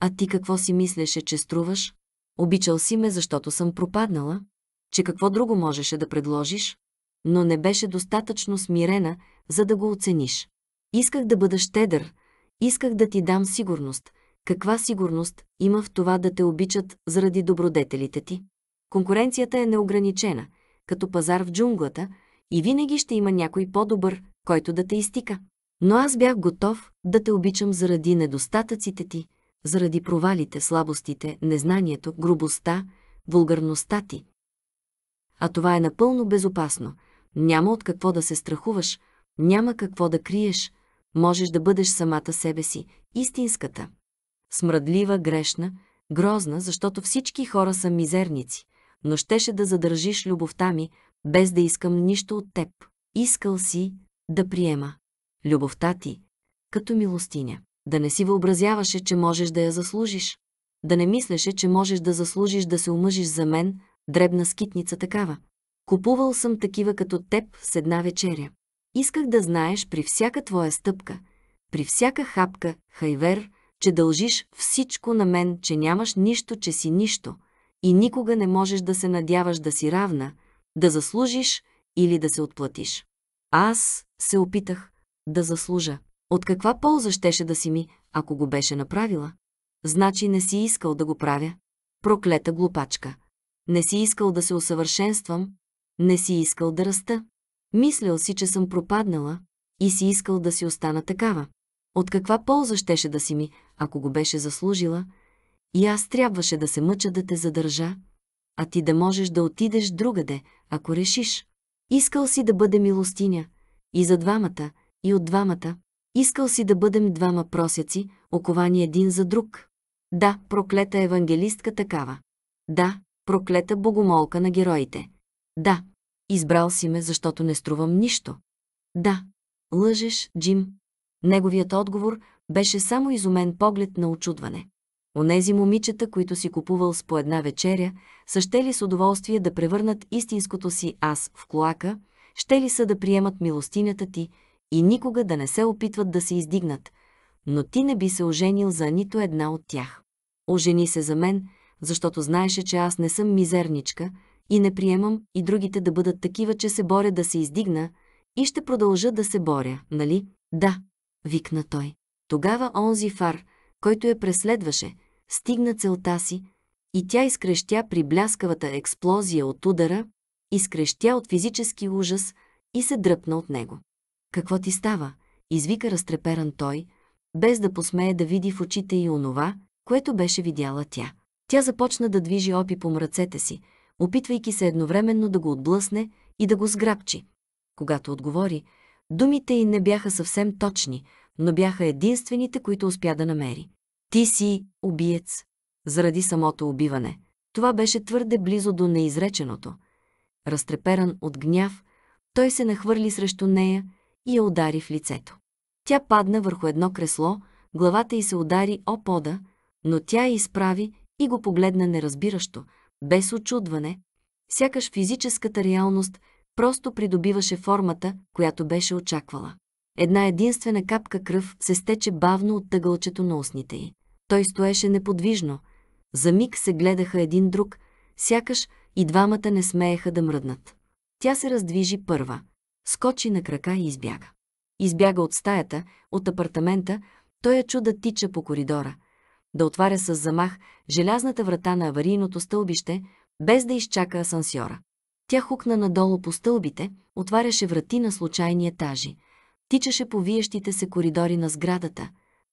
A: А ти какво си мислеше, че струваш? Обичал си ме, защото съм пропаднала, че какво друго можеше да предложиш, но не беше достатъчно смирена, за да го оцениш. Исках да бъда щедър, Исках да ти дам сигурност. Каква сигурност има в това да те обичат заради добродетелите ти? Конкуренцията е неограничена, като пазар в джунглата, и винаги ще има някой по-добър, който да те изтика. Но аз бях готов да те обичам заради недостатъците ти, заради провалите, слабостите, незнанието, грубостта, вулгарността ти. А това е напълно безопасно. Няма от какво да се страхуваш, няма какво да криеш, можеш да бъдеш самата себе си, истинската. Смръдлива, грешна, грозна, защото всички хора са мизерници, но щеше да задържиш любовта ми, без да искам нищо от теб. Искал си да приема любовта ти, като милостиня. Да не си въобразяваше, че можеш да я заслужиш. Да не мислеше, че можеш да заслужиш да се омъжиш за мен, дребна скитница такава. Купувал съм такива като теб с една вечеря. Исках да знаеш при всяка твоя стъпка, при всяка хапка, хайвер, че дължиш всичко на мен, че нямаш нищо, че си нищо и никога не можеш да се надяваш да си равна, да заслужиш или да се отплатиш. Аз се опитах да заслужа. От каква полза щеше да си ми, ако го беше направила? Значи не си искал да го правя. Проклета глупачка. Не си искал да се усъвършенствам. Не си искал да раста. Мислял си, че съм пропаднала и си искал да си остана такава. От каква полза щеше да си ми, ако го беше заслужила, и аз трябваше да се мъча да те задържа, а ти да можеш да отидеш другаде, ако решиш. Искал си да бъде милостиня, и за двамата, и от двамата. Искал си да бъдем двама просяци, оковани един за друг. Да, проклета евангелистка такава. Да, проклета богомолка на героите. Да, Избрал си ме, защото не струвам нищо. Да, лъжеш, Джим. Неговият отговор беше само изумен поглед на очудване. Онези момичета, които си купувал с по една вечеря, са ще ли с удоволствие да превърнат истинското си аз в клоака, ще ли са да приемат милостинята ти и никога да не се опитват да се издигнат, но ти не би се оженил за нито една от тях. Ожени се за мен, защото знаеше, че аз не съм мизерничка, и не приемам и другите да бъдат такива, че се боря да се издигна и ще продължа да се боря, нали? Да, викна той. Тогава онзи фар, който я преследваше, стигна целта си и тя изкрещя при бляскавата експлозия от удара, изкрещя от физически ужас и се дръпна от него. Какво ти става? извика разтреперан той, без да посмее да види в очите и онова, което беше видяла тя. Тя започна да движи опи по мръцете си, опитвайки се едновременно да го отблъсне и да го сграбчи. Когато отговори, думите й не бяха съвсем точни, но бяха единствените, които успя да намери. Ти си убиец. Заради самото убиване. Това беше твърде близо до неизреченото. Разтреперан от гняв, той се нахвърли срещу нея и я удари в лицето. Тя падна върху едно кресло, главата й се удари о пода, но тя я изправи и го погледна неразбиращо, без очудване, сякаш физическата реалност просто придобиваше формата, която беше очаквала. Една единствена капка кръв се стече бавно от тъгълчето на устните й. Той стоеше неподвижно. За миг се гледаха един друг, сякаш и двамата не смееха да мръднат. Тя се раздвижи първа, скочи на крака и избяга. Избяга от стаята, от апартамента, той я чуда тича по коридора – да отваря с замах желязната врата на аварийното стълбище, без да изчака асансьора. Тя хукна надолу по стълбите, отваряше врати на случайни етажи, тичаше по виещите се коридори на сградата,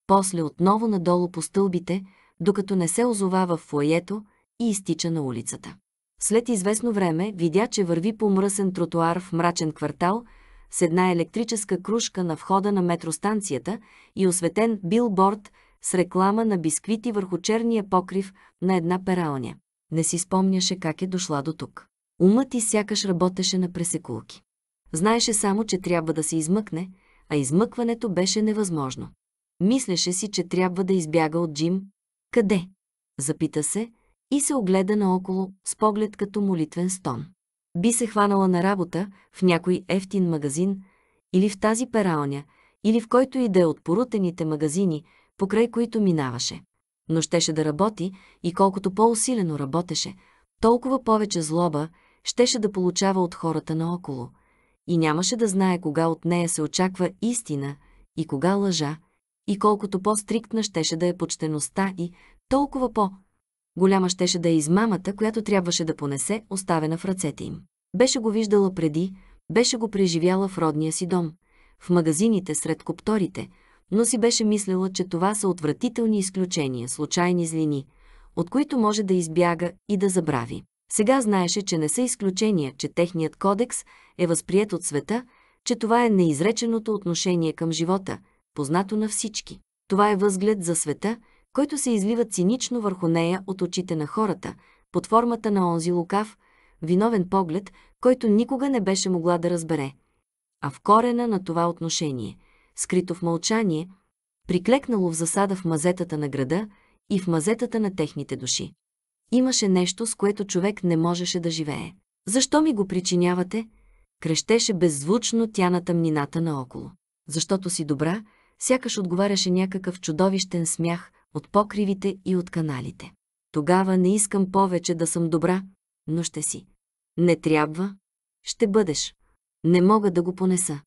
A: после отново надолу по стълбите, докато не се озовава в флоето и изтича на улицата. След известно време видя, че върви по мръсен тротуар в мрачен квартал с една електрическа кружка на входа на метростанцията и осветен билборд с реклама на бисквити върху черния покрив на една пералня. Не си спомняше как е дошла до тук. Умът и сякаш работеше на пресекулки. Знаеше само, че трябва да се измъкне, а измъкването беше невъзможно. Мислеше си, че трябва да избяга от Джим. Къде? Запита се и се огледа наоколо с поглед като молитвен стон. Би се хванала на работа в някой ефтин магазин или в тази пералня, или в който и да е от порутените магазини, покрай които минаваше. Но щеше да работи и колкото по-усилено работеше, толкова повече злоба щеше да получава от хората наоколо. И нямаше да знае кога от нея се очаква истина и кога лъжа, и колкото по-стриктна щеше да е почтеността и толкова по- голяма щеше да е измамата, която трябваше да понесе, оставена в ръцете им. Беше го виждала преди, беше го преживяла в родния си дом, в магазините сред копторите – но си беше мислила, че това са отвратителни изключения, случайни злини, от които може да избяга и да забрави. Сега знаеше, че не са изключения, че техният кодекс е възприят от света, че това е неизреченото отношение към живота, познато на всички. Това е възглед за света, който се излива цинично върху нея от очите на хората, под формата на онзи лукав, виновен поглед, който никога не беше могла да разбере. А в корена на това отношение, скрито в мълчание, приклекнало в засада в мазетата на града и в мазетата на техните души. Имаше нещо, с което човек не можеше да живее. Защо ми го причинявате? Крещеше беззвучно тя на тъмнината наоколо. Защото си добра, сякаш отговаряше някакъв чудовищен смях от покривите и от каналите. Тогава не искам повече да съм добра, но ще си. Не трябва. Ще бъдеш. Не мога да го понеса.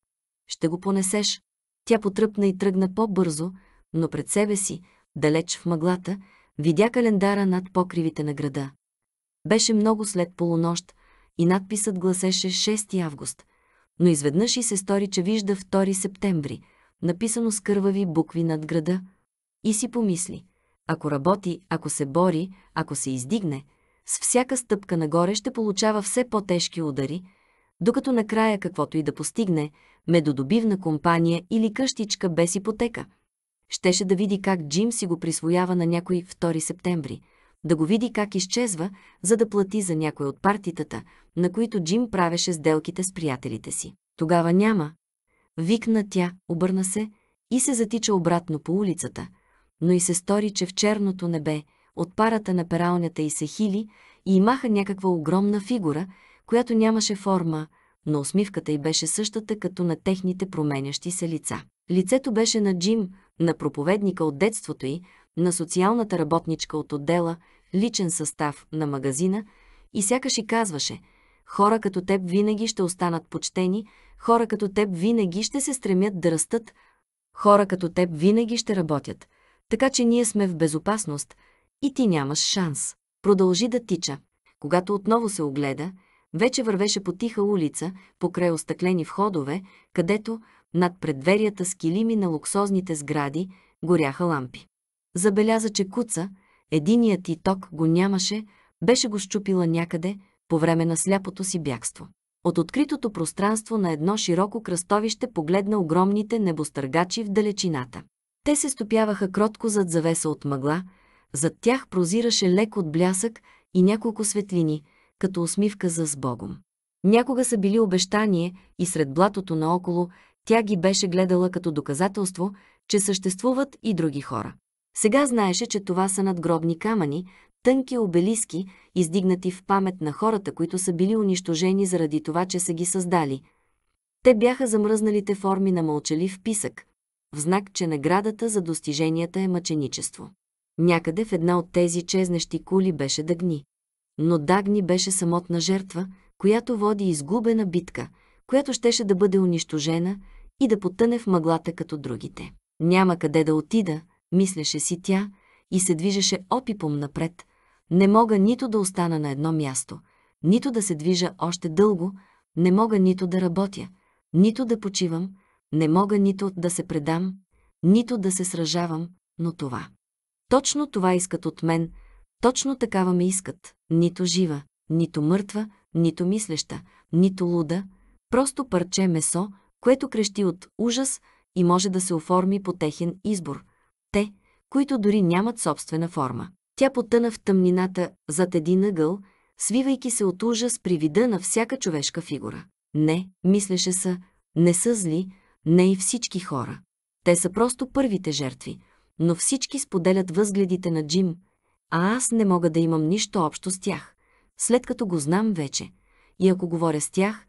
A: Ще го понесеш. Тя потръпна и тръгна по-бързо, но пред себе си, далеч в мъглата, видя календара над покривите на града. Беше много след полунощ и надписът гласеше 6 август, но изведнъж и се стори, че вижда 2 септември, написано с кървави букви над града, и си помисли, ако работи, ако се бори, ако се издигне, с всяка стъпка нагоре ще получава все по-тежки удари – докато накрая каквото и да постигне, медодобивна компания или къщичка без ипотека. Щеше да види как Джим си го присвоява на някой 2 септември, да го види как изчезва, за да плати за някой от партитата, на които Джим правеше сделките с приятелите си. Тогава няма. Викна тя, обърна се и се затича обратно по улицата, но и се стори, че в черното небе, от парата на пералнята и се хили и маха някаква огромна фигура, която нямаше форма, но усмивката й беше същата като на техните променящи се лица. Лицето беше на Джим, на проповедника от детството й, на социалната работничка от отдела, личен състав на магазина и сякаш и казваше «Хора като теб винаги ще останат почтени, хора като теб винаги ще се стремят да растат, хора като теб винаги ще работят, така че ние сме в безопасност и ти нямаш шанс». Продължи да тича. Когато отново се огледа, вече вървеше по тиха улица, покрай остъклени входове, където, над предверията с килими на луксозните сгради, горяха лампи. Забеляза, че куца, единият и ток го нямаше, беше го щупила някъде по време на сляпото си бягство. От откритото пространство на едно широко кръстовище погледна огромните небостъргачи в далечината. Те се стопяваха кротко зад завеса от мъгла, зад тях прозираше лек от блясък и няколко светлини – като усмивка за с Богом. Някога са били обещание и сред блатото наоколо тя ги беше гледала като доказателство, че съществуват и други хора. Сега знаеше, че това са надгробни камъни, тънки обелиски, издигнати в памет на хората, които са били унищожени заради това, че са ги създали. Те бяха замръзналите форми на мълчалив писък, в знак, че наградата за достиженията е мъченичество. Някъде в една от тези чезнещи кули беше дъгни но Дагни беше самотна жертва, която води изгубена битка, която щеше да бъде унищожена и да потъне в мъглата като другите. Няма къде да отида, мислеше си тя и се движеше опипом напред. Не мога нито да остана на едно място, нито да се движа още дълго, не мога нито да работя, нито да почивам, не мога нито да се предам, нито да се сражавам, но това. Точно това искат от мен, точно такава ме искат. Нито жива, нито мъртва, нито мислеща, нито луда, просто парче месо, което крещи от ужас и може да се оформи по техен избор. Те, които дори нямат собствена форма. Тя потъна в тъмнината зад един ъгъл, свивайки се от ужас при вида на всяка човешка фигура. Не, мислеше са, не са зли, не и всички хора. Те са просто първите жертви, но всички споделят възгледите на Джим, а аз не мога да имам нищо общо с тях, след като го знам вече. И ако говоря с тях,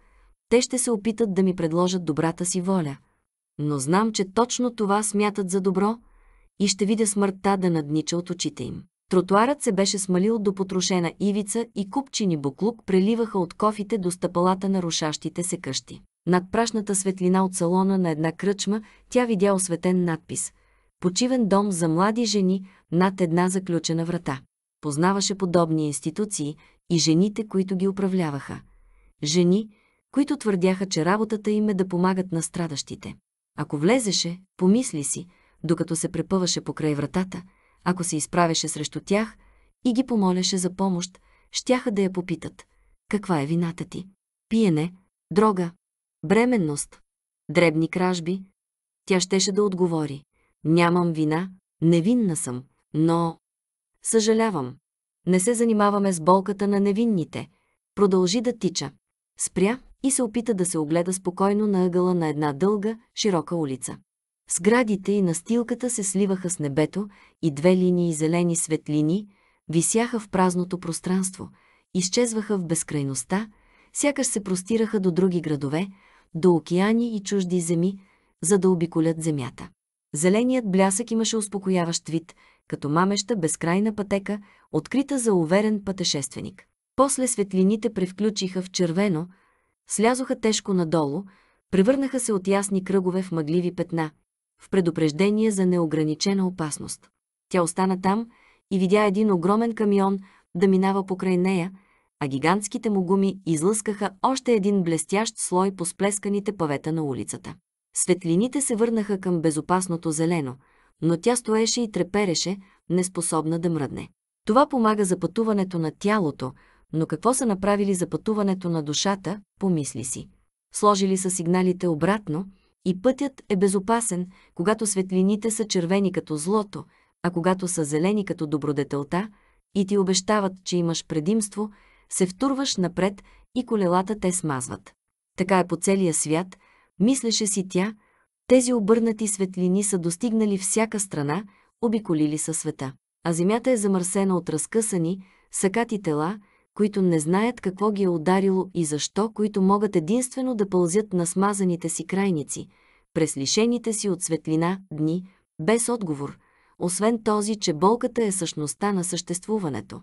A: те ще се опитат да ми предложат добрата си воля. Но знам, че точно това смятат за добро и ще видя смъртта да наднича от очите им. Тротуарът се беше смалил до потрошена ивица и купчини буклук преливаха от кофите до стъпалата на рушащите се къщи. Над прашната светлина от салона на една кръчма тя видя осветен надпис почивен дом за млади жени над една заключена врата. Познаваше подобни институции и жените, които ги управляваха. Жени, които твърдяха, че работата им е да помагат на страдащите. Ако влезеше, помисли си, докато се препъваше покрай вратата, ако се изправеше срещу тях и ги помоляше за помощ, щяха да я попитат. Каква е вината ти? Пиене, дрога, бременност, дребни кражби. Тя щеше да отговори. Нямам вина, невинна съм, но... Съжалявам. Не се занимаваме с болката на невинните. Продължи да тича. Спря и се опита да се огледа спокойно на ъгъла на една дълга, широка улица. Сградите и настилката се сливаха с небето и две линии зелени светлини висяха в празното пространство, изчезваха в безкрайността, сякаш се простираха до други градове, до океани и чужди земи, за да обиколят земята. Зеленият блясък имаше успокояващ вид, като мамеща безкрайна пътека, открита за уверен пътешественик. После светлините превключиха в червено, слязоха тежко надолу, превърнаха се от ясни кръгове в мъгливи петна, в предупреждение за неограничена опасност. Тя остана там и видя един огромен камион да минава покрай нея, а гигантските му гуми излъскаха още един блестящ слой по сплесканите павета на улицата. Светлините се върнаха към безопасното зелено, но тя стоеше и трепереше, неспособна да мръдне. Това помага за пътуването на тялото, но какво са направили за пътуването на душата, помисли си. Сложили са сигналите обратно и пътят е безопасен, когато светлините са червени като злото, а когато са зелени като добродетелта и ти обещават, че имаш предимство, се втурваш напред и колелата те смазват. Така е по целия свят – Мислеше си тя, тези обърнати светлини са достигнали всяка страна, обиколили са света. А земята е замърсена от разкъсани, сакати тела, които не знаят какво ги е ударило и защо, които могат единствено да пълзят на смазаните си крайници, през лишените си от светлина дни, без отговор, освен този, че болката е същността на съществуването.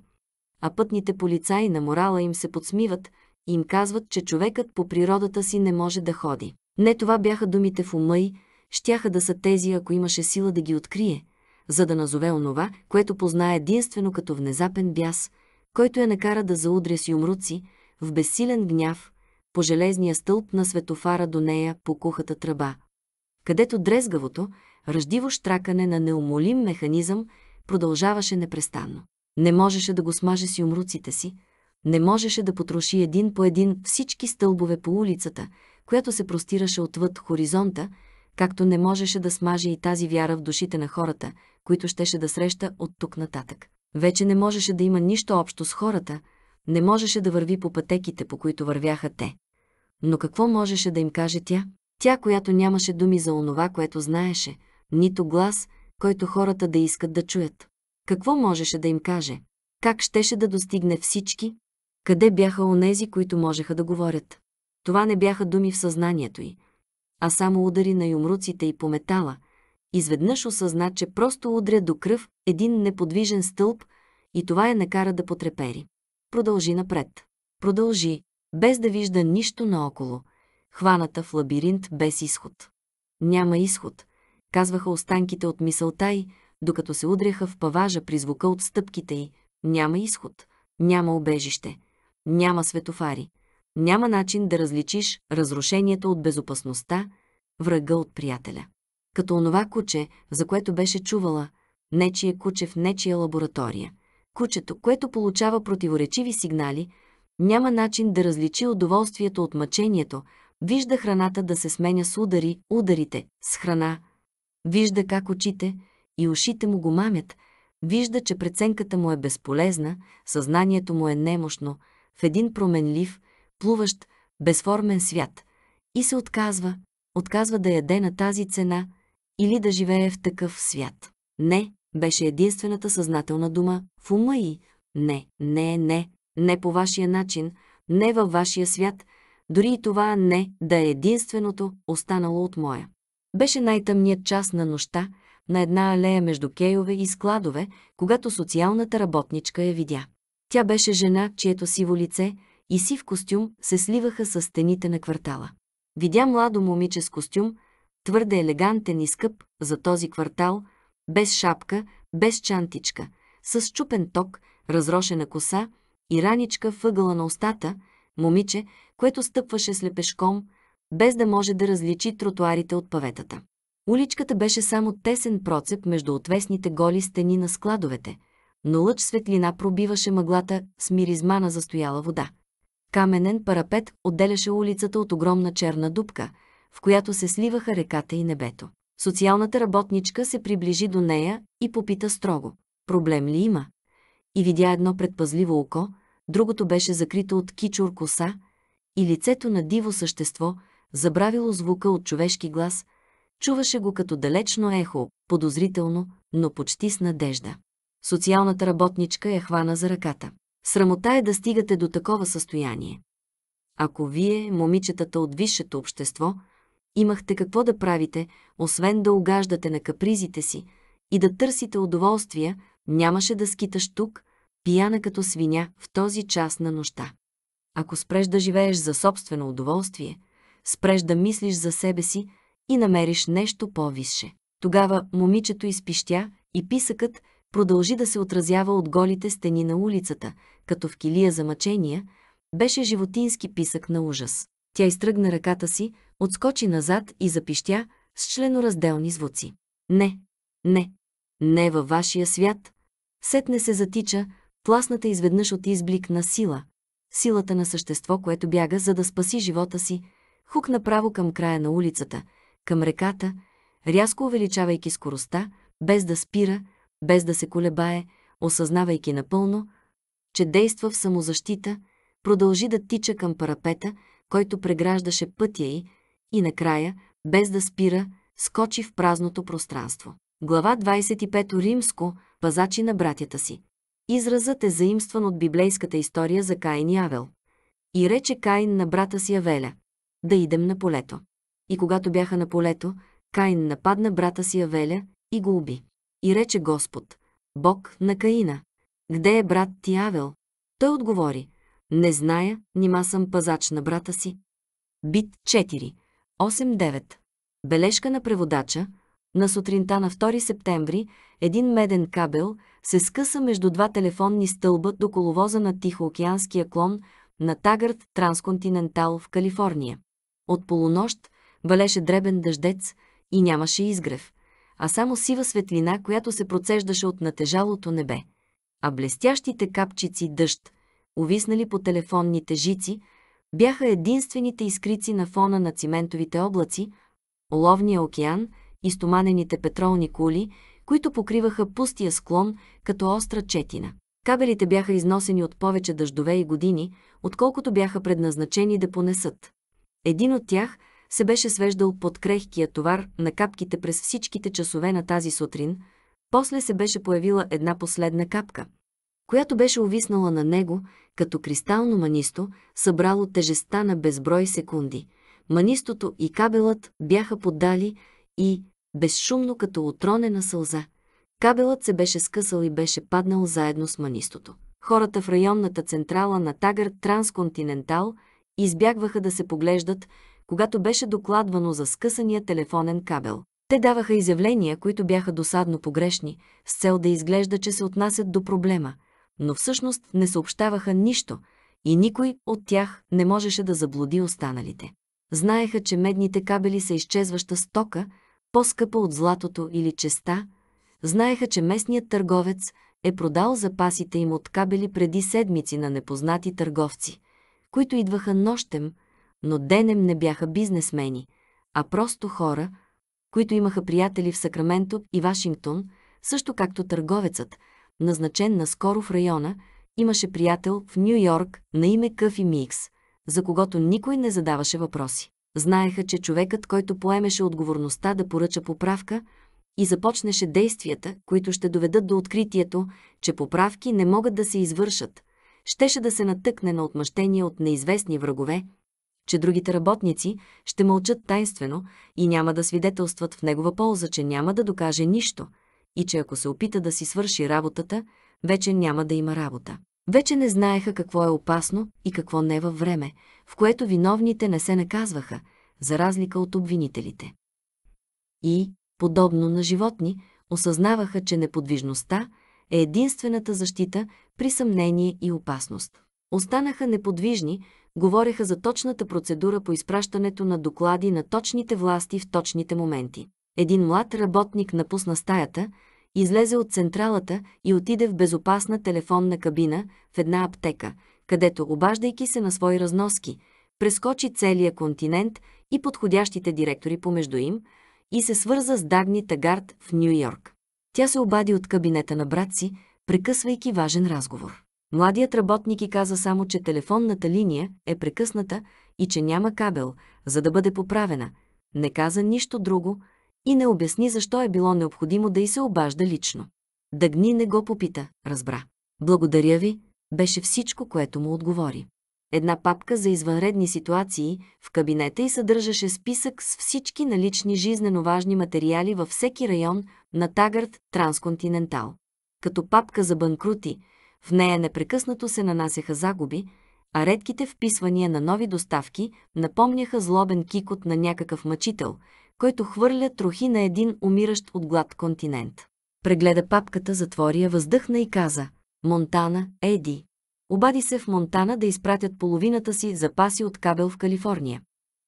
A: А пътните полицаи на морала им се подсмиват и им казват, че човекът по природата си не може да ходи. Не това бяха думите в ума й, щяха да са тези, ако имаше сила да ги открие, за да назове онова, което познае единствено като внезапен бяс, който я накара да заудря с юмруци, в безсилен гняв, по железния стълб на светофара до нея по кухата тръба, където дрезгавото, ръждиво штракане на неумолим механизъм продължаваше непрестанно. Не можеше да го смаже с юмруците си, не можеше да потроши един по един всички стълбове по улицата, която се простираше отвъд хоризонта, както не можеше да смаже и тази вяра в душите на хората, които щеше да среща от тук нататък. Вече не можеше да има нищо общо с хората, не можеше да върви по пътеките, по които вървяха те. Но какво можеше да им каже тя? Тя, която нямаше думи за онова, което знаеше, нито глас, който хората да искат да чуят. Какво можеше да им каже? Как щеше да достигне всички? Къде бяха онези, които можеха да говорят? Това не бяха думи в съзнанието й, а само удари на юмруците и по метала. Изведнъж осъзна, че просто удря до кръв един неподвижен стълб и това я накара да потрепери. Продължи напред. Продължи, без да вижда нищо наоколо, хваната в лабиринт без изход. Няма изход, казваха останките от мисълта й, докато се удряха в паважа при звука от стъпките й. Няма изход, няма обежище, няма светофари няма начин да различиш разрушението от безопасността, врага от приятеля. Като онова куче, за което беше чувала, нечие куче в нечия лаборатория. Кучето, което получава противоречиви сигнали, няма начин да различи удоволствието от мъчението, вижда храната да се сменя с удари, ударите с храна, вижда как очите и ушите му го мамят, вижда, че преценката му е безполезна, съзнанието му е немощно, в един променлив, плуващ, безформен свят и се отказва, отказва да яде на тази цена или да живее в такъв свят. Не, беше единствената съзнателна дума в ума и. Не, не, не, не по вашия начин, не във вашия свят, дори и това не да е единственото останало от моя. Беше най-тъмният час на нощта, на една алея между кейове и складове, когато социалната работничка я видя. Тя беше жена, чието сиво лице – и сив костюм се сливаха с стените на квартала. Видя младо момиче с костюм, твърде елегантен и скъп за този квартал, без шапка, без чантичка, с чупен ток, разрошена коса и раничка въгъла на устата, момиче, което стъпваше слепешком, без да може да различи тротуарите от паветата. Уличката беше само тесен процеп между отвесните голи стени на складовете, но лъч светлина пробиваше мъглата с миризма на застояла вода. Каменен парапет отделяше улицата от огромна черна дупка, в която се сливаха реката и небето. Социалната работничка се приближи до нея и попита строго. Проблем ли има? И видя едно предпазливо око, другото беше закрито от кичур коса и лицето на диво същество, забравило звука от човешки глас, чуваше го като далечно ехо, подозрително, но почти с надежда. Социалната работничка я хвана за ръката. Срамота е да стигате до такова състояние. Ако вие, момичетата от висшето общество, имахте какво да правите, освен да угаждате на капризите си и да търсите удоволствия, нямаше да скиташ тук, пияна като свиня в този час на нощта. Ако спреш да живееш за собствено удоволствие, спреш да мислиш за себе си и намериш нещо по-висше. Тогава момичето изпищя и писъкът – продължи да се отразява от голите стени на улицата, като в килия за мъчения, беше животински писък на ужас. Тя изтръгна ръката си, отскочи назад и запищя с членоразделни звуци. Не, не, не е във вашия свят. Сетне се затича, тласната изведнъж от изблик на сила. Силата на същество, което бяга, за да спаси живота си, хук направо към края на улицата, към реката, рязко увеличавайки скоростта, без да спира, без да се колебае, осъзнавайки напълно, че действа в самозащита, продължи да тича към парапета, който преграждаше пътя й, и накрая, без да спира, скочи в празното пространство. Глава 25 Римско – Пазачи на братята си. Изразът е заимстван от библейската история за Каин и Авел. И рече Каин на брата си Авеля – да идем на полето. И когато бяха на полето, Каин нападна брата си Авеля и го уби. И рече Господ, Бог на Каина, «Где е брат ти Авел?» Той отговори, «Не зная, нима съм пазач на брата си». Бит 4, 8-9 Бележка на преводача На сутринта на 2 септември един меден кабел се скъса между два телефонни стълба до коловоза на Тихоокеанския клон на Тагърт Трансконтинентал в Калифорния. От полунощ валеше дребен дъждец и нямаше изгрев а само сива светлина, която се процеждаше от натежалото небе. А блестящите капчици дъжд, увиснали по телефонните жици, бяха единствените изкрици на фона на циментовите облаци, оловния океан и стоманените петролни кули, които покриваха пустия склон като остра четина. Кабелите бяха износени от повече дъждове и години, отколкото бяха предназначени да понесат. Един от тях – се беше свеждал под крехкия товар на капките през всичките часове на тази сутрин, после се беше появила една последна капка, която беше увиснала на него, като кристално манисто, събрало тежестта на безброй секунди. Манистото и кабелът бяха поддали и, безшумно като отронена сълза, кабелът се беше скъсал и беше паднал заедно с манистото. Хората в районната централа на Тагър Трансконтинентал избягваха да се поглеждат, когато беше докладвано за скъсания телефонен кабел. Те даваха изявления, които бяха досадно погрешни, с цел да изглежда, че се отнасят до проблема, но всъщност не съобщаваха нищо и никой от тях не можеше да заблуди останалите. Знаеха, че медните кабели са изчезваща стока, по-скъпа от златото или честа, знаеха, че местният търговец е продал запасите им от кабели преди седмици на непознати търговци, които идваха нощем, но денем не бяха бизнесмени, а просто хора, които имаха приятели в Сакраменто и Вашингтон, също както търговецът, назначен наскоро в района, имаше приятел в Нью Йорк на име Къфи Микс, за когото никой не задаваше въпроси. Знаеха, че човекът, който поемеше отговорността да поръча поправка и започнеше действията, които ще доведат до откритието, че поправки не могат да се извършат, щеше да се натъкне на отмъщение от неизвестни врагове, че другите работници ще мълчат тайнствено и няма да свидетелстват в негова полза, че няма да докаже нищо и че ако се опита да си свърши работата, вече няма да има работа. Вече не знаеха какво е опасно и какво не във време, в което виновните не се наказваха, за разлика от обвинителите. И, подобно на животни, осъзнаваха, че неподвижността е единствената защита при съмнение и опасност. Останаха неподвижни, говореха за точната процедура по изпращането на доклади на точните власти в точните моменти. Един млад работник напусна стаята, излезе от централата и отиде в безопасна телефонна кабина в една аптека, където, обаждайки се на свои разноски, прескочи целия континент и подходящите директори помежду им и се свърза с Дагни Тагард в Нью-Йорк. Тя се обади от кабинета на брат си, прекъсвайки важен разговор. Младият работник и каза само, че телефонната линия е прекъсната и че няма кабел, за да бъде поправена. Не каза нищо друго и не обясни защо е било необходимо да й се обажда лично. Дъгни не го попита, разбра. Благодаря ви, беше всичко, което му отговори. Една папка за извънредни ситуации в кабинета и съдържаше списък с всички налични жизнено важни материали във всеки район на Тагърт Трансконтинентал. Като папка за банкрути – в нея непрекъснато се нанасяха загуби, а редките вписвания на нови доставки напомняха злобен кикот на някакъв мъчител, който хвърля трохи на един умиращ от глад континент. Прегледа папката, затвори я, въздъхна и каза «Монтана, Еди». Обади се в Монтана да изпратят половината си запаси от кабел в Калифорния.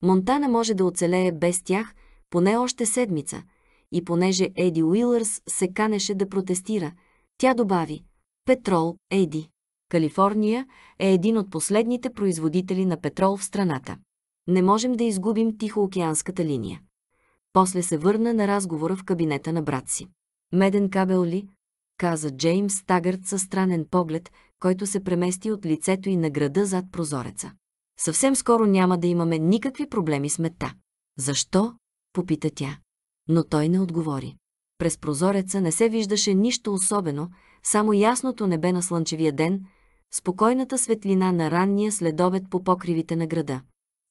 A: Монтана може да оцелее без тях поне още седмица. И понеже Еди Уилърс се канеше да протестира, тя добави Петрол, Еди. Калифорния е един от последните производители на петрол в страната. Не можем да изгубим Тихоокеанската линия. После се върна на разговора в кабинета на брат си. Меден кабел ли? каза Джеймс Тагърт със странен поглед, който се премести от лицето и на града зад прозореца. Съвсем скоро няма да имаме никакви проблеми с мета. Защо? попита тя. Но той не отговори. През прозореца не се виждаше нищо особено, само ясното небе на слънчевия ден, спокойната светлина на ранния следобед по покривите на града.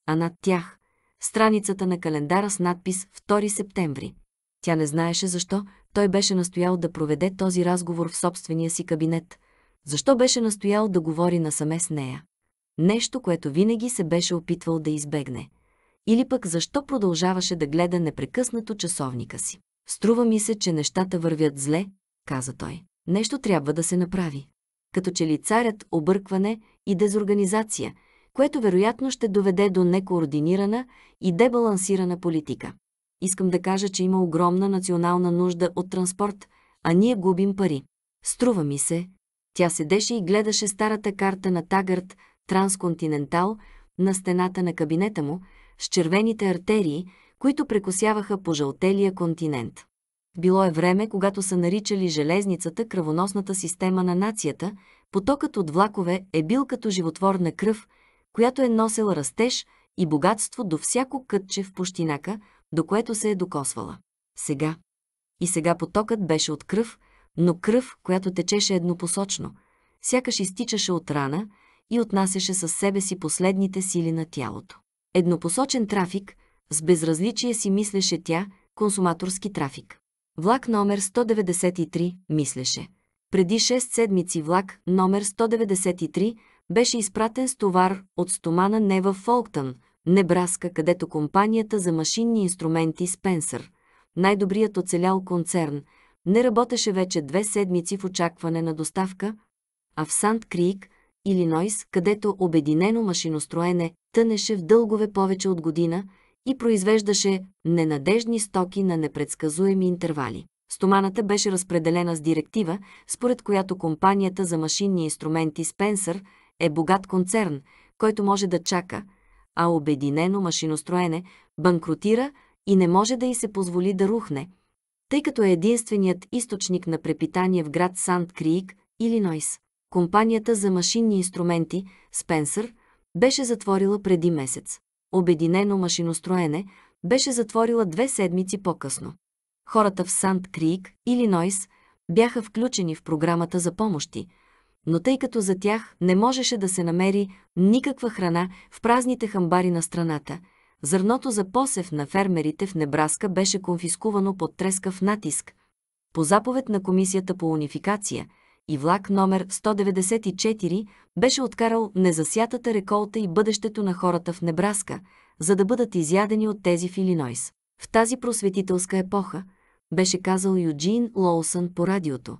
A: А над тях – страницата на календара с надпис 2 септември. Тя не знаеше защо той беше настоял да проведе този разговор в собствения си кабинет, защо беше настоял да говори насаме с нея. Нещо, което винаги се беше опитвал да избегне. Или пък защо продължаваше да гледа непрекъснато часовника си. Струва ми се, че нещата вървят зле, каза той. Нещо трябва да се направи. Като че ли царят объркване и дезорганизация, което вероятно ще доведе до некоординирана и дебалансирана политика. Искам да кажа, че има огромна национална нужда от транспорт, а ние губим пари. Струва ми се. Тя седеше и гледаше старата карта на Тагърт, Трансконтинентал, на стената на кабинета му, с червените артерии, които прекосяваха пожълтелия континент. Било е време, когато са наричали железницата кръвоносната система на нацията, потокът от влакове е бил като животворна кръв, която е носила растеж и богатство до всяко кътче в пущинака, до което се е докосвала. Сега. И сега потокът беше от кръв, но кръв, която течеше еднопосочно, сякаш изтичаше от рана и отнасяше със себе си последните сили на тялото. Еднопосочен трафик, с безразличие си мислеше тя, консуматорски трафик. Влак номер 193, мислеше. Преди 6 седмици влак номер 193 беше изпратен с товар от стомана не в Фолктън, Небраска, където компанията за машинни инструменти Спенсър, най-добрият оцелял концерн, не работеше вече две седмици в очакване на доставка, а в Сант Крик, Илинойс, където обединено машиностроене тънеше в дългове повече от година, и произвеждаше ненадежни стоки на непредсказуеми интервали. Стоманата беше разпределена с директива, според която компанията за машинни инструменти Спенсър е богат концерн, който може да чака, а обединено машиностроене банкротира и не може да й се позволи да рухне, тъй като е единственият източник на препитание в град Санд Криик, Илинойс. Компанията за машинни инструменти Спенсър беше затворила преди месец обединено машиностроене, беше затворила две седмици по-късно. Хората в Санд Крик, Нойс бяха включени в програмата за помощи, но тъй като за тях не можеше да се намери никаква храна в празните хамбари на страната, зърното за посев на фермерите в Небраска беше конфискувано под трескав натиск. По заповед на Комисията по унификация – и влак номер 194 беше откарал незасятата реколта и бъдещето на хората в Небраска, за да бъдат изядени от тези в Иллинойс. В тази просветителска епоха, беше казал Юджин Лоусън по радиото,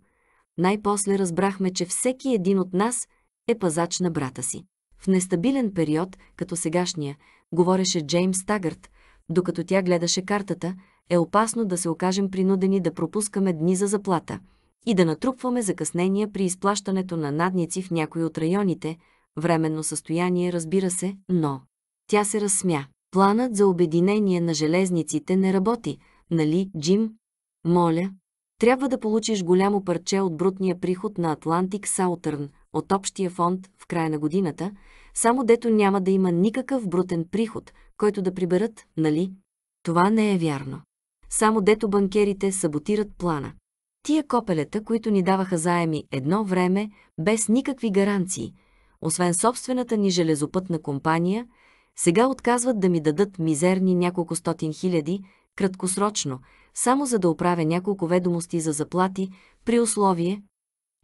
A: най-после разбрахме, че всеки един от нас е пазач на брата си. В нестабилен период, като сегашния, говореше Джеймс Тагърт, докато тя гледаше картата, е опасно да се окажем принудени да пропускаме дни за заплата – и да натрупваме закъснения при изплащането на надници в някои от районите, временно състояние разбира се, но... Тя се разсмя. Планът за обединение на железниците не работи, нали, Джим? Моля, трябва да получиш голямо парче от брутния приход на Атлантик Саутърн от общия фонд в края на годината, само дето няма да има никакъв брутен приход, който да приберат, нали? Това не е вярно. Само дето банкерите саботират плана. Тия копелета, които ни даваха заеми едно време, без никакви гаранции, освен собствената ни железопътна компания, сега отказват да ми дадат мизерни няколко стотин хиляди, краткосрочно, само за да оправя няколко ведомости за заплати, при условие,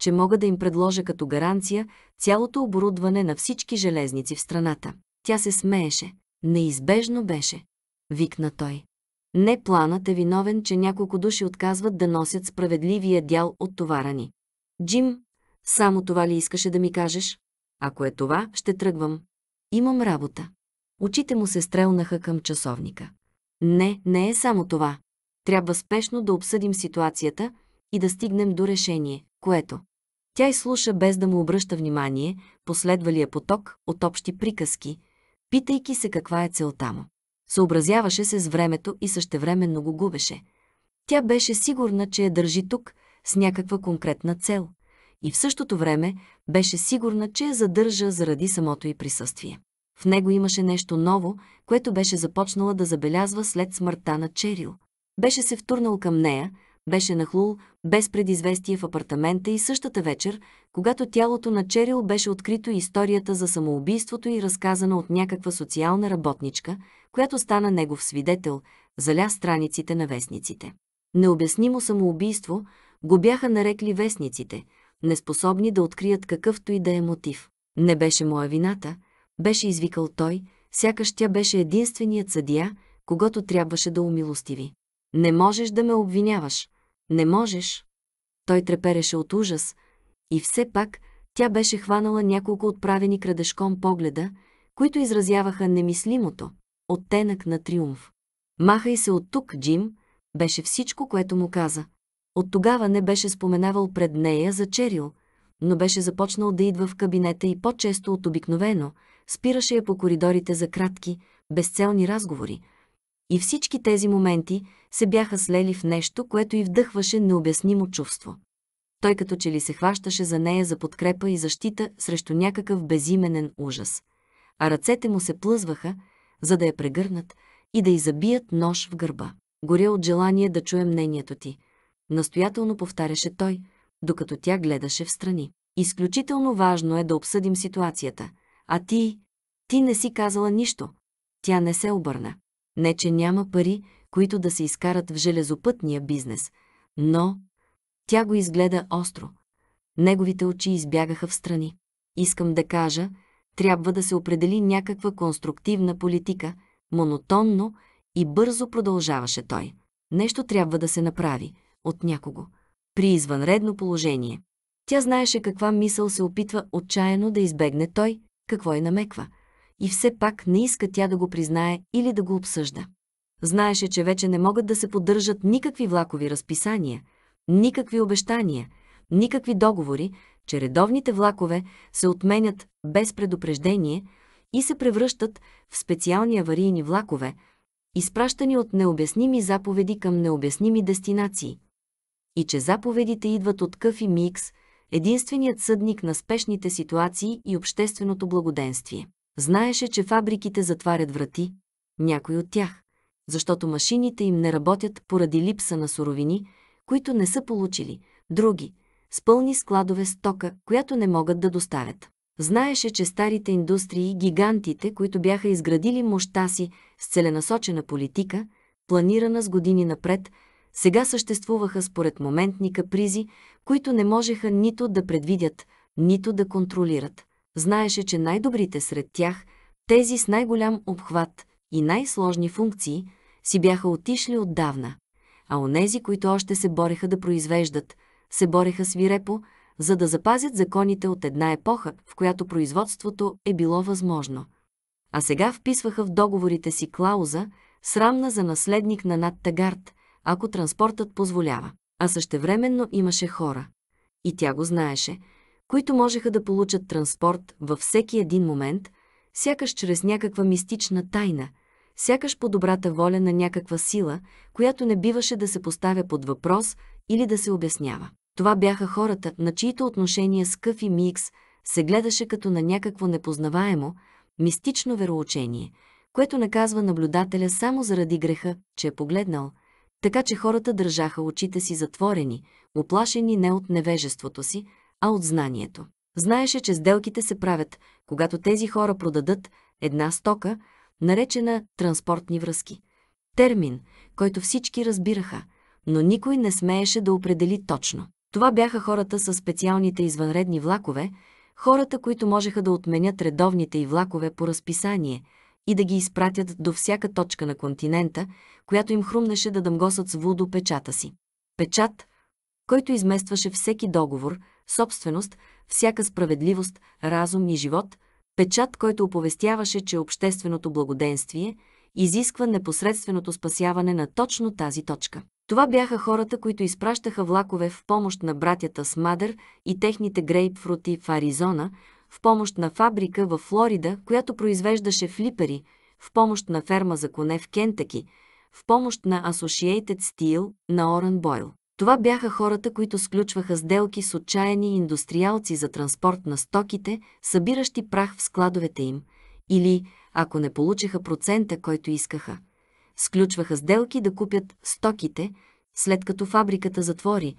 A: че мога да им предложа като гаранция цялото оборудване на всички железници в страната. Тя се смееше. Неизбежно беше. Викна той. Не планът е виновен, че няколко души отказват да носят справедливия дял от товара ни. Джим, само това ли искаше да ми кажеш? Ако е това, ще тръгвам. Имам работа. Очите му се стрелнаха към часовника. Не, не е само това. Трябва спешно да обсъдим ситуацията и да стигнем до решение, което. Тя изслуша без да му обръща внимание последвалия поток от общи приказки, питайки се каква е целта му съобразяваше се с времето и същевременно го губеше. Тя беше сигурна, че я държи тук с някаква конкретна цел и в същото време беше сигурна, че я задържа заради самото й присъствие. В него имаше нещо ново, което беше започнала да забелязва след смъртта на Черил. Беше се втурнал към нея, беше нахлул без предизвестие в апартамента и същата вечер, когато тялото на Черил беше открито и историята за самоубийството и разказана от някаква социална работничка, която стана негов свидетел, заля страниците на вестниците. Необяснимо самоубийство го бяха нарекли вестниците, неспособни да открият какъвто и да е мотив. Не беше моя вината, беше извикал той, сякаш тя беше единственият съдия, когато трябваше да умилостиви. Не можеш да ме обвиняваш, не можеш. Той трепереше от ужас. И все пак тя беше хванала няколко отправени крадешком погледа, които изразяваха немислимото, оттенък на триумф. Махай се от тук, Джим, беше всичко, което му каза. От тогава не беше споменавал пред нея за Черил, но беше започнал да идва в кабинета и по-често от обикновено, спираше я по коридорите за кратки, безцелни разговори – и всички тези моменти се бяха слели в нещо, което и вдъхваше необяснимо чувство. Той като че ли се хващаше за нея за подкрепа и защита срещу някакъв безименен ужас. А ръцете му се плъзваха, за да я прегърнат и да й забият нож в гърба. Горя от желание да чуе мнението ти. Настоятелно повтаряше той, докато тя гледаше в страни. Изключително важно е да обсъдим ситуацията. А ти... Ти не си казала нищо. Тя не се обърна. Не, че няма пари, които да се изкарат в железопътния бизнес, но тя го изгледа остро. Неговите очи избягаха в страни. Искам да кажа, трябва да се определи някаква конструктивна политика, монотонно и бързо продължаваше той. Нещо трябва да се направи от някого. При извънредно положение. Тя знаеше каква мисъл се опитва отчаяно да избегне той, какво е намеква – и все пак не иска тя да го признае или да го обсъжда. Знаеше, че вече не могат да се поддържат никакви влакови разписания, никакви обещания, никакви договори, че редовните влакове се отменят без предупреждение и се превръщат в специални аварийни влакове, изпращани от необясними заповеди към необясними дестинации. И че заповедите идват от Къфи Микс, единственият съдник на спешните ситуации и общественото благоденствие. Знаеше, че фабриките затварят врати, някои от тях, защото машините им не работят поради липса на суровини, които не са получили, други, с пълни складове стока, която не могат да доставят. Знаеше, че старите индустрии, гигантите, които бяха изградили мощта си с целенасочена политика, планирана с години напред, сега съществуваха според моментни капризи, които не можеха нито да предвидят, нито да контролират знаеше, че най-добрите сред тях, тези с най-голям обхват и най-сложни функции, си бяха отишли отдавна, а онези, които още се бореха да произвеждат, се бореха свирепо, за да запазят законите от една епоха, в която производството е било възможно. А сега вписваха в договорите си клауза, срамна за наследник на над Тагард, ако транспортът позволява. А същевременно имаше хора. И тя го знаеше – които можеха да получат транспорт във всеки един момент, сякаш чрез някаква мистична тайна, сякаш по добрата воля на някаква сила, която не биваше да се поставя под въпрос или да се обяснява. Това бяха хората, на чието отношение с Къф и Микс се гледаше като на някакво непознаваемо, мистично вероучение, което наказва наблюдателя само заради греха, че е погледнал, така че хората държаха очите си затворени, оплашени не от невежеството си, а от знанието. Знаеше, че сделките се правят, когато тези хора продадат една стока, наречена транспортни връзки. Термин, който всички разбираха, но никой не смееше да определи точно. Това бяха хората с специалните извънредни влакове, хората, които можеха да отменят редовните и влакове по разписание и да ги изпратят до всяка точка на континента, която им хрумнеше да дъмгосат с вудо печата си. Печат – който изместваше всеки договор, собственост, всяка справедливост, разум и живот, печат, който оповестяваше, че общественото благоденствие изисква непосредственото спасяване на точно тази точка. Това бяха хората, които изпращаха влакове в помощ на братята Смадър и техните грейпфрути в Аризона, в помощ на фабрика в Флорида, която произвеждаше флипери, в помощ на ферма за коне в Кентъки, в помощ на Associated Steel на Оран Бойл. Това бяха хората, които сключваха сделки с отчаяни индустриалци за транспорт на стоките, събиращи прах в складовете им, или, ако не получиха процента, който искаха, сключваха сделки да купят стоките, след като фабриката затвори,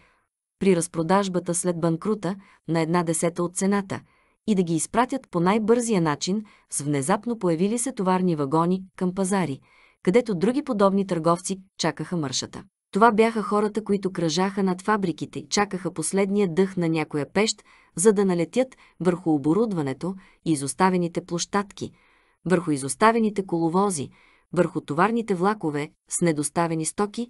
A: при разпродажбата след банкрута на една десета от цената и да ги изпратят по най-бързия начин с внезапно появили се товарни вагони към пазари, където други подобни търговци чакаха мършата. Това бяха хората, които кръжаха над фабриките и чакаха последния дъх на някоя пещ, за да налетят върху оборудването и изоставените площадки, върху изоставените коловози, върху товарните влакове с недоставени стоки.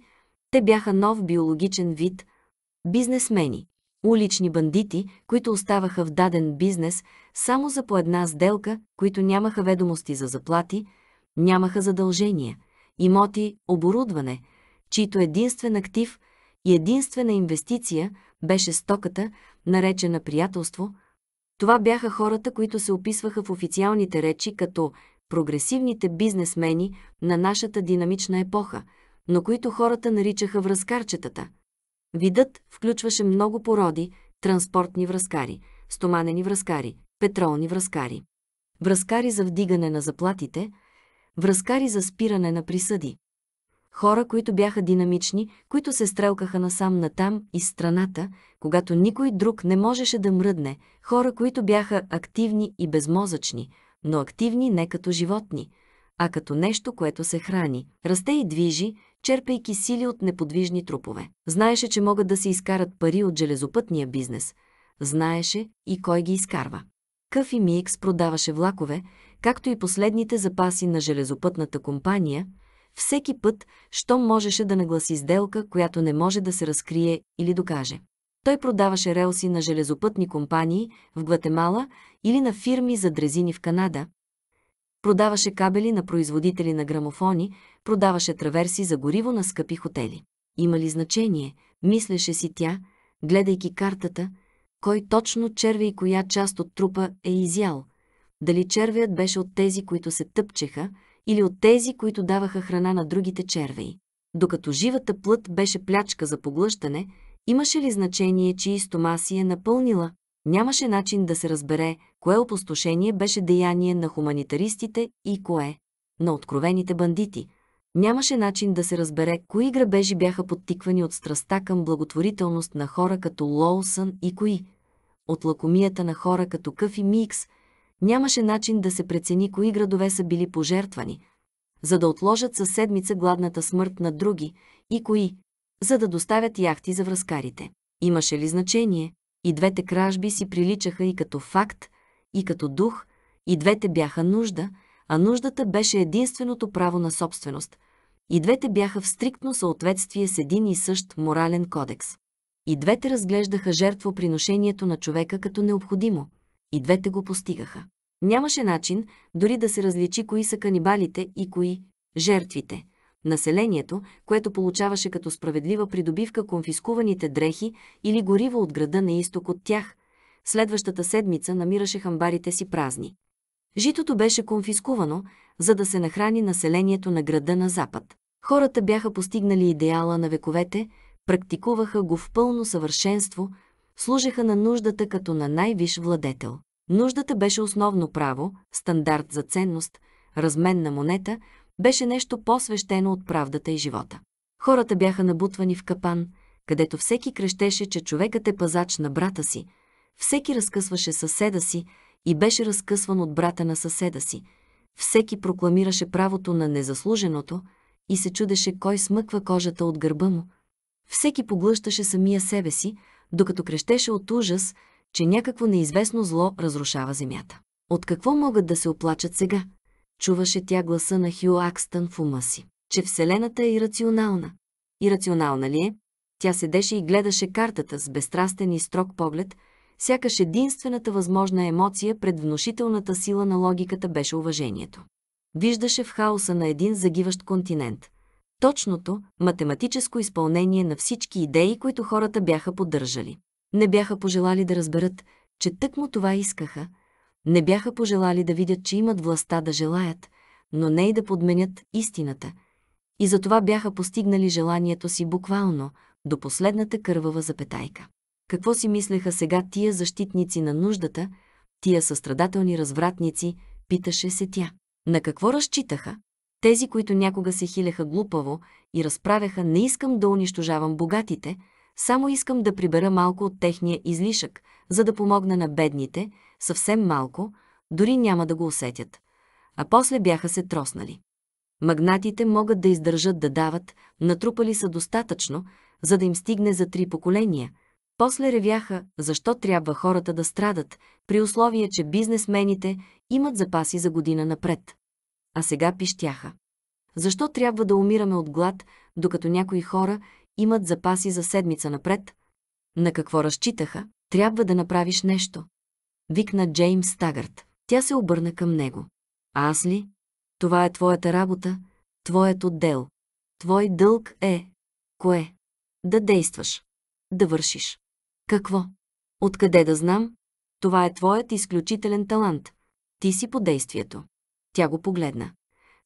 A: Те бяха нов биологичен вид – бизнесмени, улични бандити, които оставаха в даден бизнес само за по една сделка, които нямаха ведомости за заплати, нямаха задължения, имоти, оборудване – чийто единствен актив и единствена инвестиция беше стоката, наречена приятелство. Това бяха хората, които се описваха в официалните речи като прогресивните бизнесмени на нашата динамична епоха, но които хората наричаха връзкарчетата. Видът включваше много породи – транспортни връзкари, стоманени връзкари, петролни връзкари, връзкари за вдигане на заплатите, връзкари за спиране на присъди, Хора, които бяха динамични, които се стрелкаха насам натам из страната, когато никой друг не можеше да мръдне. Хора, които бяха активни и безмозъчни, но активни не като животни, а като нещо, което се храни, расте и движи, черпейки сили от неподвижни трупове. Знаеше, че могат да се изкарат пари от железопътния бизнес. Знаеше и кой ги изкарва. Къфи Микс продаваше влакове, както и последните запаси на железопътната компания – всеки път, щом можеше да нагласи сделка, която не може да се разкрие или докаже. Той продаваше релси на железопътни компании в Гватемала или на фирми за дрезини в Канада, продаваше кабели на производители на грамофони, продаваше траверси за гориво на скъпи хотели. Има ли значение, мислеше си тя, гледайки картата, кой точно червя и коя част от трупа е изял. Дали червият беше от тези, които се тъпчеха, или от тези, които даваха храна на другите червеи. Докато живата плът беше плячка за поглъщане, имаше ли значение, чии стома си е напълнила? Нямаше начин да се разбере, кое опустошение беше деяние на хуманитаристите и кое – на откровените бандити. Нямаше начин да се разбере, кои грабежи бяха подтиквани от страста към благотворителност на хора като Лоусън и кои – от лакомията на хора като Къфи Микс – Нямаше начин да се прецени кои градове са били пожертвани, за да отложат със седмица гладната смърт на други и кои, за да доставят яхти за връзкарите. Имаше ли значение? И двете кражби си приличаха и като факт, и като дух, и двете бяха нужда, а нуждата беше единственото право на собственост. И двете бяха в стриктно съответствие с един и същ морален кодекс. И двете разглеждаха жертвоприношението на човека като необходимо, и двете го постигаха. Нямаше начин дори да се различи кои са канибалите и кои – жертвите. Населението, което получаваше като справедлива придобивка конфискуваните дрехи или гориво от града на изток от тях, следващата седмица намираше хамбарите си празни. Житото беше конфискувано, за да се нахрани населението на града на запад. Хората бяха постигнали идеала на вековете, практикуваха го в пълно съвършенство, служеха на нуждата като на най-виш владетел. Нуждата беше основно право, стандарт за ценност, размен на монета, беше нещо по-свещено от правдата и живота. Хората бяха набутвани в капан, където всеки крещеше, че човекът е пазач на брата си, всеки разкъсваше съседа си и беше разкъсван от брата на съседа си, всеки прокламираше правото на незаслуженото и се чудеше кой смъква кожата от гърба му. Всеки поглъщаше самия себе си, докато крещеше от ужас, че някакво неизвестно зло разрушава земята. От какво могат да се оплачат сега? Чуваше тя гласа на Хю Акстън в ума си, че Вселената е ирационална. Ирационална ли е? Тя седеше и гледаше картата с безстрастен и строг поглед, сякаш единствената възможна емоция пред внушителната сила на логиката беше уважението. Виждаше в хаоса на един загиващ континент. Точното, математическо изпълнение на всички идеи, които хората бяха поддържали. Не бяха пожелали да разберат, че тъкмо това искаха. Не бяха пожелали да видят, че имат властта да желаят, но не и да подменят истината. И затова бяха постигнали желанието си буквално, до последната кървава запетайка. Какво си мислеха сега тия защитници на нуждата, тия състрадателни развратници, питаше се тя. На какво разчитаха? Тези, които някога се хилеха глупаво и разправяха «не искам да унищожавам богатите», само искам да прибера малко от техния излишък, за да помогна на бедните, съвсем малко, дори няма да го усетят. А после бяха се троснали. Магнатите могат да издържат да дават, натрупали са достатъчно, за да им стигне за три поколения. После ревяха, защо трябва хората да страдат, при условие, че бизнесмените имат запаси за година напред. А сега пищяха. Защо трябва да умираме от глад, докато някои хора имат запаси за седмица напред. На какво разчитаха? Трябва да направиш нещо. Викна Джеймс Стагард. Тя се обърна към него. аз ли? Това е твоята работа, твоят отдел. Твой дълг е... Кое? Да действаш. Да вършиш. Какво? Откъде да знам? Това е твоят изключителен талант. Ти си по действието. Тя го погледна.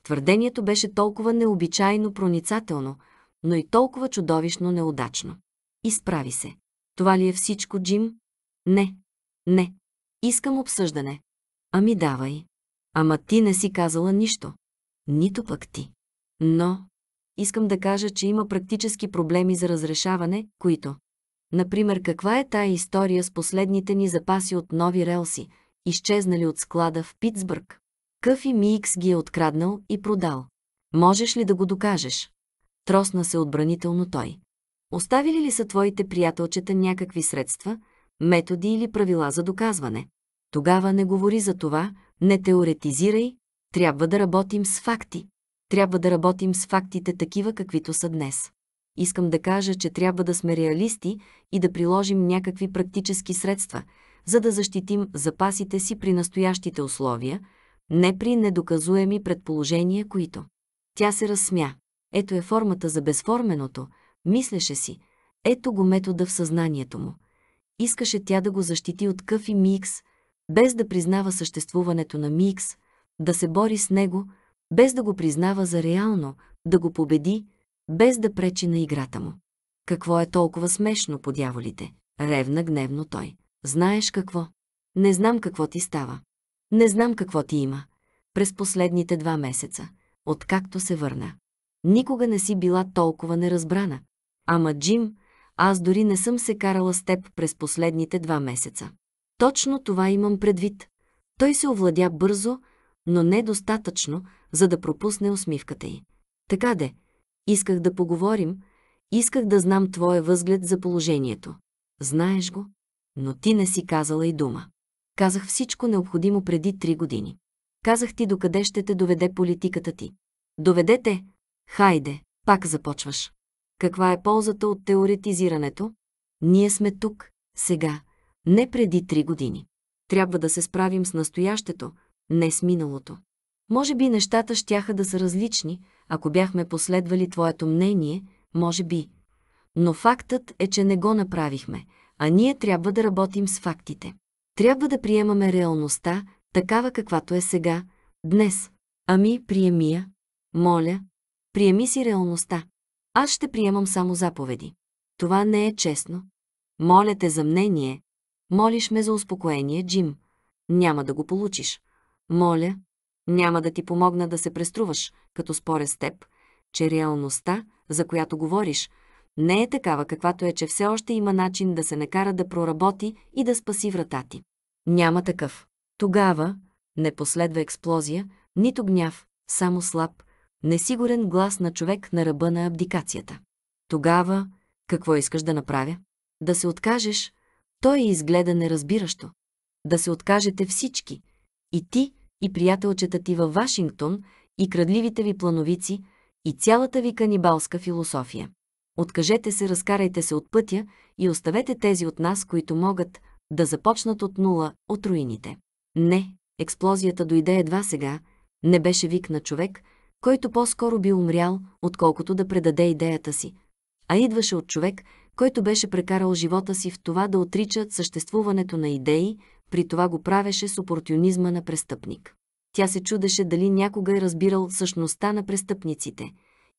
A: Твърдението беше толкова необичайно проницателно, но и толкова чудовищно неудачно. Изправи се. Това ли е всичко, Джим? Не. Не. Искам обсъждане. Ами давай. Ама ти не си казала нищо. Нито пък ти. Но искам да кажа, че има практически проблеми за разрешаване, които... Например, каква е тая история с последните ни запаси от нови релси, изчезнали от склада в Питсбърг? Къфи Микс ги е откраднал и продал. Можеш ли да го докажеш? Тросна се отбранително той. Оставили ли са твоите приятелчета някакви средства, методи или правила за доказване? Тогава не говори за това, не теоретизирай, трябва да работим с факти. Трябва да работим с фактите такива, каквито са днес. Искам да кажа, че трябва да сме реалисти и да приложим някакви практически средства, за да защитим запасите си при настоящите условия, не при недоказуеми предположения, които. Тя се разсмя. Ето е формата за безформеното, мислеше си. Ето го метода в съзнанието му. Искаше тя да го защити от къв и Микс, без да признава съществуването на Микс, да се бори с него, без да го признава за реално, да го победи, без да пречи на играта му. Какво е толкова смешно по дяволите? Ревна гневно той. Знаеш какво? Не знам какво ти става. Не знам какво ти има. През последните два месеца, откакто се върна. Никога не си била толкова неразбрана. Ама, Джим, аз дори не съм се карала с теб през последните два месеца. Точно това имам предвид. Той се овладя бързо, но не достатъчно, за да пропусне усмивката й. Така де, исках да поговорим, исках да знам твоя възглед за положението. Знаеш го, но ти не си казала и дума. Казах всичко необходимо преди три години. Казах ти докъде ще те доведе политиката ти. Доведете. Хайде, пак започваш. Каква е ползата от теоретизирането? Ние сме тук, сега, не преди три години. Трябва да се справим с настоящето, не с миналото. Може би нещата щяха да са различни, ако бяхме последвали твоето мнение, може би. Но фактът е, че не го направихме, а ние трябва да работим с фактите. Трябва да приемаме реалността, такава каквато е сега, днес. Ами, приемия, Моля, Приеми си реалността. Аз ще приемам само заповеди. Това не е честно. Моля те за мнение. Молиш ме за успокоение, Джим. Няма да го получиш. Моля, няма да ти помогна да се преструваш, като споря с теб, че реалността, за която говориш, не е такава каквато е, че все още има начин да се накара да проработи и да спаси врата ти. Няма такъв. Тогава не последва експлозия, нито гняв, само слаб, несигурен глас на човек на ръба на абдикацията. Тогава, какво искаш да направя? Да се откажеш, той изгледа неразбиращо. Да се откажете всички, и ти, и приятелчета ти във Вашингтон, и крадливите ви плановици, и цялата ви канибалска философия. Откажете се, разкарайте се от пътя и оставете тези от нас, които могат да започнат от нула, от руините. Не, експлозията дойде едва сега, не беше вик на човек, който по-скоро би умрял, отколкото да предаде идеята си, а идваше от човек, който беше прекарал живота си в това да отрича съществуването на идеи, при това го правеше с опортюнизма на престъпник. Тя се чудеше дали някога е разбирал същността на престъпниците,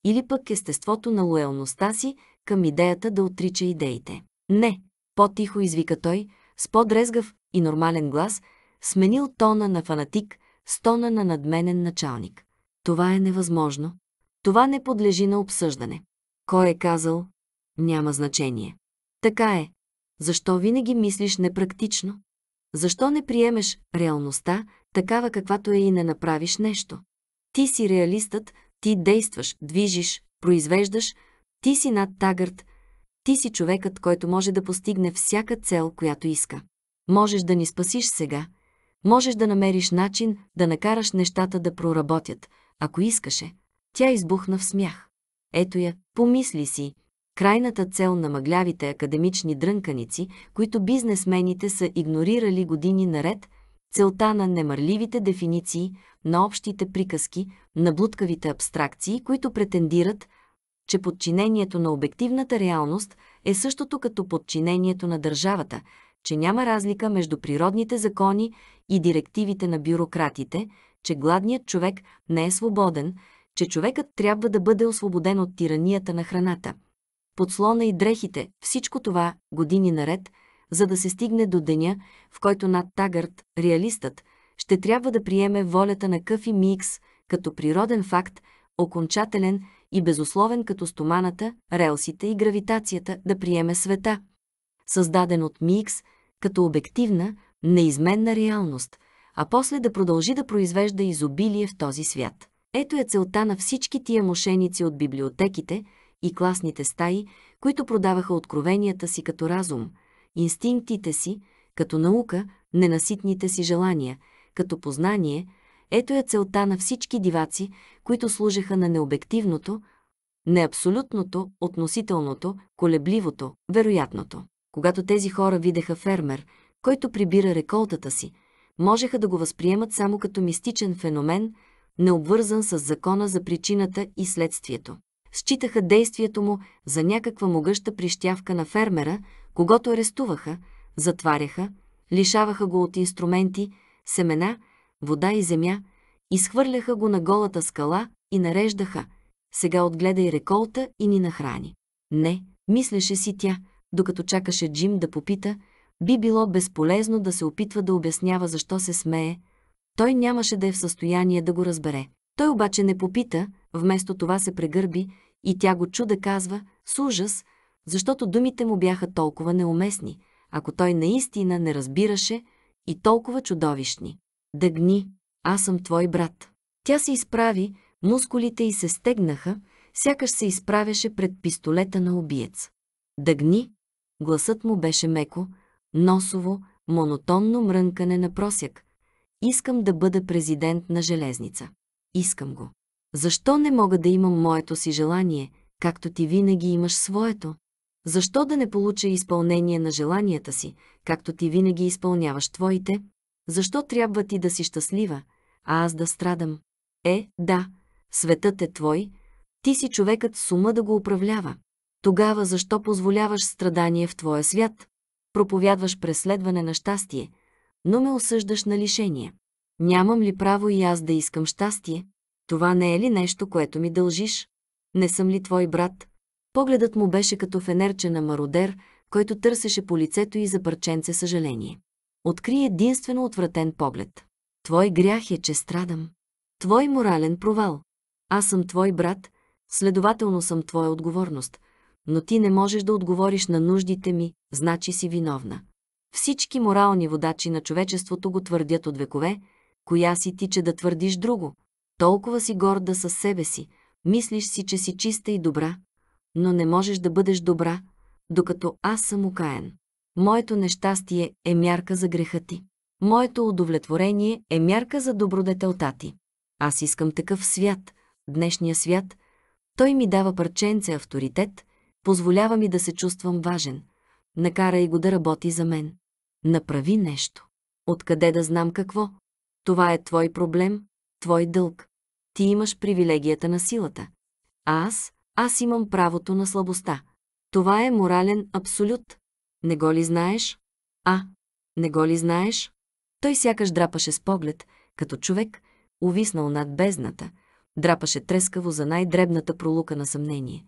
A: или пък естеството на лоялността си към идеята да отрича идеите. Не, по-тихо извика той, с по-дрезгав и нормален глас, сменил тона на фанатик с тона на надменен началник. Това е невъзможно. Това не подлежи на обсъждане. Кой е казал? Няма значение. Така е. Защо винаги мислиш непрактично? Защо не приемеш реалността, такава каквато е и не направиш нещо? Ти си реалистът, ти действаш, движиш, произвеждаш, ти си над тагърт, ти си човекът, който може да постигне всяка цел, която иска. Можеш да ни спасиш сега, можеш да намериш начин да накараш нещата да проработят – ако искаше, тя избухна в смях. Ето я, помисли си, крайната цел на мъглявите академични дрънканици, които бизнесмените са игнорирали години наред, целта на немърливите дефиниции, на общите приказки, на блудкавите абстракции, които претендират, че подчинението на обективната реалност е същото като подчинението на държавата, че няма разлика между природните закони и директивите на бюрократите, че гладният човек не е свободен, че човекът трябва да бъде освободен от тиранията на храната. Подслона и дрехите, всичко това години наред, за да се стигне до деня, в който над Тагърт, реалистът, ще трябва да приеме волята на Къфи Микс като природен факт, окончателен и безусловен като стоманата, релсите и гравитацията да приеме света, създаден от Микс като обективна, неизменна реалност, а после да продължи да произвежда изобилие в този свят. Ето е целта на всички тия мошеници от библиотеките и класните стаи, които продаваха откровенията си като разум, инстинктите си, като наука, ненаситните си желания, като познание, ето е целта на всички диваци, които служеха на необективното, неабсолютното, относителното, колебливото, вероятното. Когато тези хора видеха фермер, който прибира реколтата си, можеха да го възприемат само като мистичен феномен, необвързан с закона за причината и следствието. Считаха действието му за някаква могъща прищявка на фермера, когато арестуваха, затваряха, лишаваха го от инструменти, семена, вода и земя, изхвърляха го на голата скала и нареждаха «Сега отгледай реколта и ни нахрани». Не, мислеше си тя, докато чакаше Джим да попита – би било безполезно да се опитва да обяснява защо се смее. Той нямаше да е в състояние да го разбере. Той обаче не попита, вместо това се прегърби и тя го чу да казва с ужас, защото думите му бяха толкова неуместни, ако той наистина не разбираше и толкова чудовищни. Дъгни, аз съм твой брат. Тя се изправи, мускулите й се стегнаха, сякаш се изправяше пред пистолета на убиец. Дъгни, гласът му беше меко, носово, монотонно мрънкане на просяк. Искам да бъда президент на железница. Искам го. Защо не мога да имам моето си желание, както ти винаги имаш своето? Защо да не получа изпълнение на желанията си, както ти винаги изпълняваш твоите? Защо трябва ти да си щастлива, а аз да страдам? Е, да, светът е твой, ти си човекът с ума да го управлява. Тогава защо позволяваш страдание в твоя свят? проповядваш преследване на щастие, но ме осъждаш на лишение. Нямам ли право и аз да искам щастие? Това не е ли нещо, което ми дължиш? Не съм ли твой брат? Погледът му беше като фенерче на мародер, който търсеше по лицето и за парченце съжаление. Откри единствено отвратен поглед. Твой грях е, че страдам. Твой морален провал. Аз съм твой брат, следователно съм твоя отговорност – но ти не можеш да отговориш на нуждите ми, значи си виновна. Всички морални водачи на човечеството го твърдят от векове, коя си ти, че да твърдиш друго. Толкова си горда със себе си, мислиш си, че си чиста и добра, но не можеш да бъдеш добра, докато аз съм окаен. Моето нещастие е мярка за греха ти. Моето удовлетворение е мярка за добродетелта ти. Аз искам такъв свят, днешния свят. Той ми дава парченце авторитет, Позволява ми да се чувствам важен. Накарай го да работи за мен. Направи нещо. Откъде да знам какво? Това е твой проблем, твой дълг. Ти имаш привилегията на силата. А аз, аз имам правото на слабостта. Това е морален абсолют. Не го ли знаеш? А, не го ли знаеш? Той сякаш драпаше с поглед, като човек, увиснал над бездната, драпаше трескаво за най-дребната пролука на съмнение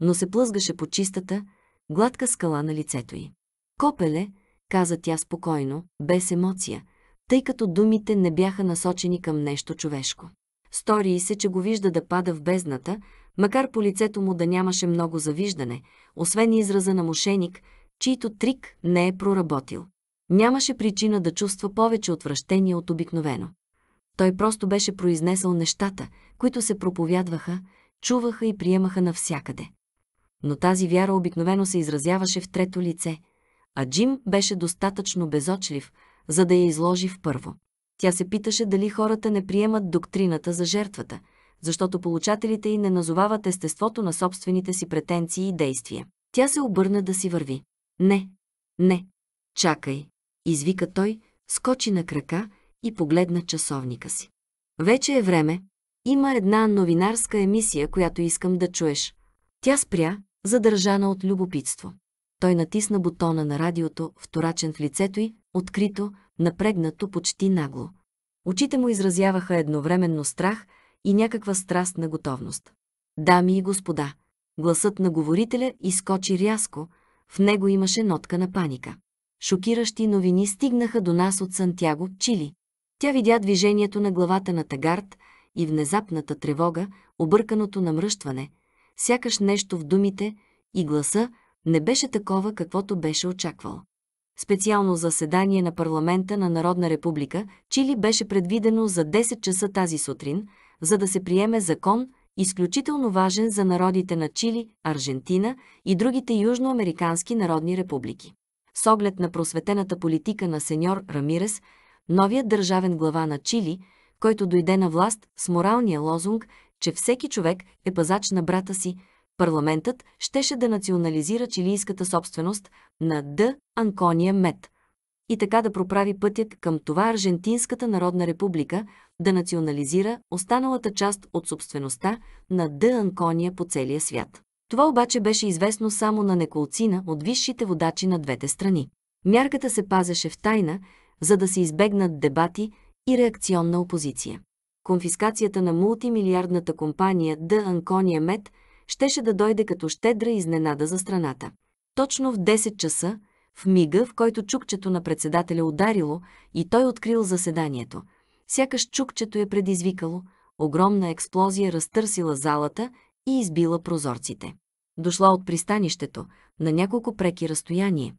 A: но се плъзгаше по чистата, гладка скала на лицето й. Копеле, каза тя спокойно, без емоция, тъй като думите не бяха насочени към нещо човешко. Стори се, че го вижда да пада в бездната, макар по лицето му да нямаше много завиждане, освен израза на мошеник, чийто трик не е проработил. Нямаше причина да чувства повече отвращение от обикновено. Той просто беше произнесъл нещата, които се проповядваха, чуваха и приемаха навсякъде но тази вяра обикновено се изразяваше в трето лице, а Джим беше достатъчно безочлив, за да я изложи в първо. Тя се питаше дали хората не приемат доктрината за жертвата, защото получателите й не назовават естеството на собствените си претенции и действия. Тя се обърна да си върви. Не, не, чакай, извика той, скочи на крака и погледна часовника си. Вече е време. Има една новинарска емисия, която искам да чуеш. Тя спря, задържана от любопитство. Той натисна бутона на радиото, вторачен в лицето й, открито, напрегнато, почти нагло. Очите му изразяваха едновременно страх и някаква страстна готовност. Дами и господа, гласът на говорителя изкочи рязко, в него имаше нотка на паника. Шокиращи новини стигнаха до нас от Сантяго, Чили. Тя видя движението на главата на Тагард и внезапната тревога, обърканото намръщване – сякаш нещо в думите и гласа не беше такова, каквото беше очаквал. Специално заседание на парламента на Народна република Чили беше предвидено за 10 часа тази сутрин, за да се приеме закон, изключително важен за народите на Чили, Аржентина и другите южноамерикански народни републики. С оглед на просветената политика на сеньор Рамирес, новият държавен глава на Чили, който дойде на власт с моралния лозунг, че всеки човек е пазач на брата си, парламентът щеше да национализира чилийската собственост на Д. Анкония Мед и така да проправи пътят към това Аржентинската народна република да национализира останалата част от собствеността на Д. Анкония по целия свят. Това обаче беше известно само на неколцина от висшите водачи на двете страни. Мярката се пазеше в тайна, за да се избегнат дебати и реакционна опозиция конфискацията на мултимилиардната компания The Anconia Med щеше да дойде като щедра изненада за страната. Точно в 10 часа, в мига, в който чукчето на председателя ударило и той открил заседанието. Сякаш чукчето е предизвикало, огромна експлозия разтърсила залата и избила прозорците. Дошла от пристанището, на няколко преки разстояние.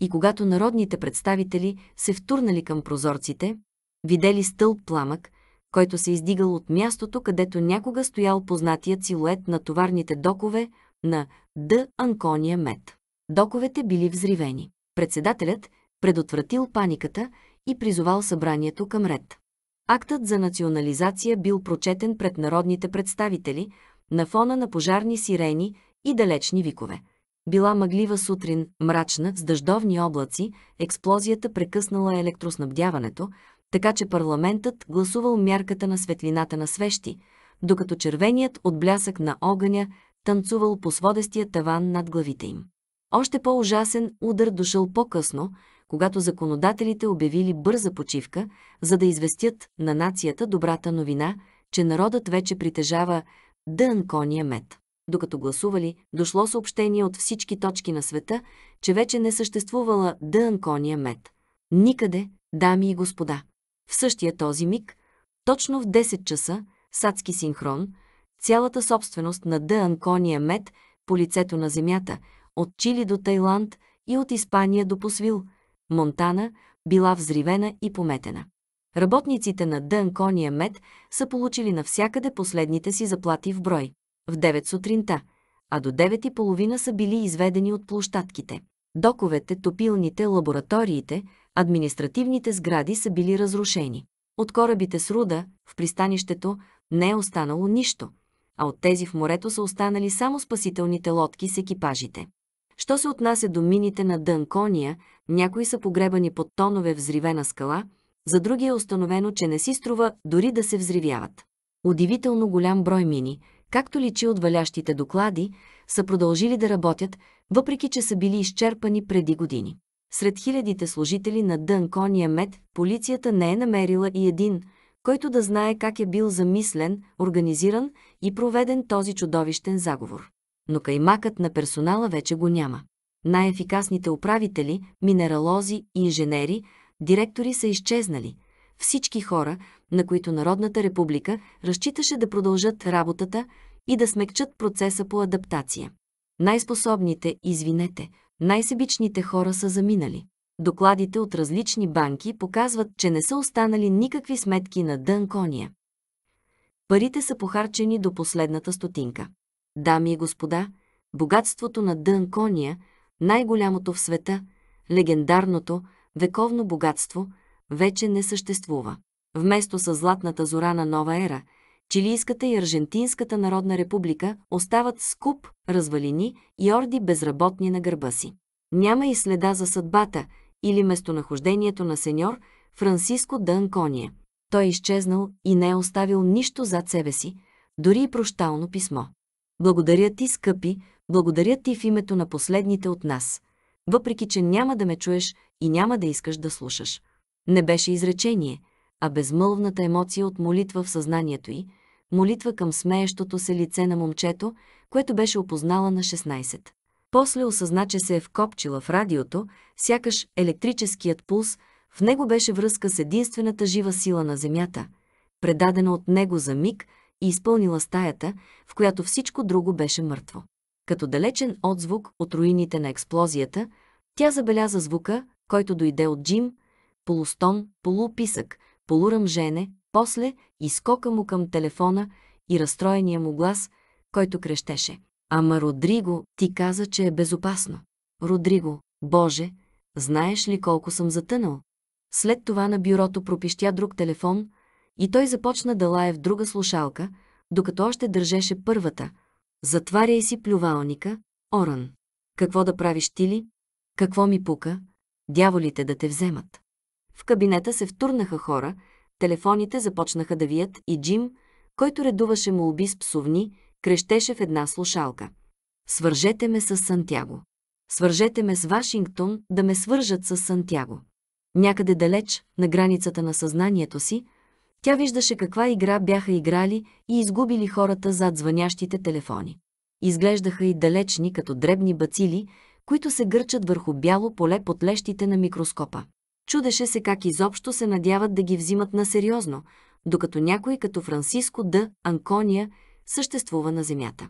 A: И когато народните представители се втурнали към прозорците, видели стълб пламък, който се издигал от мястото, където някога стоял познатият силует на товарните докове на Д. Анкония Мед. Доковете били взривени. Председателят предотвратил паниката и призовал събранието към ред. Актът за национализация бил прочетен пред народните представители на фона на пожарни сирени и далечни викове. Била мъглива сутрин, мрачна, с дъждовни облаци, експлозията прекъснала електроснабдяването, така че парламентът гласувал мярката на светлината на свещи, докато червеният от блясък на огъня танцувал по сводестия таван над главите им. Още по-ужасен удар дошъл по-късно, когато законодателите обявили бърза почивка, за да известят на нацията добрата новина, че народът вече притежава дънкония мед. Докато гласували, дошло съобщение от всички точки на света, че вече не съществувала дънкония мед. Никъде, дами и господа. В същия този миг, точно в 10 часа, садски синхрон, цялата собственост на Д. Анкония Мед по лицето на земята, от Чили до Тайланд и от Испания до Посвил, Монтана, била взривена и пометена. Работниците на Д. Анкония Мед са получили навсякъде последните си заплати в брой. В 9 сутринта, а до 9 и половина са били изведени от площадките доковете, топилните, лабораториите, административните сгради са били разрушени. От корабите с руда в пристанището не е останало нищо, а от тези в морето са останали само спасителните лодки с екипажите. Що се отнася до мините на Дънкония, някои са погребани под тонове взривена скала, за други е установено, че не си струва дори да се взривяват. Удивително голям брой мини, както личи от валящите доклади, са продължили да работят, въпреки че са били изчерпани преди години. Сред хилядите служители на Дънкония мед, полицията не е намерила и един, който да знае как е бил замислен, организиран и проведен този чудовищен заговор. Но каймакът на персонала вече го няма. Най-ефикасните управители, минералози, инженери, директори са изчезнали. Всички хора, на които Народната република разчиташе да продължат работата, и да смекчат процеса по адаптация. Най-способните, извинете, най-себичните хора са заминали. Докладите от различни банки показват, че не са останали никакви сметки на дън кония. Парите са похарчени до последната стотинка. Дами и господа, богатството на дън кония, най-голямото в света, легендарното, вековно богатство, вече не съществува. Вместо със златната зора на нова ера – Чилийската и Аржентинската народна република остават скуп, развалини и орди безработни на гърба си. Няма и следа за съдбата или местонахождението на сеньор Франциско Д'Анкония. Той е изчезнал и не е оставил нищо зад себе си, дори и прощално писмо. Благодаря ти, скъпи, благодаря ти в името на последните от нас, въпреки че няма да ме чуеш и няма да искаш да слушаш. Не беше изречение, а безмълвната емоция от молитва в съзнанието й, молитва към смеещото се лице на момчето, което беше опознала на 16. После осъзна, че се е вкопчила в радиото, сякаш електрическият пулс, в него беше връзка с единствената жива сила на Земята, предадена от него за миг и изпълнила стаята, в която всичко друго беше мъртво. Като далечен отзвук от руините на експлозията, тя забеляза звука, който дойде от Джим, полустон, полуписък, полуръмжене, после изкока му към телефона и разстроения му глас, който крещеше. Ама Родриго, ти каза, че е безопасно. Родриго, Боже, знаеш ли колко съм затънал? След това на бюрото пропищя друг телефон и той започна да лае в друга слушалка, докато още държеше първата. Затваряй си плювалника, Оран. Какво да правиш ти ли? Какво ми пука? Дяволите да те вземат. В кабинета се втурнаха хора, телефоните започнаха да вият и Джим, който редуваше молби с псовни, крещеше в една слушалка. Свържете ме с Сантяго. Свържете ме с Вашингтон да ме свържат с Сантяго. Някъде далеч, на границата на съзнанието си, тя виждаше каква игра бяха играли и изгубили хората зад звънящите телефони. Изглеждаха и далечни като дребни бацили, които се гърчат върху бяло поле под лещите на микроскопа. Чудеше се как изобщо се надяват да ги взимат на сериозно, докато някой като Франциско Д. Анкония съществува на земята.